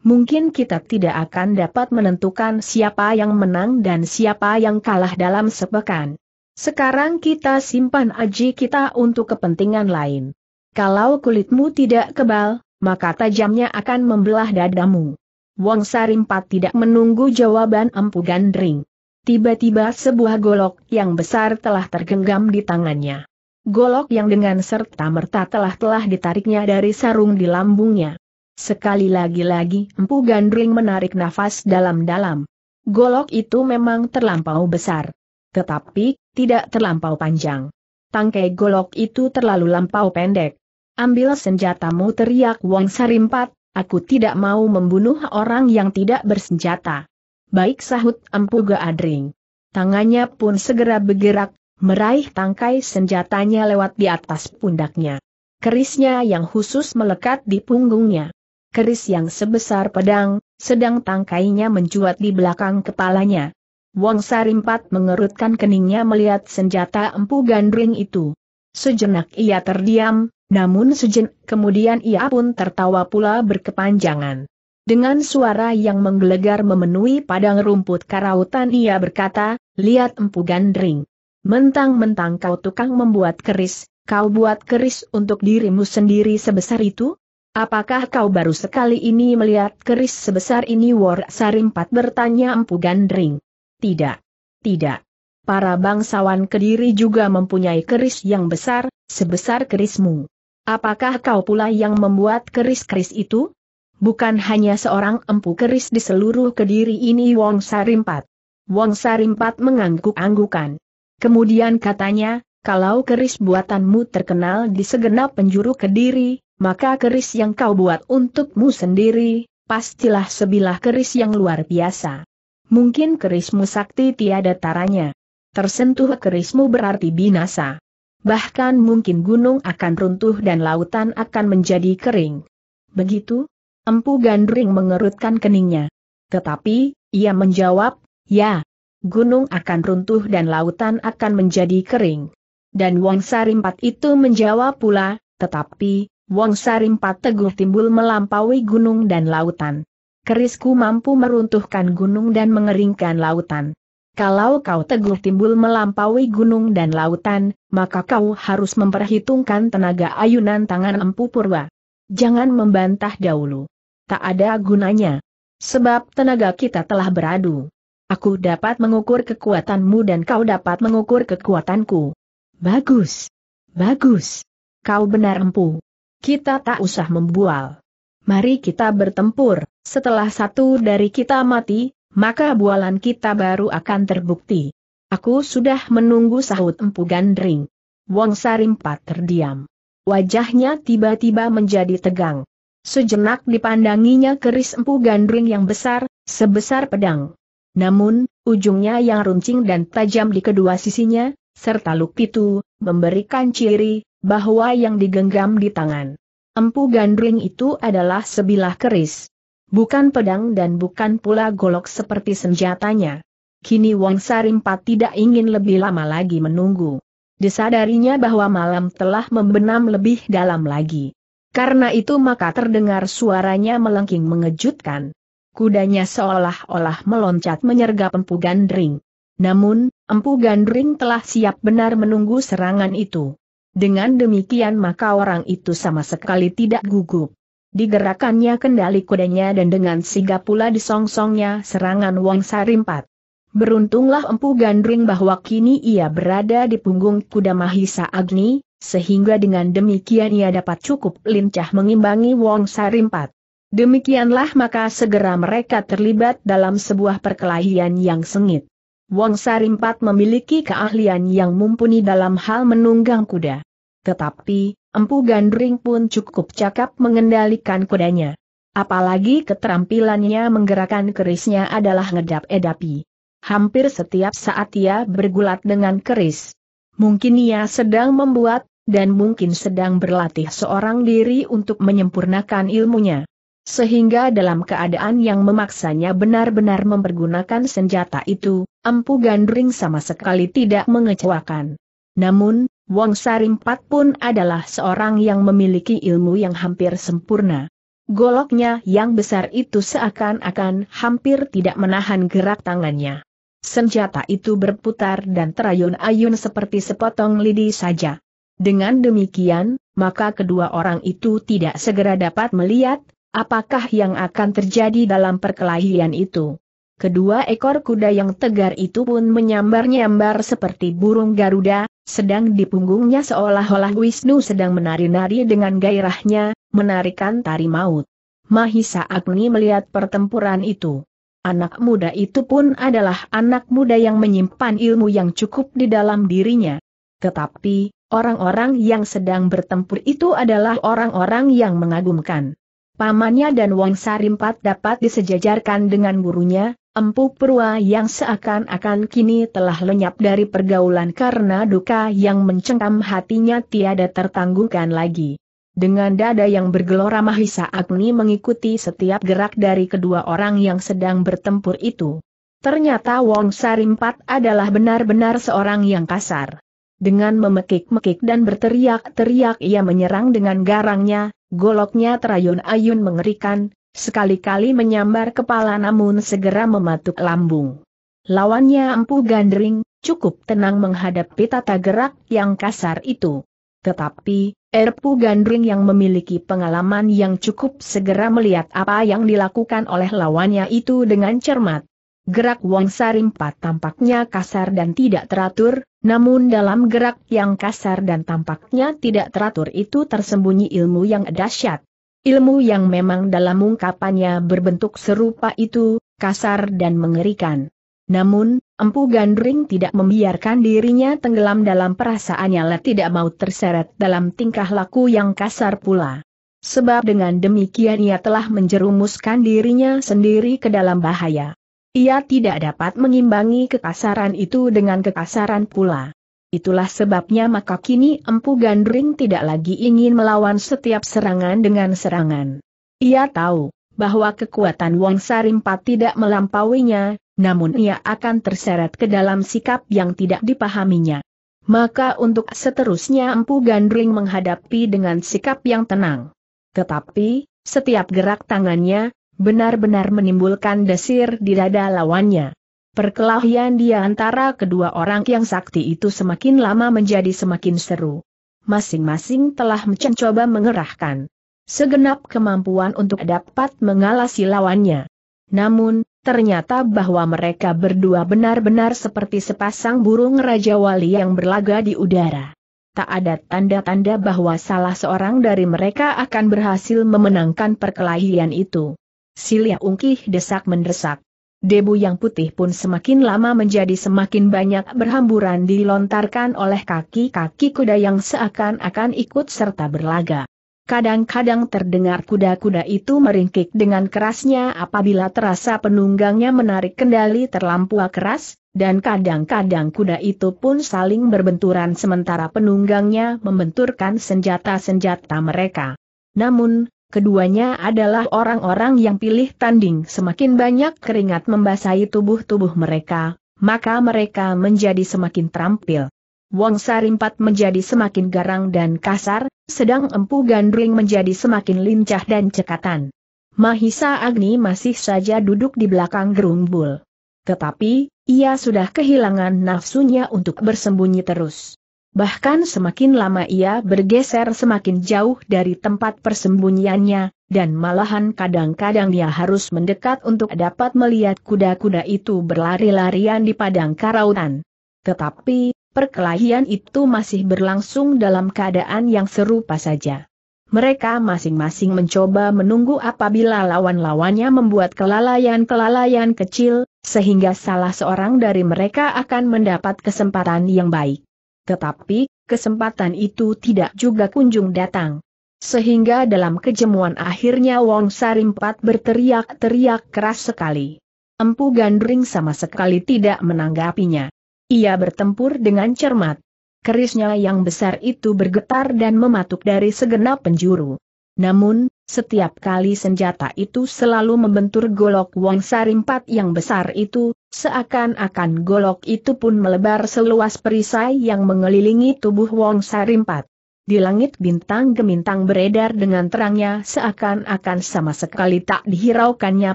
Mungkin kita tidak akan dapat menentukan siapa yang menang dan siapa yang kalah dalam sepekan. Sekarang kita simpan aji kita untuk kepentingan lain. Kalau kulitmu tidak kebal, maka tajamnya akan membelah dadamu. Wong Sarimpat tidak menunggu jawaban Empu Gandring. Tiba-tiba sebuah golok yang besar telah tergenggam di tangannya golok yang dengan serta-merta telah-telah ditariknya dari sarung di lambungnya. Sekali lagi-lagi Empu Gandring menarik nafas dalam-dalam. Golok itu memang terlampau besar. Tetapi, tidak terlampau panjang. Tangkai golok itu terlalu lampau pendek. Ambil senjatamu teriak Wong Sarimpat, aku tidak mau membunuh orang yang tidak bersenjata. Baik sahut Empu Gandring. Tangannya pun segera bergerak, meraih tangkai senjatanya lewat di atas pundaknya. Kerisnya yang khusus melekat di punggungnya. Keris yang sebesar pedang, sedang tangkainya mencuat di belakang kepalanya. Wong Sarimpat mengerutkan keningnya melihat senjata empu gandring itu. Sejenak ia terdiam, namun sejenak kemudian ia pun tertawa pula berkepanjangan. Dengan suara yang menggelegar memenuhi padang rumput karautan ia berkata, lihat empu gandring. Mentang-mentang kau tukang membuat keris, kau buat keris untuk dirimu sendiri sebesar itu? Apakah kau baru sekali ini melihat keris sebesar ini? War Sarimpat bertanya Empu Gandring. Tidak. Tidak. Para bangsawan Kediri juga mempunyai keris yang besar, sebesar kerismu. Apakah kau pula yang membuat keris-keris itu? Bukan hanya seorang empu keris di seluruh Kediri ini Wong Sarimpat. Wong Sarimpat mengangguk-anggukan. Kemudian katanya, kalau keris buatanmu terkenal di segenap penjuru kediri, maka keris yang kau buat untukmu sendiri, pastilah sebilah keris yang luar biasa. Mungkin kerismu sakti tiada taranya. Tersentuh kerismu berarti binasa. Bahkan mungkin gunung akan runtuh dan lautan akan menjadi kering. Begitu? Empu Gandring mengerutkan keningnya. Tetapi, ia menjawab, ya, gunung akan runtuh dan lautan akan menjadi kering. Dan Wong Sarimpat itu menjawab pula, tetapi, Wong Sarimpat teguh timbul melampaui gunung dan lautan. Kerisku mampu meruntuhkan gunung dan mengeringkan lautan. Kalau kau teguh timbul melampaui gunung dan lautan, maka kau harus memperhitungkan tenaga ayunan tangan Empu Purwa. Jangan membantah dahulu. Tak ada gunanya. Sebab tenaga kita telah beradu. Aku dapat mengukur kekuatanmu dan kau dapat mengukur kekuatanku. Bagus. Bagus. Kau benar empu. Kita tak usah membual. Mari kita bertempur, setelah satu dari kita mati, maka bualan kita baru akan terbukti. Aku sudah menunggu sahut empu gandring. Wong Sarimpat terdiam. Wajahnya tiba-tiba menjadi tegang. Sejenak dipandanginya keris empu gandring yang besar, sebesar pedang. Namun, ujungnya yang runcing dan tajam di kedua sisinya, serta luk itu, memberikan ciri bahwa yang digenggam di tangan empu gandring itu adalah sebilah keris. Bukan pedang dan bukan pula golok seperti senjatanya. Kini Wang Sarimpa tidak ingin lebih lama lagi menunggu. Disadarinya bahwa malam telah membenam lebih dalam lagi. Karena itu maka terdengar suaranya melengking mengejutkan. Kudanya seolah-olah meloncat menyergap Empu Gandring. Namun, Empu Gandring telah siap benar menunggu serangan itu. Dengan demikian maka orang itu sama sekali tidak gugup. Digerakannya kendali kudanya dan dengan sigap pula disongsongnya serangan Wong Sarimpat. Beruntunglah Empu Gandring bahwa kini ia berada di punggung kuda Mahisa Agni, sehingga dengan demikian ia dapat cukup lincah mengimbangi Wong Sarimpat. Demikianlah maka segera mereka terlibat dalam sebuah perkelahian yang sengit. Wong Sarimpat memiliki keahlian yang mumpuni dalam hal menunggang kuda. Tetapi, Empu Gandring pun cukup cakap mengendalikan kudanya. Apalagi keterampilannya menggerakkan kerisnya adalah ngedap-edapi. Hampir setiap saat ia bergulat dengan keris. Mungkin ia sedang membuat, dan mungkin sedang berlatih seorang diri untuk menyempurnakan ilmunya sehingga dalam keadaan yang memaksanya benar-benar mempergunakan senjata itu, Empu Gandring sama sekali tidak mengecewakan. Namun, Wong Sarimpat pun adalah seorang yang memiliki ilmu yang hampir sempurna. Goloknya yang besar itu seakan-akan hampir tidak menahan gerak tangannya. Senjata itu berputar dan terayun-ayun seperti sepotong lidi saja. Dengan demikian, maka kedua orang itu tidak segera dapat melihat Apakah yang akan terjadi dalam perkelahian itu? Kedua ekor kuda yang tegar itu pun menyambar-nyambar seperti burung Garuda, sedang di punggungnya seolah-olah Wisnu sedang menari-nari dengan gairahnya, menarikan tari maut. Mahisa Agni melihat pertempuran itu. Anak muda itu pun adalah anak muda yang menyimpan ilmu yang cukup di dalam dirinya. Tetapi, orang-orang yang sedang bertempur itu adalah orang-orang yang mengagumkan pamannya dan Wong Sarimpat dapat disejajarkan dengan gurunya, Empu Purwa yang seakan-akan kini telah lenyap dari pergaulan karena duka yang mencengkam hatinya tiada tertanggungkan lagi. Dengan dada yang bergelora Mahisa Agni mengikuti setiap gerak dari kedua orang yang sedang bertempur itu. Ternyata Wong Sarimpat adalah benar-benar seorang yang kasar. Dengan memekik-mekik dan berteriak-teriak ia menyerang dengan garangnya, goloknya terayun-ayun mengerikan, sekali-kali menyambar kepala namun segera mematuk lambung. Lawannya empu gandring, cukup tenang menghadapi tata gerak yang kasar itu. Tetapi, Erpu Gandring yang memiliki pengalaman yang cukup segera melihat apa yang dilakukan oleh lawannya itu dengan cermat. Gerak Wong Sarimpa tampaknya kasar dan tidak teratur, namun dalam gerak yang kasar dan tampaknya tidak teratur itu tersembunyi ilmu yang dahsyat. Ilmu yang memang dalam ungkapannya berbentuk serupa itu, kasar dan mengerikan. Namun, Empu Gandring tidak membiarkan dirinya tenggelam dalam perasaannya lah tidak mau terseret dalam tingkah laku yang kasar pula. Sebab dengan demikian ia telah menjerumuskan dirinya sendiri ke dalam bahaya. Ia tidak dapat mengimbangi kekasaran itu dengan kekasaran pula. Itulah sebabnya maka kini Empu Gandring tidak lagi ingin melawan setiap serangan dengan serangan. Ia tahu bahwa kekuatan Wong Sarimpa tidak melampauinya, namun ia akan terseret ke dalam sikap yang tidak dipahaminya. Maka untuk seterusnya Empu Gandring menghadapi dengan sikap yang tenang. Tetapi, setiap gerak tangannya, benar-benar menimbulkan desir di dada lawannya. Perkelahian di antara kedua orang yang sakti itu semakin lama menjadi semakin seru. Masing-masing telah mencoba mengerahkan segenap kemampuan untuk dapat mengalasi lawannya. Namun, ternyata bahwa mereka berdua benar-benar seperti sepasang burung Raja Wali yang berlaga di udara. Tak ada tanda-tanda bahwa salah seorang dari mereka akan berhasil memenangkan perkelahian itu. Silia ungkih desak mendesak. Debu yang putih pun semakin lama menjadi semakin banyak berhamburan dilontarkan oleh kaki-kaki kuda yang seakan-akan ikut serta berlaga. Kadang-kadang terdengar kuda-kuda itu meringkik dengan kerasnya apabila terasa penunggangnya menarik kendali terlampau keras, dan kadang-kadang kuda itu pun saling berbenturan sementara penunggangnya membenturkan senjata-senjata mereka. Namun, Keduanya adalah orang-orang yang pilih tanding semakin banyak keringat membasahi tubuh-tubuh mereka, maka mereka menjadi semakin terampil. Wong Sarimpat menjadi semakin garang dan kasar, sedang Empu Gandring menjadi semakin lincah dan cekatan. Mahisa Agni masih saja duduk di belakang gerumbul. Tetapi, ia sudah kehilangan nafsunya untuk bersembunyi terus. Bahkan semakin lama ia bergeser semakin jauh dari tempat persembunyiannya, dan malahan kadang-kadang ia harus mendekat untuk dapat melihat kuda-kuda itu berlari-larian di padang karautan. Tetapi, perkelahian itu masih berlangsung dalam keadaan yang serupa saja. Mereka masing-masing mencoba menunggu apabila lawan-lawannya membuat kelalaian-kelalaian kecil, sehingga salah seorang dari mereka akan mendapat kesempatan yang baik. Tetapi, kesempatan itu tidak juga kunjung datang. Sehingga dalam kejemuan akhirnya Wong Sarimpat berteriak-teriak keras sekali. Empu Gandring sama sekali tidak menanggapinya. Ia bertempur dengan cermat. Kerisnya yang besar itu bergetar dan mematuk dari segenap penjuru. Namun, setiap kali senjata itu selalu membentur golok Wong Sarimpat yang besar itu, seakan-akan golok itu pun melebar seluas perisai yang mengelilingi tubuh Wong Sarimpat. Di langit bintang gemintang beredar dengan terangnya seakan-akan sama sekali tak dihiraukannya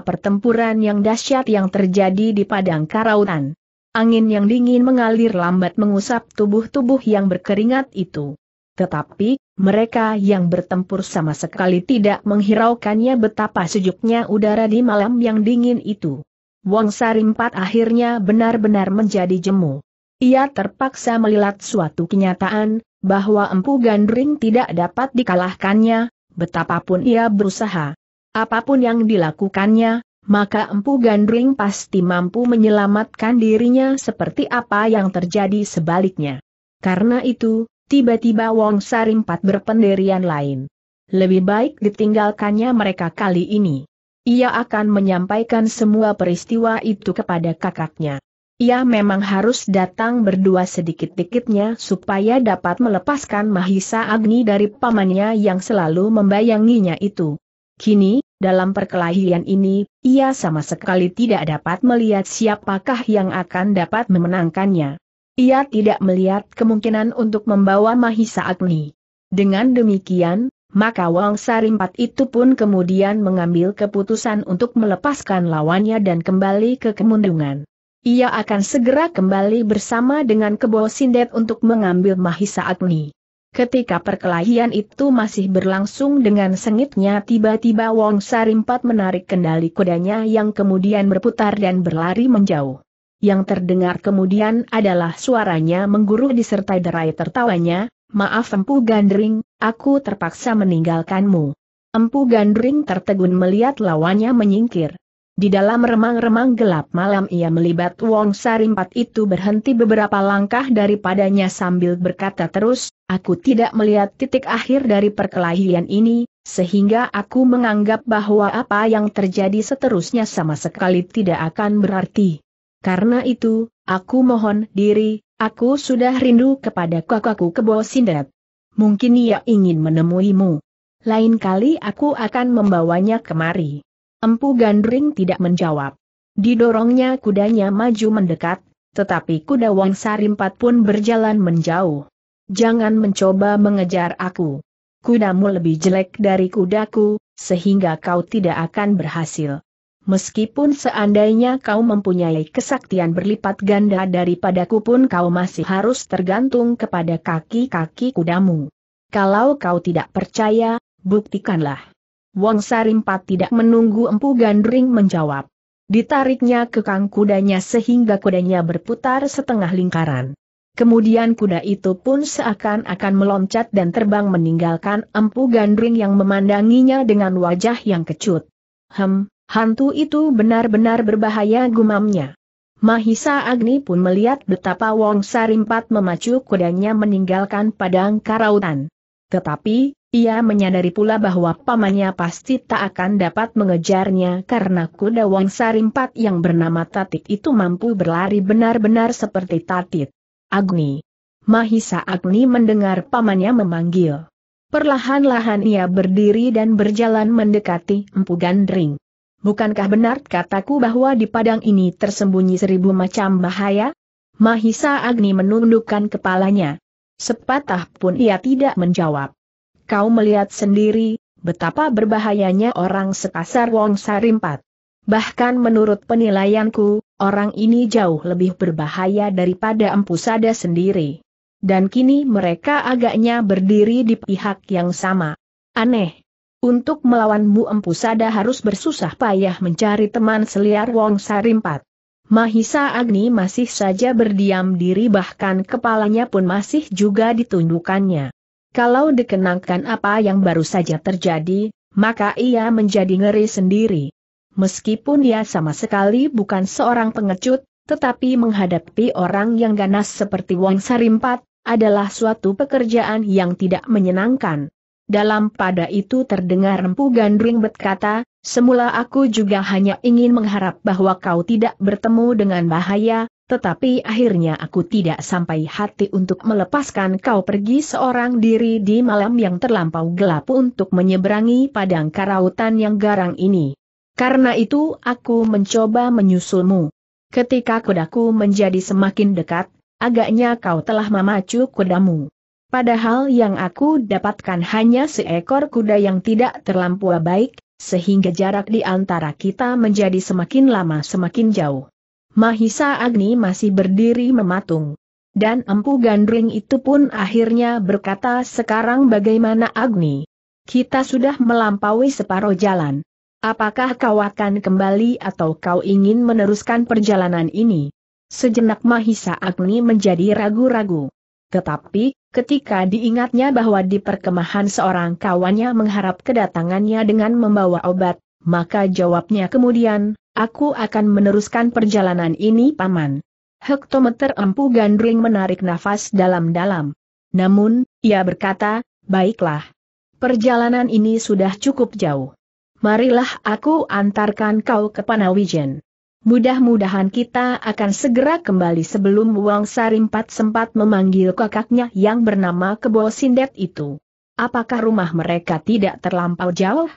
pertempuran yang dahsyat yang terjadi di padang karautan. Angin yang dingin mengalir lambat mengusap tubuh-tubuh yang berkeringat itu. Tetapi, mereka yang bertempur sama sekali tidak menghiraukannya betapa sejuknya udara di malam yang dingin itu. Wong Sarimpat akhirnya benar-benar menjadi jemu. Ia terpaksa melilat suatu kenyataan, bahwa Empu Gandring tidak dapat dikalahkannya, betapapun ia berusaha. Apapun yang dilakukannya, maka Empu Gandring pasti mampu menyelamatkan dirinya seperti apa yang terjadi sebaliknya. Karena itu, Tiba-tiba Wong Sarimpat berpendirian lain. Lebih baik ditinggalkannya mereka kali ini. Ia akan menyampaikan semua peristiwa itu kepada kakaknya. Ia memang harus datang berdua sedikit-dikitnya supaya dapat melepaskan Mahisa Agni dari pamannya yang selalu membayanginya itu. Kini, dalam perkelahian ini, ia sama sekali tidak dapat melihat siapakah yang akan dapat memenangkannya. Ia tidak melihat kemungkinan untuk membawa Mahisa Agni. Dengan demikian, maka Wang Sarimpat itu pun kemudian mengambil keputusan untuk melepaskan lawannya dan kembali ke kemundungan. Ia akan segera kembali bersama dengan Kebo Sindet untuk mengambil Mahisa Agni. Ketika perkelahian itu masih berlangsung dengan sengitnya tiba-tiba Wong Sarimpat menarik kendali kudanya yang kemudian berputar dan berlari menjauh. Yang terdengar kemudian adalah suaranya mengguruh disertai derai tertawanya, Maaf Empu Gandring, aku terpaksa meninggalkanmu. Empu Gandring tertegun melihat lawannya menyingkir. Di dalam remang-remang gelap malam ia melibat Wong Sarimpat itu berhenti beberapa langkah daripadanya sambil berkata terus, aku tidak melihat titik akhir dari perkelahian ini, sehingga aku menganggap bahwa apa yang terjadi seterusnya sama sekali tidak akan berarti. Karena itu, aku mohon diri, aku sudah rindu kepada kakakku kebo sindet. Mungkin ia ingin menemuimu. Lain kali aku akan membawanya kemari. Empu Gandring tidak menjawab. Didorongnya kudanya maju mendekat, tetapi kuda Wang Sarimpat pun berjalan menjauh. Jangan mencoba mengejar aku. Kudamu lebih jelek dari kudaku, sehingga kau tidak akan berhasil. Meskipun seandainya kau mempunyai kesaktian berlipat ganda daripadaku pun kau masih harus tergantung kepada kaki-kaki kudamu. Kalau kau tidak percaya, buktikanlah. Wong Sarimpat tidak menunggu Empu Gandring menjawab. Ditariknya ke kang kudanya sehingga kudanya berputar setengah lingkaran. Kemudian kuda itu pun seakan-akan meloncat dan terbang meninggalkan Empu Gandring yang memandanginya dengan wajah yang kecut. Hem, Hantu itu benar-benar berbahaya gumamnya. Mahisa Agni pun melihat betapa Wong Sarimpat memacu kudanya meninggalkan padang karautan. Tetapi, ia menyadari pula bahwa pamannya pasti tak akan dapat mengejarnya karena kuda Wong Sarimpat yang bernama Tatit itu mampu berlari benar-benar seperti Tatit. Agni. Mahisa Agni mendengar pamannya memanggil. Perlahan-lahan ia berdiri dan berjalan mendekati Empu Gandring bukankah benar kataku bahwa di padang ini tersembunyi seribu macam bahaya? Mahisa Agni menundukkan kepalanya. Sepatah pun ia tidak menjawab. Kau melihat sendiri, betapa berbahayanya orang sekasar Wong Sarimpat. Bahkan menurut penilaianku, orang ini jauh lebih berbahaya daripada Empu Sada sendiri. Dan kini mereka agaknya berdiri di pihak yang sama. Aneh, untuk melawanmu Empu Sada harus bersusah payah mencari teman seliar Wong Sarimpat. Mahisa Agni masih saja berdiam diri bahkan kepalanya pun masih juga ditundukannya. Kalau dikenangkan apa yang baru saja terjadi, maka ia menjadi ngeri sendiri. Meskipun dia sama sekali bukan seorang pengecut, tetapi menghadapi orang yang ganas seperti Wong Sarimpat, adalah suatu pekerjaan yang tidak menyenangkan dalam pada itu terdengar empu gandring berkata, semula aku juga hanya ingin mengharap bahwa kau tidak bertemu dengan bahaya, tetapi akhirnya aku tidak sampai hati untuk melepaskan kau pergi seorang diri di malam yang terlampau gelap untuk menyeberangi padang karautan yang garang ini. Karena itu aku mencoba menyusulmu. Ketika kudaku menjadi semakin dekat, agaknya kau telah memacu kudamu. Padahal yang aku dapatkan hanya seekor kuda yang tidak terlampau baik, sehingga jarak di antara kita menjadi semakin lama semakin jauh. Mahisa Agni masih berdiri mematung. Dan Empu Gandring itu pun akhirnya berkata sekarang bagaimana Agni? Kita sudah melampaui separuh jalan. Apakah kau akan kembali atau kau ingin meneruskan perjalanan ini? Sejenak Mahisa Agni menjadi ragu-ragu. Tetapi, ketika diingatnya bahwa di perkemahan seorang kawannya mengharap kedatangannya dengan membawa obat, maka jawabnya kemudian, aku akan meneruskan perjalanan ini paman. Hektometer empu gandring menarik nafas dalam-dalam. Namun, ia berkata, baiklah. Perjalanan ini sudah cukup jauh. Marilah aku antarkan kau ke Panawijen. Mudah-mudahan kita akan segera kembali sebelum Wang Sarimpat sempat memanggil kakaknya yang bernama Kebo Sindet itu. Apakah rumah mereka tidak terlampau jauh?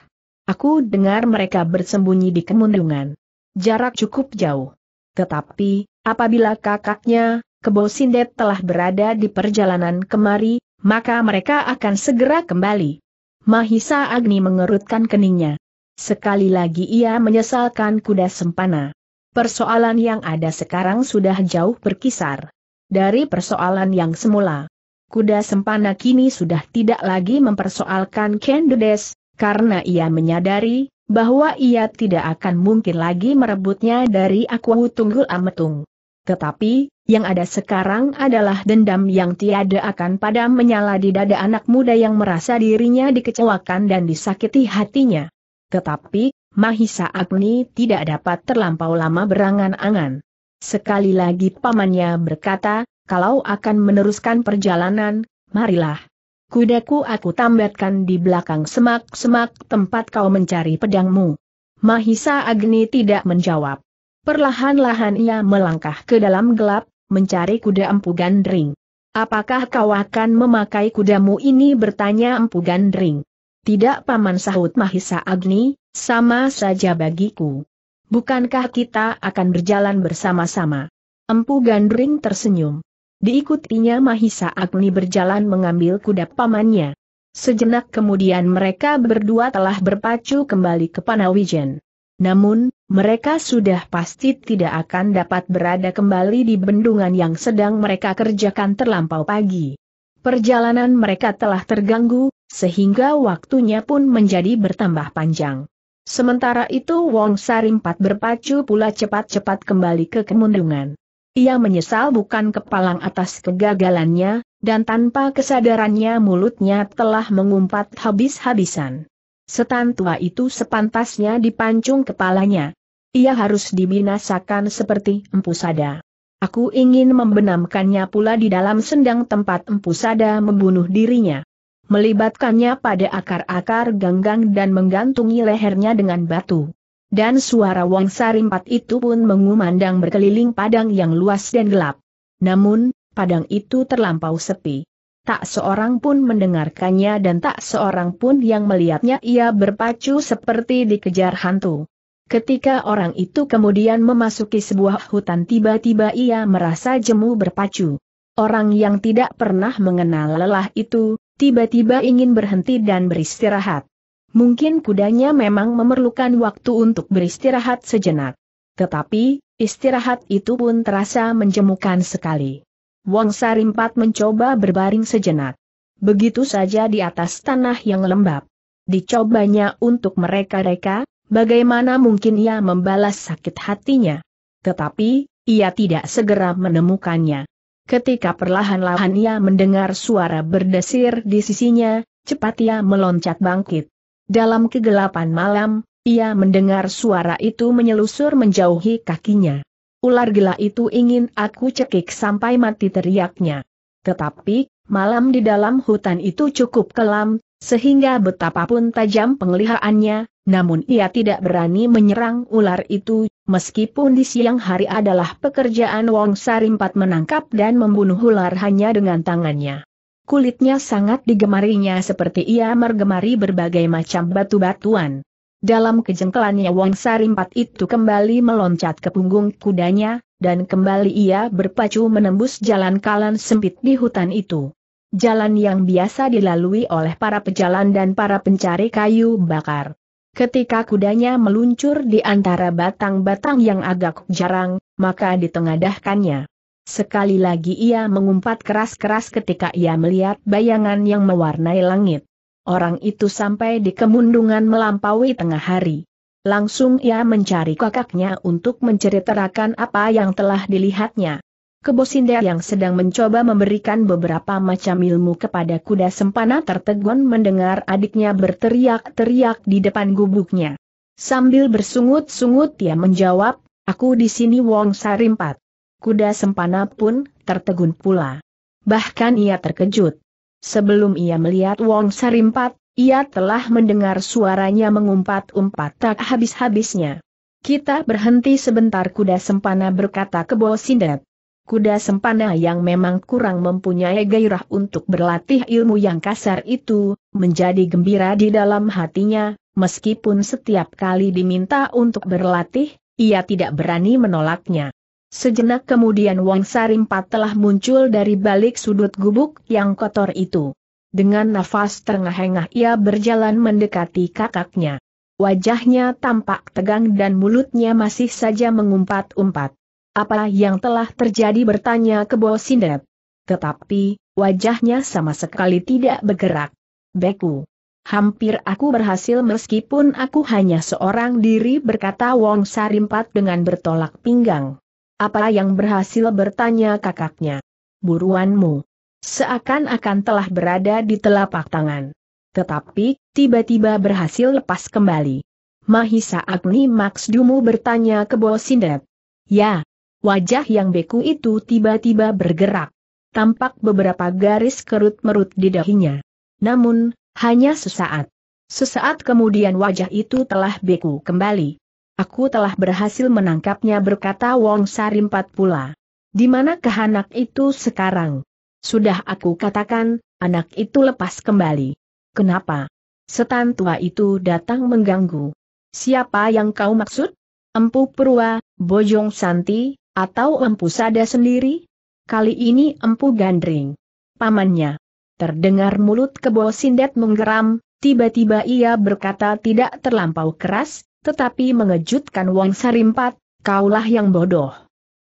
Aku dengar mereka bersembunyi di kemundungan. Jarak cukup jauh. Tetapi, apabila kakaknya, Kebo Sindet telah berada di perjalanan kemari, maka mereka akan segera kembali. Mahisa Agni mengerutkan keningnya. Sekali lagi ia menyesalkan kuda sempana. Persoalan yang ada sekarang sudah jauh berkisar dari persoalan yang semula. Kuda Sempana kini sudah tidak lagi mempersoalkan Kendudes, karena ia menyadari bahwa ia tidak akan mungkin lagi merebutnya dari aku Tunggul Ametung. Tetapi, yang ada sekarang adalah dendam yang tiada akan pada menyala di dada anak muda yang merasa dirinya dikecewakan dan disakiti hatinya. Tetapi, Mahisa Agni tidak dapat terlampau lama berangan-angan. Sekali lagi pamannya berkata, kalau akan meneruskan perjalanan, marilah. Kudaku aku tambatkan di belakang semak-semak tempat kau mencari pedangmu. Mahisa Agni tidak menjawab. Perlahan-lahan ia melangkah ke dalam gelap, mencari kuda Empu Gandring. Apakah kau akan memakai kudamu ini bertanya Empu Gandring. Tidak paman sahut Mahisa Agni, sama saja bagiku. Bukankah kita akan berjalan bersama-sama? Empu Gandring tersenyum. Diikutinya Mahisa Agni berjalan mengambil kuda pamannya. Sejenak kemudian mereka berdua telah berpacu kembali ke Panawijen. Namun, mereka sudah pasti tidak akan dapat berada kembali di bendungan yang sedang mereka kerjakan terlampau pagi. Perjalanan mereka telah terganggu, sehingga waktunya pun menjadi bertambah panjang. Sementara itu Wong Sarimpat berpacu pula cepat-cepat kembali ke kemundungan. Ia menyesal bukan kepalang atas kegagalannya, dan tanpa kesadarannya mulutnya telah mengumpat habis-habisan. Setan tua itu sepantasnya dipancung kepalanya. Ia harus dibinasakan seperti empu sada. Aku ingin membenamkannya pula di dalam sendang tempat empu sada membunuh dirinya melibatkannya pada akar-akar ganggang dan menggantungi lehernya dengan batu. Dan suara Wong Sarimpat itu pun mengumandang berkeliling padang yang luas dan gelap. Namun, padang itu terlampau sepi. Tak seorang pun mendengarkannya dan tak seorang pun yang melihatnya ia berpacu seperti dikejar hantu. Ketika orang itu kemudian memasuki sebuah hutan tiba-tiba ia merasa jemu berpacu. Orang yang tidak pernah mengenal lelah itu, tiba-tiba ingin berhenti dan beristirahat. Mungkin kudanya memang memerlukan waktu untuk beristirahat sejenak. Tetapi, istirahat itu pun terasa menjemukan sekali. Wong Sarimpat mencoba berbaring sejenak. Begitu saja di atas tanah yang lembab. Dicobanya untuk mereka-reka, bagaimana mungkin ia membalas sakit hatinya. Tetapi, ia tidak segera menemukannya. Ketika perlahan-lahan ia mendengar suara berdesir di sisinya, cepat ia meloncat bangkit. Dalam kegelapan malam, ia mendengar suara itu menyelusur menjauhi kakinya. Ular gila itu ingin aku cekik sampai mati teriaknya. Tetapi, malam di dalam hutan itu cukup kelam, sehingga betapapun tajam penglihatannya, namun ia tidak berani menyerang ular itu, meskipun di siang hari adalah pekerjaan Wong Sarimpat menangkap dan membunuh ular hanya dengan tangannya. Kulitnya sangat digemarinya seperti ia mergemari berbagai macam batu-batuan. Dalam kejengkelannya Wong Sarimpat itu kembali meloncat ke punggung kudanya, dan kembali ia berpacu menembus jalan kalan sempit di hutan itu jalan yang biasa dilalui oleh para pejalan dan para pencari kayu bakar. Ketika kudanya meluncur di antara batang-batang yang agak jarang, maka ditengadahkannya. Sekali lagi ia mengumpat keras-keras ketika ia melihat bayangan yang mewarnai langit. Orang itu sampai di kemundungan melampaui tengah hari. Langsung ia mencari kakaknya untuk menceritakan apa yang telah dilihatnya. Kebosinda yang sedang mencoba memberikan beberapa macam ilmu kepada kuda sempana tertegun mendengar adiknya berteriak-teriak di depan gubuknya. Sambil bersungut-sungut ia menjawab, aku di sini Wong Sarimpat. Kuda sempana pun tertegun pula. Bahkan ia terkejut. Sebelum ia melihat Wong Sarimpat, ia telah mendengar suaranya mengumpat-umpat tak habis-habisnya. Kita berhenti sebentar kuda sempana berkata ke Bosindet kuda sempana yang memang kurang mempunyai gairah untuk berlatih ilmu yang kasar itu, menjadi gembira di dalam hatinya, meskipun setiap kali diminta untuk berlatih, ia tidak berani menolaknya. Sejenak kemudian Wang Sarimpat telah muncul dari balik sudut gubuk yang kotor itu. Dengan nafas terengah-engah ia berjalan mendekati kakaknya. Wajahnya tampak tegang dan mulutnya masih saja mengumpat-umpat. Apa yang telah terjadi bertanya ke Sindet. Tetapi, wajahnya sama sekali tidak bergerak. Beku. Hampir aku berhasil meskipun aku hanya seorang diri berkata Wong Sarimpat dengan bertolak pinggang. Apa yang berhasil bertanya kakaknya. Buruanmu. Seakan-akan telah berada di telapak tangan. Tetapi, tiba-tiba berhasil lepas kembali. Mahisa Agni Maksdumu bertanya ke Bosindep. Ya, wajah yang beku itu tiba-tiba bergerak. Tampak beberapa garis kerut merut di dahinya. Namun, hanya sesaat. Sesaat kemudian wajah itu telah beku kembali. Aku telah berhasil menangkapnya berkata Wong Sarimpat pula. Di mana anak itu sekarang? Sudah aku katakan, anak itu lepas kembali. Kenapa? Setan tua itu datang mengganggu. Siapa yang kau maksud? Empu Purwa, Bojong Santi, atau Empu Sada sendiri? Kali ini Empu Gandring. Pamannya. Terdengar mulut kebo sindet menggeram, tiba-tiba ia berkata tidak terlampau keras, tetapi mengejutkan Wong Sarimpat, kaulah yang bodoh.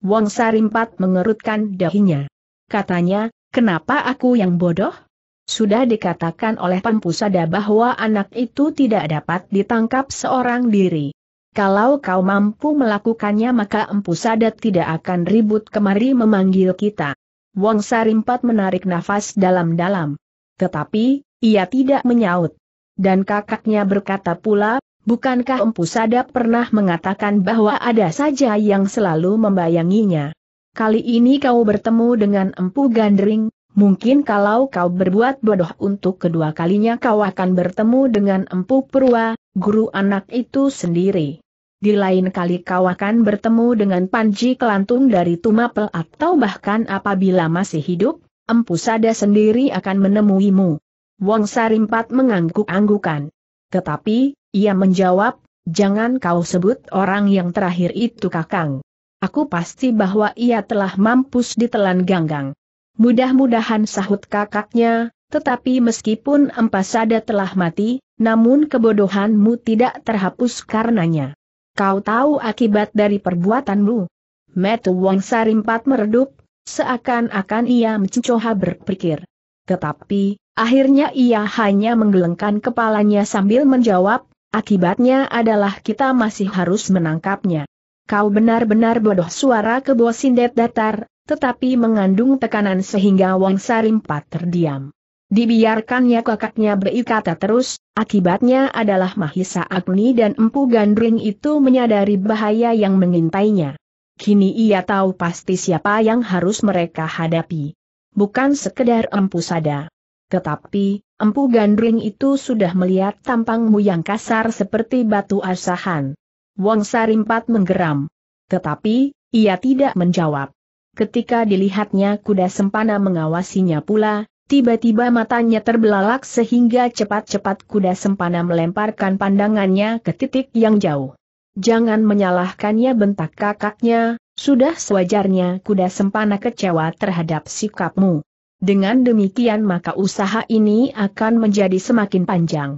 Wong Sarimpat mengerutkan dahinya. Katanya, kenapa aku yang bodoh? Sudah dikatakan oleh Pampusada bahwa anak itu tidak dapat ditangkap seorang diri. Kalau kau mampu melakukannya maka Empu Sadat tidak akan ribut kemari memanggil kita. Wong Sarimpat menarik nafas dalam-dalam. Tetapi, ia tidak menyaut. Dan kakaknya berkata pula, bukankah Empu Sadat pernah mengatakan bahwa ada saja yang selalu membayanginya. Kali ini kau bertemu dengan Empu Gandring, mungkin kalau kau berbuat bodoh untuk kedua kalinya kau akan bertemu dengan Empu Perua, guru anak itu sendiri di lain kali kau akan bertemu dengan Panji Kelantung dari Tumapel atau bahkan apabila masih hidup, Empu Sada sendiri akan menemuimu. Wong Sarimpat mengangguk-anggukan. Tetapi, ia menjawab, jangan kau sebut orang yang terakhir itu kakang. Aku pasti bahwa ia telah mampus ditelan ganggang. Mudah-mudahan sahut kakaknya, tetapi meskipun Empu Sada telah mati, namun kebodohanmu tidak terhapus karenanya. Kau tahu akibat dari perbuatanmu. Metu Wong Sarimpat meredup, seakan-akan ia mencoba berpikir. Tetapi, akhirnya ia hanya menggelengkan kepalanya sambil menjawab, akibatnya adalah kita masih harus menangkapnya. Kau benar-benar bodoh suara kebo sindet datar, tetapi mengandung tekanan sehingga Wong Sarimpat terdiam. Dibiarkannya kakaknya berikata terus, akibatnya adalah Mahisa Agni dan Empu Gandring itu menyadari bahaya yang mengintainya. Kini ia tahu pasti siapa yang harus mereka hadapi. Bukan sekedar Empu Sada. Tetapi, Empu Gandring itu sudah melihat tampangmu yang kasar seperti batu asahan. Wong Sarimpat menggeram. Tetapi, ia tidak menjawab. Ketika dilihatnya kuda sempana mengawasinya pula, Tiba-tiba matanya terbelalak sehingga cepat-cepat kuda sempana melemparkan pandangannya ke titik yang jauh. Jangan menyalahkannya bentak kakaknya, sudah sewajarnya kuda sempana kecewa terhadap sikapmu. Dengan demikian maka usaha ini akan menjadi semakin panjang.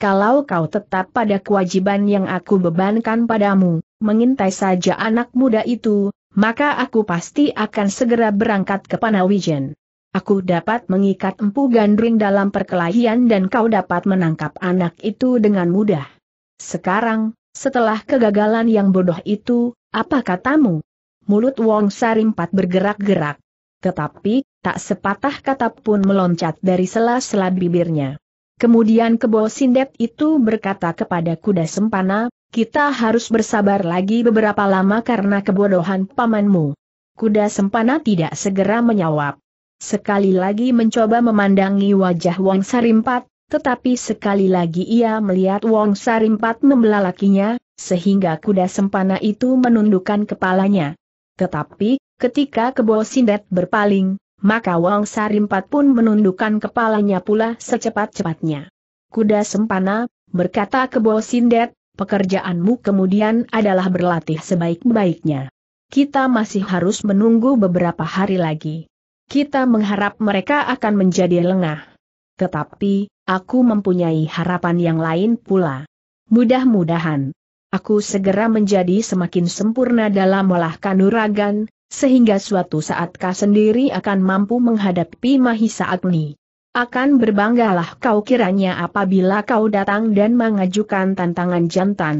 Kalau kau tetap pada kewajiban yang aku bebankan padamu, mengintai saja anak muda itu, maka aku pasti akan segera berangkat ke Panawijen. Aku dapat mengikat empu gandring dalam perkelahian dan kau dapat menangkap anak itu dengan mudah. Sekarang, setelah kegagalan yang bodoh itu, apa katamu? Mulut Wong Sarimpat bergerak-gerak. Tetapi, tak sepatah kata pun meloncat dari sela-sela bibirnya. Kemudian Kebo Sindet itu berkata kepada kuda sempana, kita harus bersabar lagi beberapa lama karena kebodohan pamanmu. Kuda sempana tidak segera menjawab sekali lagi mencoba memandangi wajah Wong Sarimpat, tetapi sekali lagi ia melihat Wong Sarimpat membelalakinya, sehingga kuda sempana itu menundukkan kepalanya. Tetapi, ketika Kebo Sindet berpaling, maka Wong Sarimpat pun menundukkan kepalanya pula secepat-cepatnya. Kuda sempana, berkata Kebo Sindet, pekerjaanmu kemudian adalah berlatih sebaik-baiknya. Kita masih harus menunggu beberapa hari lagi kita mengharap mereka akan menjadi lengah. Tetapi, aku mempunyai harapan yang lain pula. Mudah-mudahan, aku segera menjadi semakin sempurna dalam olah kanuragan, sehingga suatu saat kau sendiri akan mampu menghadapi Mahisa Agni. Akan berbanggalah kau kiranya apabila kau datang dan mengajukan tantangan jantan.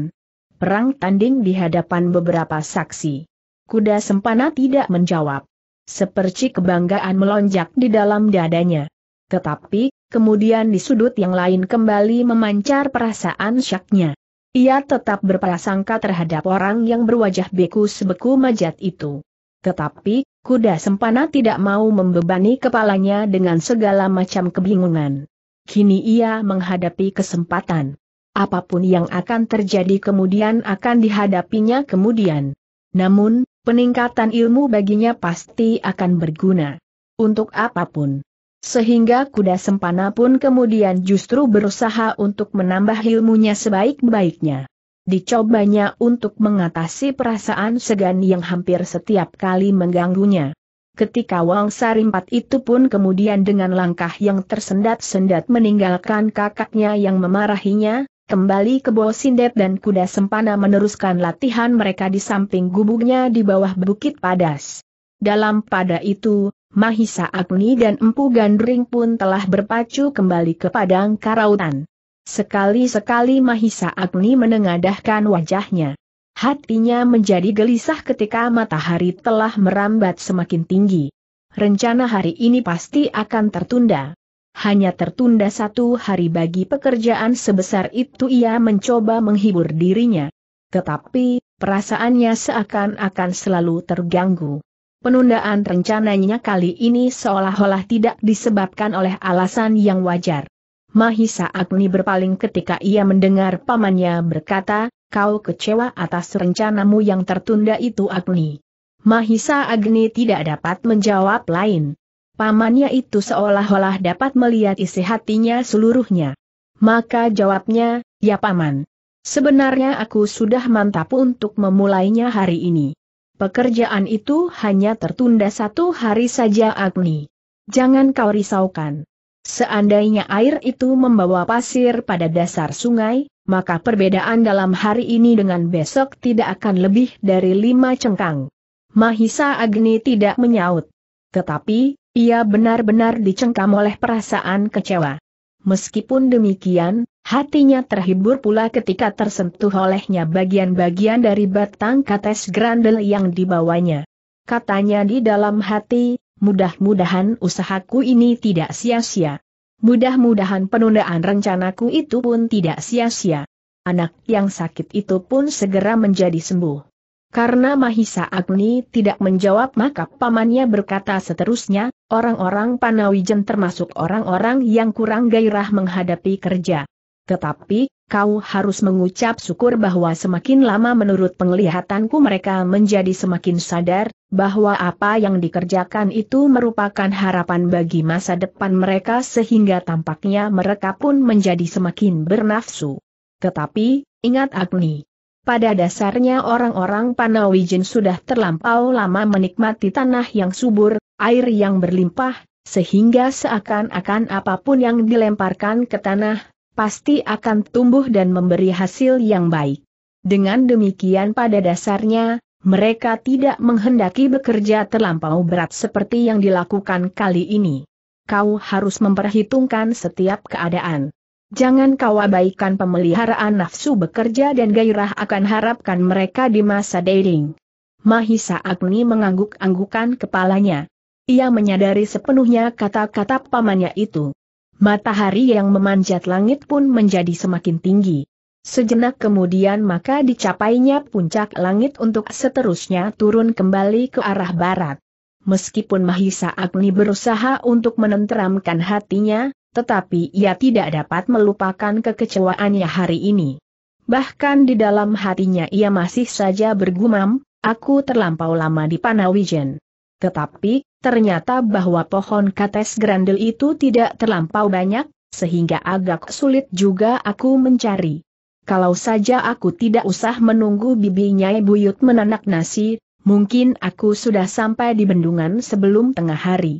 Perang tanding di hadapan beberapa saksi. Kuda Sempana tidak menjawab seperti kebanggaan melonjak di dalam dadanya. Tetapi, kemudian di sudut yang lain kembali memancar perasaan syaknya. Ia tetap berprasangka terhadap orang yang berwajah beku sebeku majat itu. Tetapi, kuda sempana tidak mau membebani kepalanya dengan segala macam kebingungan. Kini ia menghadapi kesempatan. Apapun yang akan terjadi kemudian akan dihadapinya kemudian. Namun, peningkatan ilmu baginya pasti akan berguna. Untuk apapun. Sehingga kuda sempana pun kemudian justru berusaha untuk menambah ilmunya sebaik-baiknya. Dicobanya untuk mengatasi perasaan segan yang hampir setiap kali mengganggunya. Ketika Wang Sarimpat itu pun kemudian dengan langkah yang tersendat-sendat meninggalkan kakaknya yang memarahinya, Kembali ke Sindet dan kuda sempana meneruskan latihan mereka di samping gubuknya di bawah bukit padas. Dalam pada itu, Mahisa Agni dan Empu Gandring pun telah berpacu kembali ke padang karautan. Sekali-sekali Mahisa Agni menengadahkan wajahnya. Hatinya menjadi gelisah ketika matahari telah merambat semakin tinggi. Rencana hari ini pasti akan tertunda hanya tertunda satu hari bagi pekerjaan sebesar itu ia mencoba menghibur dirinya. Tetapi, perasaannya seakan-akan selalu terganggu. Penundaan rencananya kali ini seolah-olah tidak disebabkan oleh alasan yang wajar. Mahisa Agni berpaling ketika ia mendengar pamannya berkata, kau kecewa atas rencanamu yang tertunda itu Agni. Mahisa Agni tidak dapat menjawab lain. Pamannya itu seolah-olah dapat melihat isi hatinya seluruhnya. Maka jawabnya, ya paman. Sebenarnya aku sudah mantap untuk memulainya hari ini. Pekerjaan itu hanya tertunda satu hari saja Agni. Jangan kau risaukan. Seandainya air itu membawa pasir pada dasar sungai, maka perbedaan dalam hari ini dengan besok tidak akan lebih dari lima cengkang. Mahisa Agni tidak menyaut. Tetapi, ia benar-benar dicengkam oleh perasaan kecewa. Meskipun demikian, hatinya terhibur pula ketika tersentuh olehnya bagian-bagian dari batang kates grandel yang dibawanya. Katanya di dalam hati, mudah-mudahan usahaku ini tidak sia-sia. Mudah-mudahan penundaan rencanaku itu pun tidak sia-sia. Anak yang sakit itu pun segera menjadi sembuh. Karena Mahisa Agni tidak menjawab maka pamannya berkata seterusnya, orang-orang Panawijen termasuk orang-orang yang kurang gairah menghadapi kerja. Tetapi, kau harus mengucap syukur bahwa semakin lama menurut penglihatanku mereka menjadi semakin sadar, bahwa apa yang dikerjakan itu merupakan harapan bagi masa depan mereka sehingga tampaknya mereka pun menjadi semakin bernafsu. Tetapi, ingat Agni. Pada dasarnya orang-orang Panawijin sudah terlampau lama menikmati tanah yang subur, air yang berlimpah, sehingga seakan-akan apapun yang dilemparkan ke tanah, pasti akan tumbuh dan memberi hasil yang baik. Dengan demikian pada dasarnya, mereka tidak menghendaki bekerja terlampau berat seperti yang dilakukan kali ini. Kau harus memperhitungkan setiap keadaan. Jangan kau abaikan pemeliharaan nafsu bekerja dan gairah akan harapkan mereka di masa dating. Mahisa Agni mengangguk-anggukan kepalanya. Ia menyadari sepenuhnya kata-kata pamannya itu. Matahari yang memanjat langit pun menjadi semakin tinggi. Sejenak kemudian maka dicapainya puncak langit untuk seterusnya turun kembali ke arah barat. Meskipun Mahisa Agni berusaha untuk menenteramkan hatinya, tetapi ia tidak dapat melupakan kekecewaannya hari ini. Bahkan di dalam hatinya ia masih saja bergumam, aku terlampau lama di Panawijen. Tetapi, ternyata bahwa pohon kates grandel itu tidak terlampau banyak, sehingga agak sulit juga aku mencari. Kalau saja aku tidak usah menunggu bibinya buyut menanak nasi, mungkin aku sudah sampai di bendungan sebelum tengah hari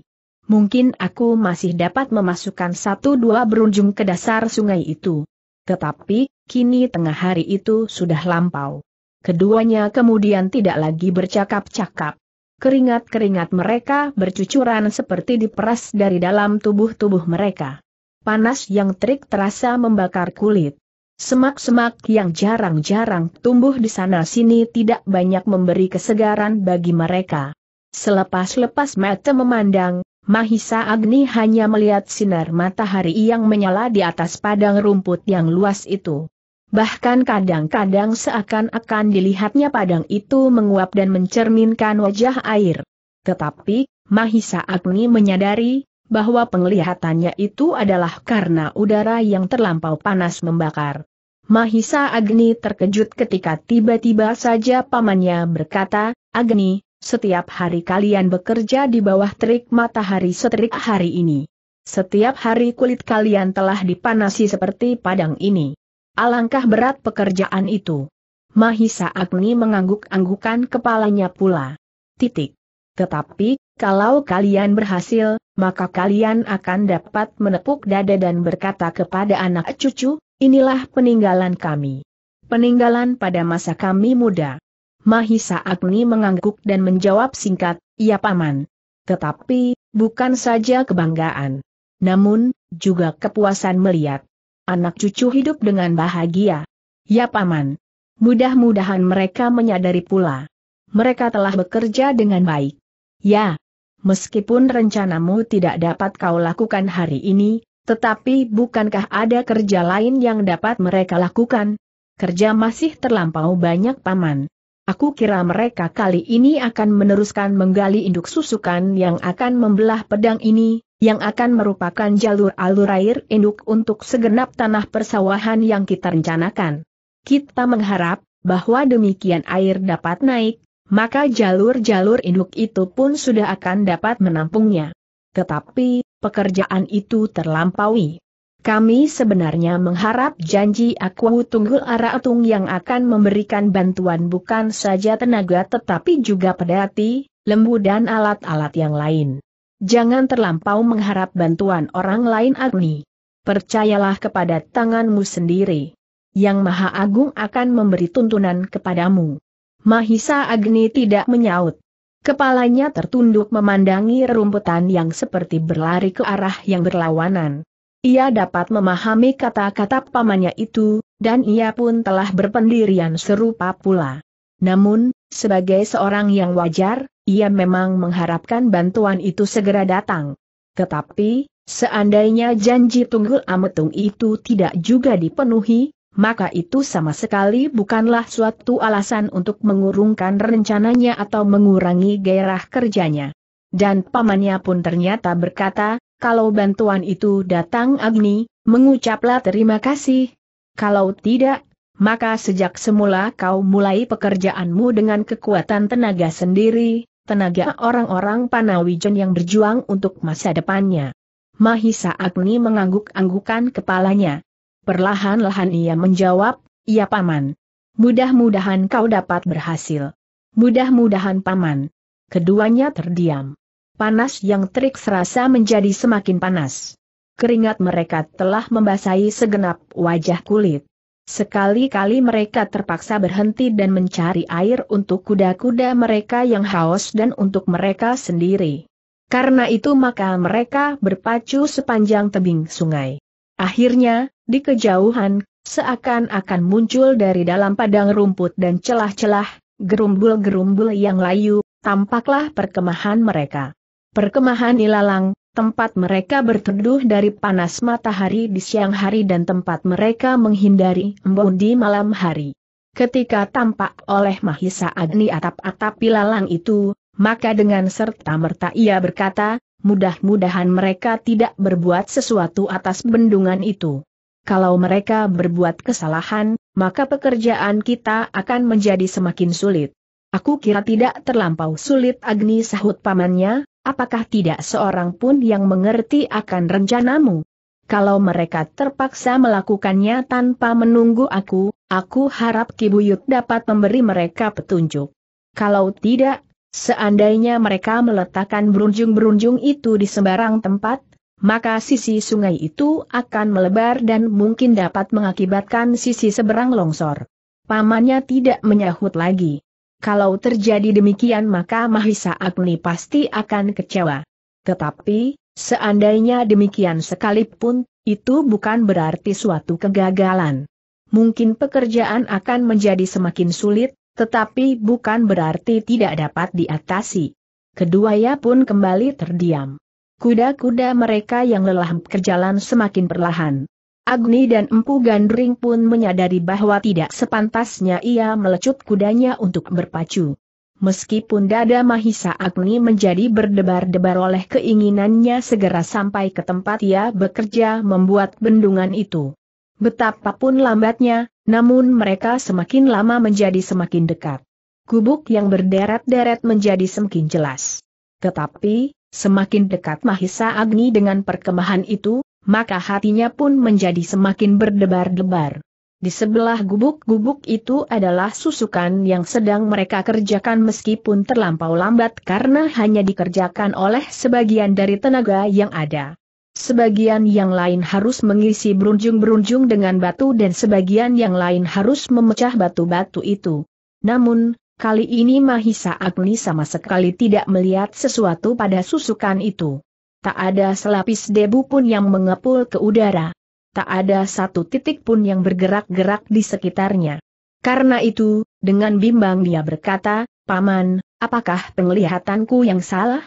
mungkin aku masih dapat memasukkan satu dua berunjung ke dasar sungai itu. Tetapi, kini tengah hari itu sudah lampau. Keduanya kemudian tidak lagi bercakap-cakap. Keringat-keringat mereka bercucuran seperti diperas dari dalam tubuh-tubuh mereka. Panas yang terik terasa membakar kulit. Semak-semak yang jarang-jarang tumbuh di sana-sini tidak banyak memberi kesegaran bagi mereka. Selepas-lepas mata memandang, Mahisa Agni hanya melihat sinar matahari yang menyala di atas padang rumput yang luas itu. Bahkan kadang-kadang seakan-akan dilihatnya padang itu menguap dan mencerminkan wajah air. Tetapi, Mahisa Agni menyadari, bahwa penglihatannya itu adalah karena udara yang terlampau panas membakar. Mahisa Agni terkejut ketika tiba-tiba saja pamannya berkata, Agni, setiap hari kalian bekerja di bawah terik matahari seterik hari ini. Setiap hari kulit kalian telah dipanasi seperti padang ini. Alangkah berat pekerjaan itu. Mahisa Agni mengangguk-anggukan kepalanya pula. Titik. Tetapi, kalau kalian berhasil, maka kalian akan dapat menepuk dada dan berkata kepada anak cucu, inilah peninggalan kami. Peninggalan pada masa kami muda. Mahisa Agni mengangguk dan menjawab singkat, iya paman. Tetapi, bukan saja kebanggaan. Namun, juga kepuasan melihat anak cucu hidup dengan bahagia. Ya paman. Mudah-mudahan mereka menyadari pula. Mereka telah bekerja dengan baik. Ya. Meskipun rencanamu tidak dapat kau lakukan hari ini, tetapi bukankah ada kerja lain yang dapat mereka lakukan? Kerja masih terlampau banyak paman. Aku kira mereka kali ini akan meneruskan menggali induk susukan yang akan membelah pedang ini, yang akan merupakan jalur alur air induk untuk segenap tanah persawahan yang kita rencanakan. Kita mengharap bahwa demikian air dapat naik, maka jalur-jalur induk itu pun sudah akan dapat menampungnya. Tetapi, pekerjaan itu terlampaui. Kami sebenarnya mengharap janji aku Tunggul Aratung yang akan memberikan bantuan bukan saja tenaga tetapi juga pedati, lembu dan alat-alat yang lain. Jangan terlampau mengharap bantuan orang lain Agni. Percayalah kepada tanganmu sendiri. Yang Maha Agung akan memberi tuntunan kepadamu. Mahisa Agni tidak menyaut. Kepalanya tertunduk memandangi rumputan yang seperti berlari ke arah yang berlawanan. Ia dapat memahami kata-kata pamannya itu, dan ia pun telah berpendirian serupa pula. Namun, sebagai seorang yang wajar, ia memang mengharapkan bantuan itu segera datang. Tetapi, seandainya janji tunggul ametung itu tidak juga dipenuhi, maka itu sama sekali bukanlah suatu alasan untuk mengurungkan rencananya atau mengurangi gairah kerjanya. Dan pamannya pun ternyata berkata, kalau bantuan itu datang Agni, mengucaplah terima kasih. Kalau tidak, maka sejak semula kau mulai pekerjaanmu dengan kekuatan tenaga sendiri, tenaga orang-orang Panawijen yang berjuang untuk masa depannya. Mahisa Agni mengangguk-anggukan kepalanya. Perlahan-lahan ia menjawab, ya paman. Mudah-mudahan kau dapat berhasil. Mudah-mudahan paman. Keduanya terdiam panas yang terik serasa menjadi semakin panas. Keringat mereka telah membasahi segenap wajah kulit. Sekali-kali mereka terpaksa berhenti dan mencari air untuk kuda-kuda mereka yang haus dan untuk mereka sendiri. Karena itu maka mereka berpacu sepanjang tebing sungai. Akhirnya, di kejauhan, seakan-akan muncul dari dalam padang rumput dan celah-celah, gerumbul-gerumbul yang layu, tampaklah perkemahan mereka. Perkemahan ilalang, tempat mereka berteduh dari panas matahari di siang hari dan tempat mereka menghindari embun di malam hari. Ketika tampak oleh Mahisa Agni atap-atap ilalang itu, maka dengan serta-merta ia berkata, mudah-mudahan mereka tidak berbuat sesuatu atas bendungan itu. Kalau mereka berbuat kesalahan, maka pekerjaan kita akan menjadi semakin sulit. Aku kira tidak terlampau sulit Agni sahut pamannya, apakah tidak seorang pun yang mengerti akan rencanamu? Kalau mereka terpaksa melakukannya tanpa menunggu aku, aku harap Kibuyut dapat memberi mereka petunjuk. Kalau tidak, seandainya mereka meletakkan berunjung-berunjung itu di sembarang tempat, maka sisi sungai itu akan melebar dan mungkin dapat mengakibatkan sisi seberang longsor. Pamannya tidak menyahut lagi. Kalau terjadi demikian maka Mahisa Agni pasti akan kecewa. Tetapi, seandainya demikian sekalipun, itu bukan berarti suatu kegagalan. Mungkin pekerjaan akan menjadi semakin sulit, tetapi bukan berarti tidak dapat diatasi. Keduanya pun kembali terdiam. Kuda-kuda mereka yang lelah berjalan semakin perlahan. Agni dan Empu Gandring pun menyadari bahwa tidak sepantasnya ia melecut kudanya untuk berpacu. Meskipun dada Mahisa Agni menjadi berdebar-debar oleh keinginannya segera sampai ke tempat ia bekerja membuat bendungan itu. Betapapun lambatnya, namun mereka semakin lama menjadi semakin dekat. Kubuk yang berderet-deret menjadi semakin jelas. Tetapi, semakin dekat Mahisa Agni dengan perkemahan itu, maka hatinya pun menjadi semakin berdebar-debar. Di sebelah gubuk-gubuk itu adalah susukan yang sedang mereka kerjakan meskipun terlampau lambat karena hanya dikerjakan oleh sebagian dari tenaga yang ada. Sebagian yang lain harus mengisi berunjung-berunjung dengan batu dan sebagian yang lain harus memecah batu-batu itu. Namun, kali ini Mahisa Agni sama sekali tidak melihat sesuatu pada susukan itu. Tak ada selapis debu pun yang mengepul ke udara. Tak ada satu titik pun yang bergerak-gerak di sekitarnya. Karena itu, dengan bimbang dia berkata, Paman, apakah penglihatanku yang salah?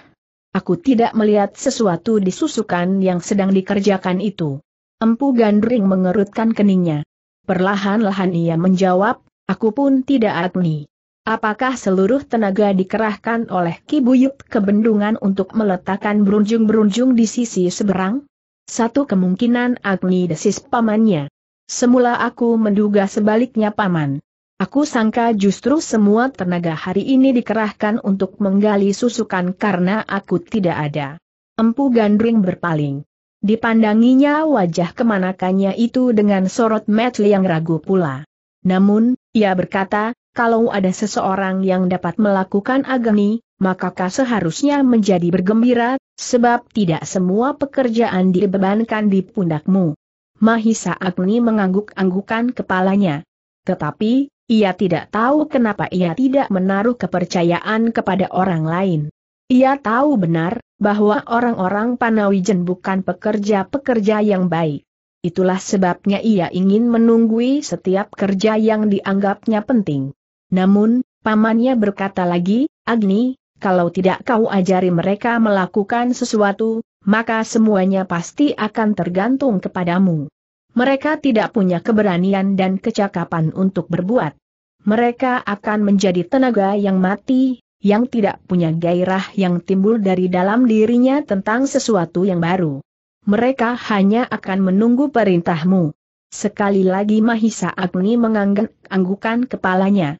Aku tidak melihat sesuatu di susukan yang sedang dikerjakan itu. Empu Gandring mengerutkan keningnya. Perlahan-lahan ia menjawab, aku pun tidak agni. Apakah seluruh tenaga dikerahkan oleh Kibuyut ke bendungan untuk meletakkan berunjung-berunjung di sisi seberang? Satu kemungkinan Agni desis pamannya. Semula aku menduga sebaliknya paman. Aku sangka justru semua tenaga hari ini dikerahkan untuk menggali susukan karena aku tidak ada. Empu Gandring berpaling. Dipandanginya wajah kemanakannya itu dengan sorot metli yang ragu pula. Namun, ia berkata, kalau ada seseorang yang dapat melakukan agni, makakah seharusnya menjadi bergembira, sebab tidak semua pekerjaan dibebankan di pundakmu. Mahisa Agni mengangguk-anggukan kepalanya. Tetapi, ia tidak tahu kenapa ia tidak menaruh kepercayaan kepada orang lain. Ia tahu benar, bahwa orang-orang Panawijen bukan pekerja-pekerja yang baik. Itulah sebabnya ia ingin menunggui setiap kerja yang dianggapnya penting. Namun, pamannya berkata lagi, Agni, kalau tidak kau ajari mereka melakukan sesuatu, maka semuanya pasti akan tergantung kepadamu. Mereka tidak punya keberanian dan kecakapan untuk berbuat. Mereka akan menjadi tenaga yang mati, yang tidak punya gairah yang timbul dari dalam dirinya tentang sesuatu yang baru. Mereka hanya akan menunggu perintahmu. Sekali lagi Mahisa Agni mengangguk-anggukan kepalanya.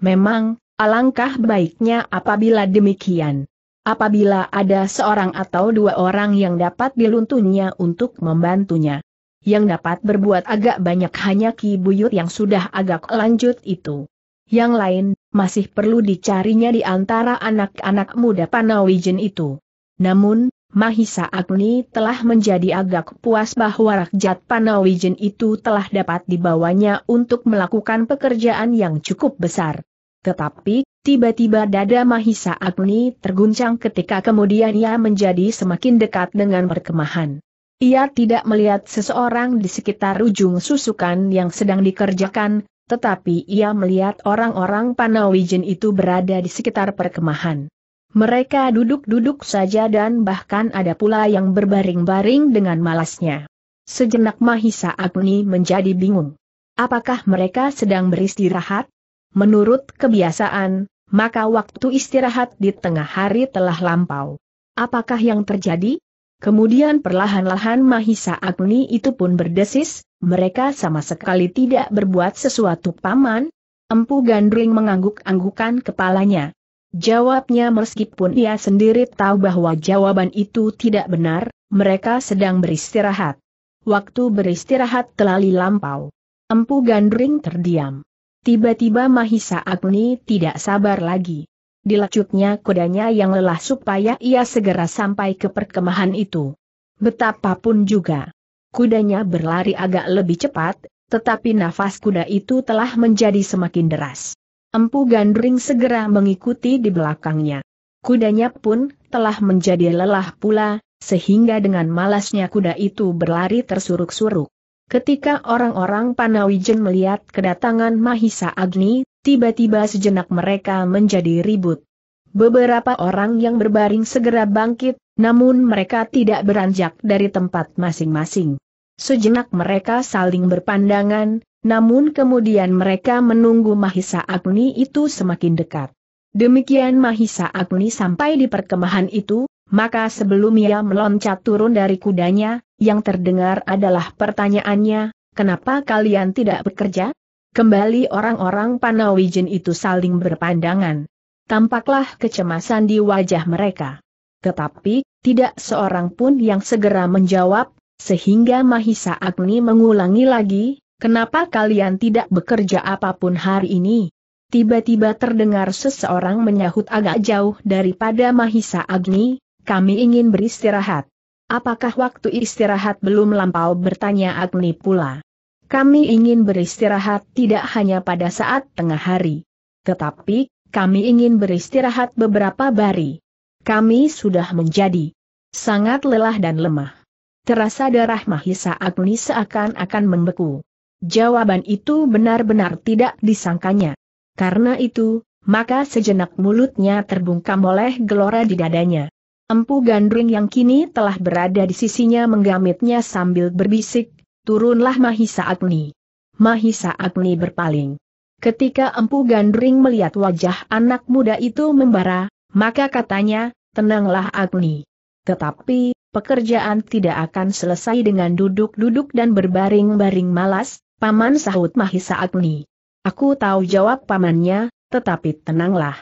Memang, alangkah baiknya apabila demikian. Apabila ada seorang atau dua orang yang dapat diluntunnya untuk membantunya. Yang dapat berbuat agak banyak hanya Ki Buyut yang sudah agak lanjut itu. Yang lain, masih perlu dicarinya di antara anak-anak muda Panawijen itu. Namun, Mahisa Agni telah menjadi agak puas bahwa rakyat Panawijen itu telah dapat dibawanya untuk melakukan pekerjaan yang cukup besar. Tetapi, tiba-tiba dada Mahisa Agni terguncang ketika kemudian ia menjadi semakin dekat dengan perkemahan. Ia tidak melihat seseorang di sekitar ujung susukan yang sedang dikerjakan, tetapi ia melihat orang-orang Panawijen itu berada di sekitar perkemahan. Mereka duduk-duduk saja dan bahkan ada pula yang berbaring-baring dengan malasnya. Sejenak Mahisa Agni menjadi bingung. Apakah mereka sedang beristirahat? Menurut kebiasaan, maka waktu istirahat di tengah hari telah lampau. Apakah yang terjadi? Kemudian perlahan-lahan Mahisa Agni itu pun berdesis, mereka sama sekali tidak berbuat sesuatu paman. Empu Gandring mengangguk-anggukan kepalanya. Jawabnya meskipun ia sendiri tahu bahwa jawaban itu tidak benar, mereka sedang beristirahat. Waktu beristirahat telah lampau. Empu Gandring terdiam. Tiba-tiba Mahisa Agni tidak sabar lagi. Dilacutnya kudanya yang lelah supaya ia segera sampai ke perkemahan itu. Betapapun juga. Kudanya berlari agak lebih cepat, tetapi nafas kuda itu telah menjadi semakin deras. Empu Gandring segera mengikuti di belakangnya. Kudanya pun telah menjadi lelah pula, sehingga dengan malasnya kuda itu berlari tersuruk-suruk. Ketika orang-orang Panawijen melihat kedatangan Mahisa Agni, tiba-tiba sejenak mereka menjadi ribut. Beberapa orang yang berbaring segera bangkit, namun mereka tidak beranjak dari tempat masing-masing. Sejenak mereka saling berpandangan, namun kemudian mereka menunggu Mahisa Agni itu semakin dekat. Demikian Mahisa Agni sampai di perkemahan itu, maka sebelum ia meloncat turun dari kudanya, yang terdengar adalah pertanyaannya, kenapa kalian tidak bekerja? Kembali orang-orang Panawijen itu saling berpandangan. Tampaklah kecemasan di wajah mereka. Tetapi, tidak seorang pun yang segera menjawab, sehingga Mahisa Agni mengulangi lagi, kenapa kalian tidak bekerja apapun hari ini? Tiba-tiba terdengar seseorang menyahut agak jauh daripada Mahisa Agni, kami ingin beristirahat. Apakah waktu istirahat belum lampau bertanya Agni pula. Kami ingin beristirahat tidak hanya pada saat tengah hari. Tetapi, kami ingin beristirahat beberapa hari. Kami sudah menjadi sangat lelah dan lemah. Terasa darah Mahisa Agni seakan-akan membeku. Jawaban itu benar-benar tidak disangkanya. Karena itu, maka sejenak mulutnya terbungkam oleh gelora di dadanya. Empu Gandring yang kini telah berada di sisinya menggamitnya sambil berbisik, turunlah Mahisa Agni. Mahisa Agni berpaling. Ketika Empu Gandring melihat wajah anak muda itu membara, maka katanya, tenanglah Agni. Tetapi, pekerjaan tidak akan selesai dengan duduk-duduk dan berbaring-baring malas, Paman sahut Mahisa Agni. Aku tahu jawab pamannya, tetapi tenanglah.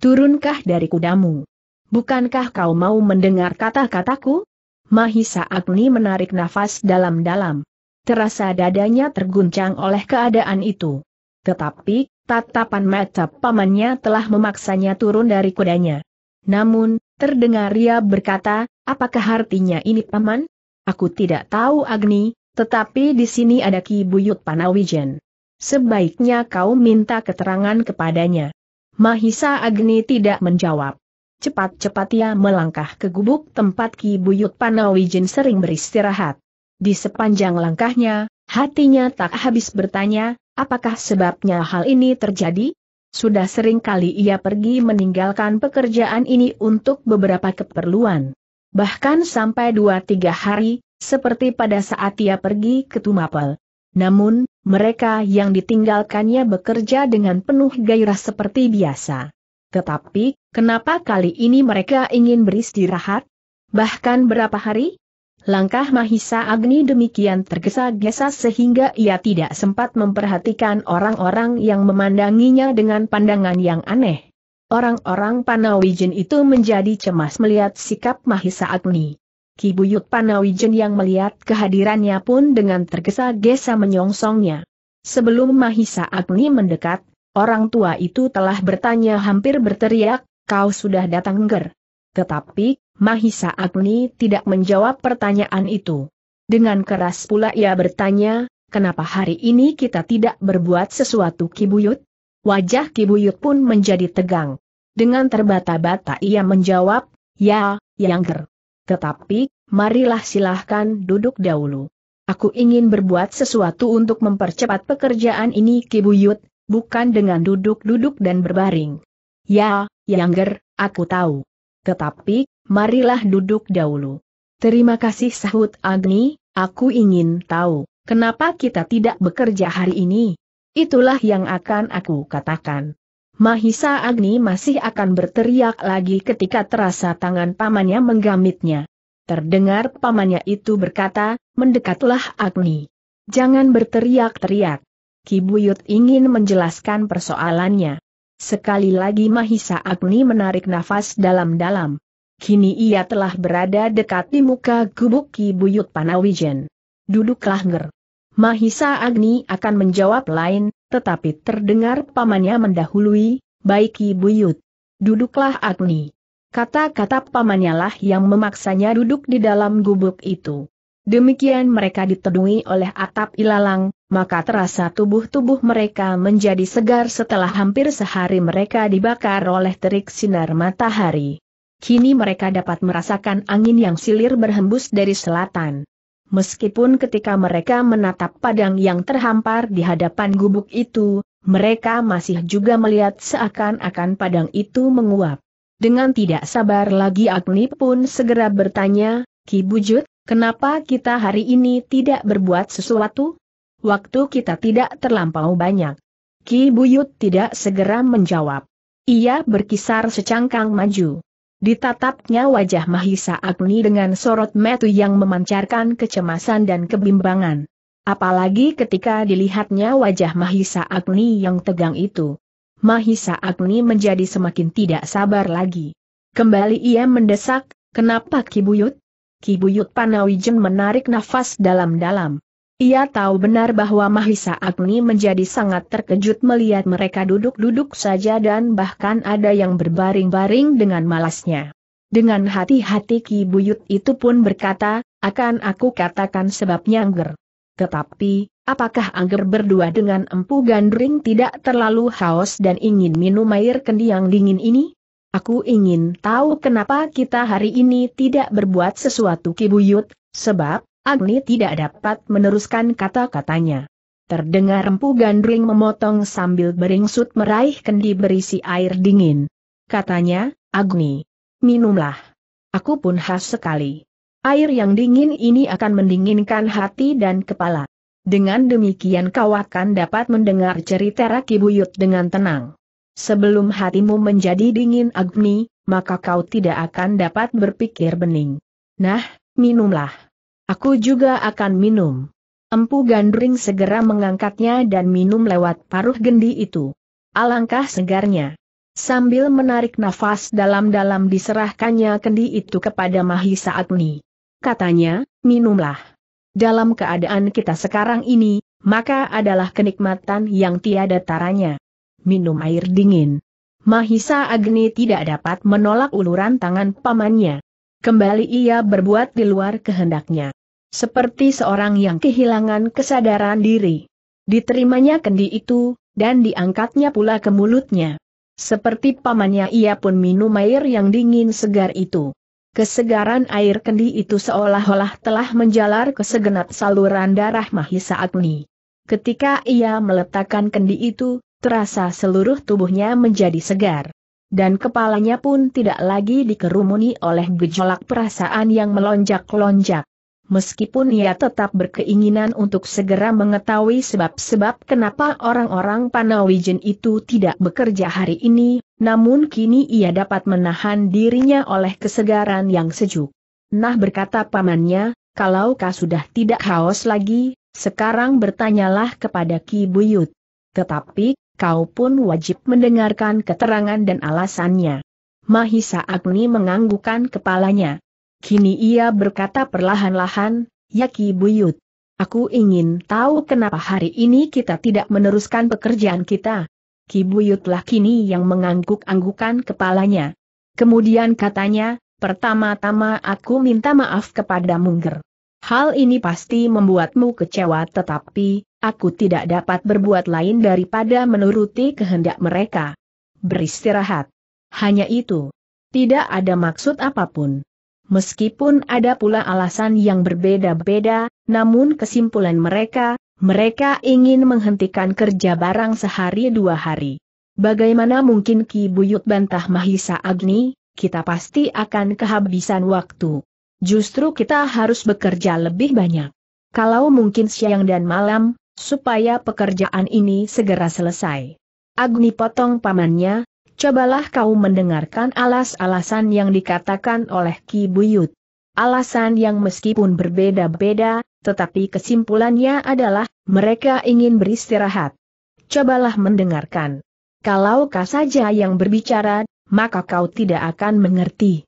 Turunkah dari kudamu? bukankah kau mau mendengar kata-kataku? Mahisa Agni menarik nafas dalam-dalam. Terasa dadanya terguncang oleh keadaan itu. Tetapi, tatapan mata pamannya telah memaksanya turun dari kudanya. Namun, terdengar ia berkata, apakah artinya ini paman? Aku tidak tahu Agni, tetapi di sini ada Ki Buyut Panawijen. Sebaiknya kau minta keterangan kepadanya. Mahisa Agni tidak menjawab. Cepat-cepat ia melangkah ke gubuk tempat Ki Buyut Panawijin sering beristirahat. Di sepanjang langkahnya, hatinya tak habis bertanya, apakah sebabnya hal ini terjadi? Sudah sering kali ia pergi meninggalkan pekerjaan ini untuk beberapa keperluan. Bahkan sampai dua-tiga hari, seperti pada saat ia pergi ke Tumapel. Namun, mereka yang ditinggalkannya bekerja dengan penuh gairah seperti biasa. Tetapi, Kenapa kali ini mereka ingin beristirahat? Bahkan berapa hari? Langkah Mahisa Agni demikian tergesa-gesa sehingga ia tidak sempat memperhatikan orang-orang yang memandanginya dengan pandangan yang aneh. Orang-orang Panawijen itu menjadi cemas melihat sikap Mahisa Agni. Kibuyut Panawijen yang melihat kehadirannya pun dengan tergesa-gesa menyongsongnya. Sebelum Mahisa Agni mendekat, orang tua itu telah bertanya hampir berteriak, kau sudah datang ger. Tetapi, Mahisa Agni tidak menjawab pertanyaan itu. Dengan keras pula ia bertanya, kenapa hari ini kita tidak berbuat sesuatu Kibuyut? Wajah Kibuyut pun menjadi tegang. Dengan terbata-bata ia menjawab, ya, yang ger. Tetapi, marilah silahkan duduk dahulu. Aku ingin berbuat sesuatu untuk mempercepat pekerjaan ini Kibuyut, bukan dengan duduk-duduk dan berbaring. Ya, Yangger, aku tahu. Tetapi, marilah duduk dahulu. Terima kasih sahut Agni, aku ingin tahu, kenapa kita tidak bekerja hari ini? Itulah yang akan aku katakan. Mahisa Agni masih akan berteriak lagi ketika terasa tangan pamannya menggamitnya. Terdengar pamannya itu berkata, mendekatlah Agni. Jangan berteriak-teriak. Kibuyut ingin menjelaskan persoalannya. Sekali lagi Mahisa Agni menarik nafas dalam-dalam. Kini ia telah berada dekat di muka gubuk Ki Buyut Panawijen. Duduklah nger. Mahisa Agni akan menjawab lain, tetapi terdengar pamannya mendahului, baik Ki Buyut. Duduklah Agni. Kata-kata pamannya lah yang memaksanya duduk di dalam gubuk itu. Demikian mereka ditedui oleh atap ilalang, maka terasa tubuh-tubuh mereka menjadi segar setelah hampir sehari mereka dibakar oleh terik sinar matahari. Kini mereka dapat merasakan angin yang silir berhembus dari selatan. Meskipun ketika mereka menatap padang yang terhampar di hadapan gubuk itu, mereka masih juga melihat seakan-akan padang itu menguap. Dengan tidak sabar lagi Agni pun segera bertanya, Ki Bujut, Kenapa kita hari ini tidak berbuat sesuatu? Waktu kita tidak terlampau banyak. Ki Buyut tidak segera menjawab. Ia berkisar secangkang maju. Ditatapnya wajah Mahisa Agni dengan sorot metu yang memancarkan kecemasan dan kebimbangan. Apalagi ketika dilihatnya wajah Mahisa Agni yang tegang itu. Mahisa Agni menjadi semakin tidak sabar lagi. Kembali ia mendesak, kenapa Ki Buyut? Ki Buyut Panawijen menarik nafas dalam-dalam. Ia tahu benar bahwa Mahisa Agni menjadi sangat terkejut melihat mereka duduk-duduk saja dan bahkan ada yang berbaring-baring dengan malasnya. Dengan hati-hati Ki Buyut itu pun berkata, akan aku katakan sebabnya Angger. Tetapi, apakah Angger berdua dengan Empu Gandring tidak terlalu haus dan ingin minum air kendi yang dingin ini? Aku ingin tahu kenapa kita hari ini tidak berbuat sesuatu kibuyut, sebab, Agni tidak dapat meneruskan kata-katanya. Terdengar empu gandring memotong sambil beringsut meraih kendi berisi air dingin. Katanya, Agni, minumlah. Aku pun khas sekali. Air yang dingin ini akan mendinginkan hati dan kepala. Dengan demikian kau akan dapat mendengar cerita Rakibuyut dengan tenang. Sebelum hatimu menjadi dingin agni, maka kau tidak akan dapat berpikir bening. Nah, minumlah. Aku juga akan minum. Empu Gandring segera mengangkatnya dan minum lewat paruh gendi itu. Alangkah segarnya. Sambil menarik nafas dalam-dalam diserahkannya kendi itu kepada Mahisa Agni. Katanya, minumlah. Dalam keadaan kita sekarang ini, maka adalah kenikmatan yang tiada taranya minum air dingin. Mahisa Agni tidak dapat menolak uluran tangan pamannya. Kembali ia berbuat di luar kehendaknya. Seperti seorang yang kehilangan kesadaran diri. Diterimanya kendi itu, dan diangkatnya pula ke mulutnya. Seperti pamannya ia pun minum air yang dingin segar itu. Kesegaran air kendi itu seolah-olah telah menjalar ke segenap saluran darah Mahisa Agni. Ketika ia meletakkan kendi itu, terasa seluruh tubuhnya menjadi segar. Dan kepalanya pun tidak lagi dikerumuni oleh gejolak perasaan yang melonjak-lonjak. Meskipun ia tetap berkeinginan untuk segera mengetahui sebab-sebab kenapa orang-orang Panawijen itu tidak bekerja hari ini, namun kini ia dapat menahan dirinya oleh kesegaran yang sejuk. Nah berkata pamannya, kalau kau sudah tidak haus lagi, sekarang bertanyalah kepada Ki Buyut. Tetapi, kau pun wajib mendengarkan keterangan dan alasannya. Mahisa Agni menganggukkan kepalanya. Kini ia berkata perlahan-lahan, Yaki Buyut. Aku ingin tahu kenapa hari ini kita tidak meneruskan pekerjaan kita. Kibuyutlah kini yang mengangguk-anggukan kepalanya. Kemudian katanya, pertama-tama aku minta maaf kepada Mungger. Hal ini pasti membuatmu kecewa tetapi, aku tidak dapat berbuat lain daripada menuruti kehendak mereka. Beristirahat. Hanya itu. Tidak ada maksud apapun. Meskipun ada pula alasan yang berbeda-beda, namun kesimpulan mereka, mereka ingin menghentikan kerja barang sehari dua hari. Bagaimana mungkin Ki Buyut bantah Mahisa Agni, kita pasti akan kehabisan waktu. Justru kita harus bekerja lebih banyak. Kalau mungkin siang dan malam, supaya pekerjaan ini segera selesai. Agni potong pamannya, cobalah kau mendengarkan alas-alasan yang dikatakan oleh Ki Buyut. Alasan yang meskipun berbeda-beda, tetapi kesimpulannya adalah, mereka ingin beristirahat. Cobalah mendengarkan. Kalau kau saja yang berbicara, maka kau tidak akan mengerti.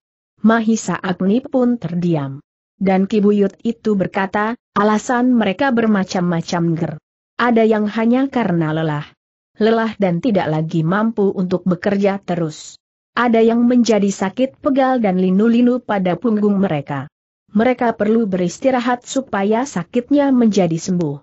Mahisa Agni pun terdiam. Dan Kibuyut itu berkata, alasan mereka bermacam-macam ger. Ada yang hanya karena lelah. Lelah dan tidak lagi mampu untuk bekerja terus. Ada yang menjadi sakit pegal dan linu-linu pada punggung mereka. Mereka perlu beristirahat supaya sakitnya menjadi sembuh.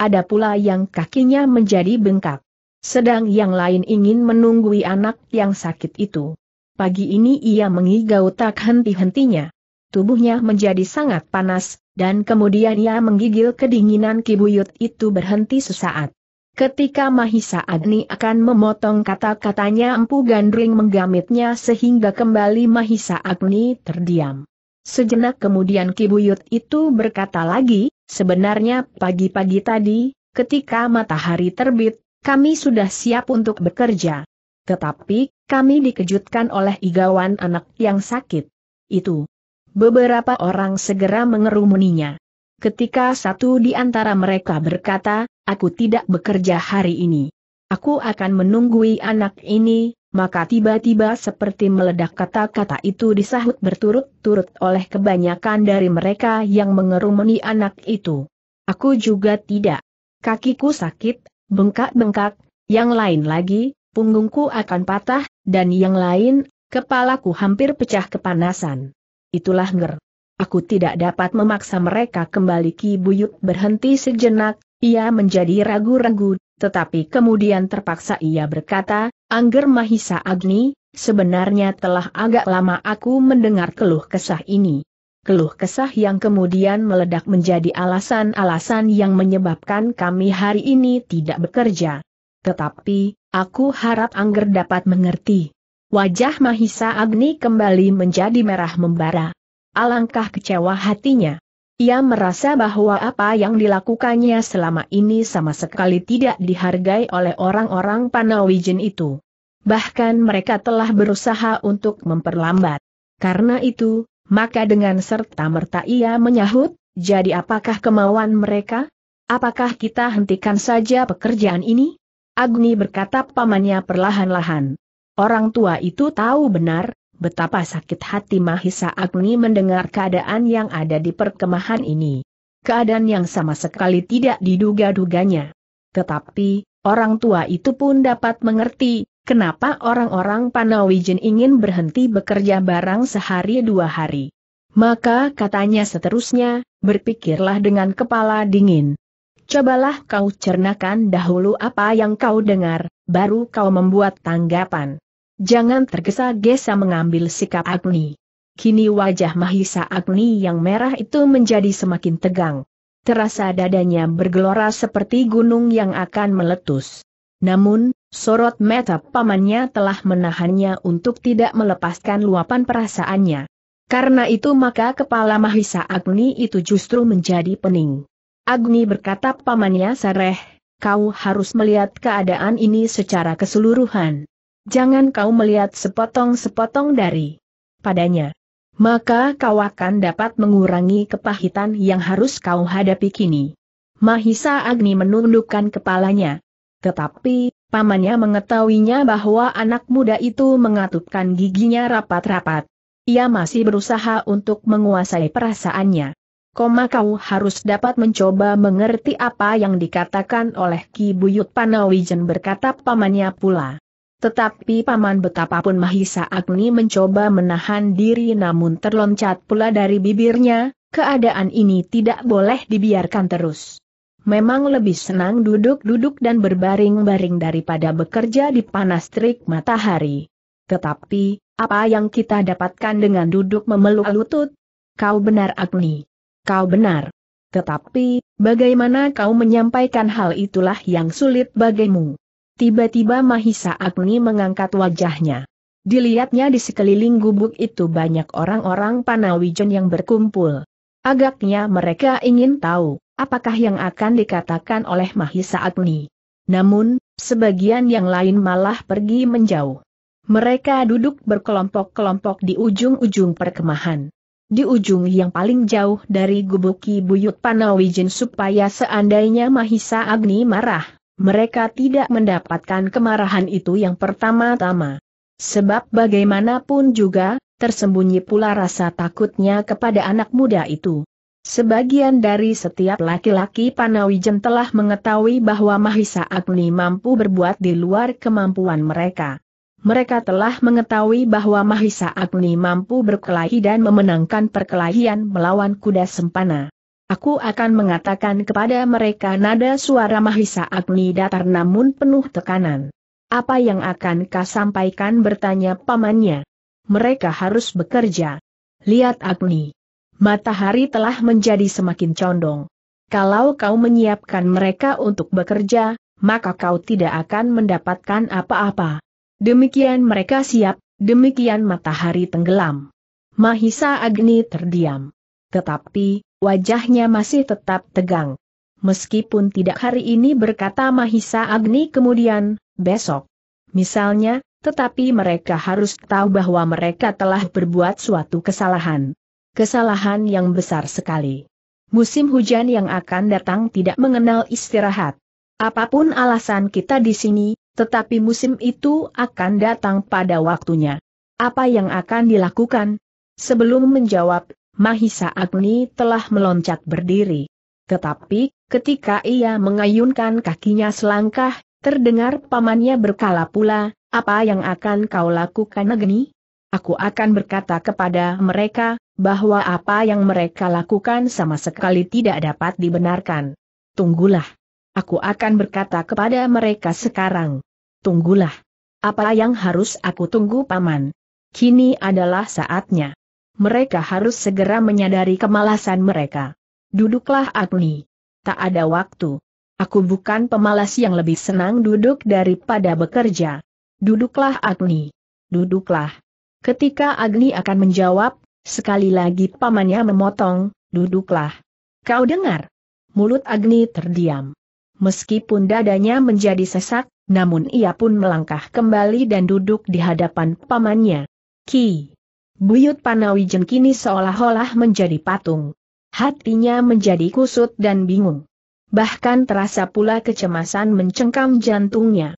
Ada pula yang kakinya menjadi bengkak. Sedang yang lain ingin menunggui anak yang sakit itu pagi ini ia mengigau tak henti-hentinya. Tubuhnya menjadi sangat panas, dan kemudian ia menggigil kedinginan kibuyut itu berhenti sesaat. Ketika Mahisa Agni akan memotong kata-katanya Empu Gandring menggamitnya sehingga kembali Mahisa Agni terdiam. Sejenak kemudian Kibuyut itu berkata lagi, sebenarnya pagi-pagi tadi, ketika matahari terbit, kami sudah siap untuk bekerja. Tetapi, kami dikejutkan oleh igawan anak yang sakit. Itu. Beberapa orang segera mengerumuninya. Ketika satu di antara mereka berkata, aku tidak bekerja hari ini. Aku akan menunggui anak ini, maka tiba-tiba seperti meledak kata-kata itu disahut berturut-turut oleh kebanyakan dari mereka yang mengerumuni anak itu. Aku juga tidak. Kakiku sakit, bengkak-bengkak, yang lain lagi, punggungku akan patah, dan yang lain, kepalaku hampir pecah kepanasan. Itulah nger. Aku tidak dapat memaksa mereka kembali Ki Buyut berhenti sejenak, ia menjadi ragu-ragu, tetapi kemudian terpaksa ia berkata, Angger Mahisa Agni, sebenarnya telah agak lama aku mendengar keluh kesah ini. Keluh kesah yang kemudian meledak menjadi alasan-alasan yang menyebabkan kami hari ini tidak bekerja. Tetapi, aku harap Angger dapat mengerti. Wajah Mahisa Agni kembali menjadi merah membara. Alangkah kecewa hatinya. Ia merasa bahwa apa yang dilakukannya selama ini sama sekali tidak dihargai oleh orang-orang Panawijen itu. Bahkan mereka telah berusaha untuk memperlambat. Karena itu, maka dengan serta-merta ia menyahut, jadi apakah kemauan mereka? Apakah kita hentikan saja pekerjaan ini? Agni berkata pamannya perlahan-lahan. Orang tua itu tahu benar, betapa sakit hati Mahisa Agni mendengar keadaan yang ada di perkemahan ini. Keadaan yang sama sekali tidak diduga-duganya. Tetapi, orang tua itu pun dapat mengerti, kenapa orang-orang Panawijen ingin berhenti bekerja barang sehari dua hari. Maka katanya seterusnya, berpikirlah dengan kepala dingin. Cobalah kau cernakan dahulu apa yang kau dengar, baru kau membuat tanggapan. Jangan tergesa-gesa mengambil sikap Agni. Kini wajah Mahisa Agni yang merah itu menjadi semakin tegang. Terasa dadanya bergelora seperti gunung yang akan meletus. Namun, sorot mata pamannya telah menahannya untuk tidak melepaskan luapan perasaannya. Karena itu maka kepala Mahisa Agni itu justru menjadi pening. Agni berkata pamannya Sareh, kau harus melihat keadaan ini secara keseluruhan. Jangan kau melihat sepotong-sepotong dari padanya. Maka kau akan dapat mengurangi kepahitan yang harus kau hadapi kini. Mahisa Agni menundukkan kepalanya. Tetapi, pamannya mengetahuinya bahwa anak muda itu mengatupkan giginya rapat-rapat. Ia masih berusaha untuk menguasai perasaannya koma kau harus dapat mencoba mengerti apa yang dikatakan oleh Ki Buyut Panawijen berkata pamannya pula. Tetapi paman betapapun Mahisa Agni mencoba menahan diri namun terloncat pula dari bibirnya, keadaan ini tidak boleh dibiarkan terus. Memang lebih senang duduk-duduk dan berbaring-baring daripada bekerja di panas terik matahari. Tetapi, apa yang kita dapatkan dengan duduk memeluk lutut? Kau benar Agni kau benar. Tetapi, bagaimana kau menyampaikan hal itulah yang sulit bagimu. Tiba-tiba Mahisa Agni mengangkat wajahnya. Dilihatnya di sekeliling gubuk itu banyak orang-orang Panawijen yang berkumpul. Agaknya mereka ingin tahu, apakah yang akan dikatakan oleh Mahisa Agni. Namun, sebagian yang lain malah pergi menjauh. Mereka duduk berkelompok-kelompok di ujung-ujung perkemahan di ujung yang paling jauh dari gubuki Buyut Panawijen supaya seandainya Mahisa Agni marah, mereka tidak mendapatkan kemarahan itu yang pertama-tama. Sebab bagaimanapun juga, tersembunyi pula rasa takutnya kepada anak muda itu. Sebagian dari setiap laki-laki Panawijen telah mengetahui bahwa Mahisa Agni mampu berbuat di luar kemampuan mereka mereka telah mengetahui bahwa Mahisa Agni mampu berkelahi dan memenangkan perkelahian melawan kuda sempana. Aku akan mengatakan kepada mereka nada suara Mahisa Agni datar namun penuh tekanan. Apa yang akan kau sampaikan bertanya pamannya. Mereka harus bekerja. Lihat Agni. Matahari telah menjadi semakin condong. Kalau kau menyiapkan mereka untuk bekerja, maka kau tidak akan mendapatkan apa-apa. Demikian mereka siap, demikian matahari tenggelam. Mahisa Agni terdiam. Tetapi, wajahnya masih tetap tegang. Meskipun tidak hari ini berkata Mahisa Agni kemudian, besok. Misalnya, tetapi mereka harus tahu bahwa mereka telah berbuat suatu kesalahan. Kesalahan yang besar sekali. Musim hujan yang akan datang tidak mengenal istirahat. Apapun alasan kita di sini, tetapi musim itu akan datang pada waktunya. Apa yang akan dilakukan? Sebelum menjawab, Mahisa Agni telah meloncat berdiri. Tetapi, ketika ia mengayunkan kakinya selangkah, terdengar pamannya berkala pula, apa yang akan kau lakukan Agni? Aku akan berkata kepada mereka, bahwa apa yang mereka lakukan sama sekali tidak dapat dibenarkan. Tunggulah. Aku akan berkata kepada mereka sekarang. Tunggulah. Apa yang harus aku tunggu paman? Kini adalah saatnya. Mereka harus segera menyadari kemalasan mereka. Duduklah Agni. Tak ada waktu. Aku bukan pemalas yang lebih senang duduk daripada bekerja. Duduklah Agni. Duduklah. Ketika Agni akan menjawab, sekali lagi pamannya memotong, duduklah. Kau dengar? Mulut Agni terdiam. Meskipun dadanya menjadi sesak, namun ia pun melangkah kembali dan duduk di hadapan pamannya. Ki. Buyut Panawijen kini seolah-olah menjadi patung. Hatinya menjadi kusut dan bingung. Bahkan terasa pula kecemasan mencengkam jantungnya.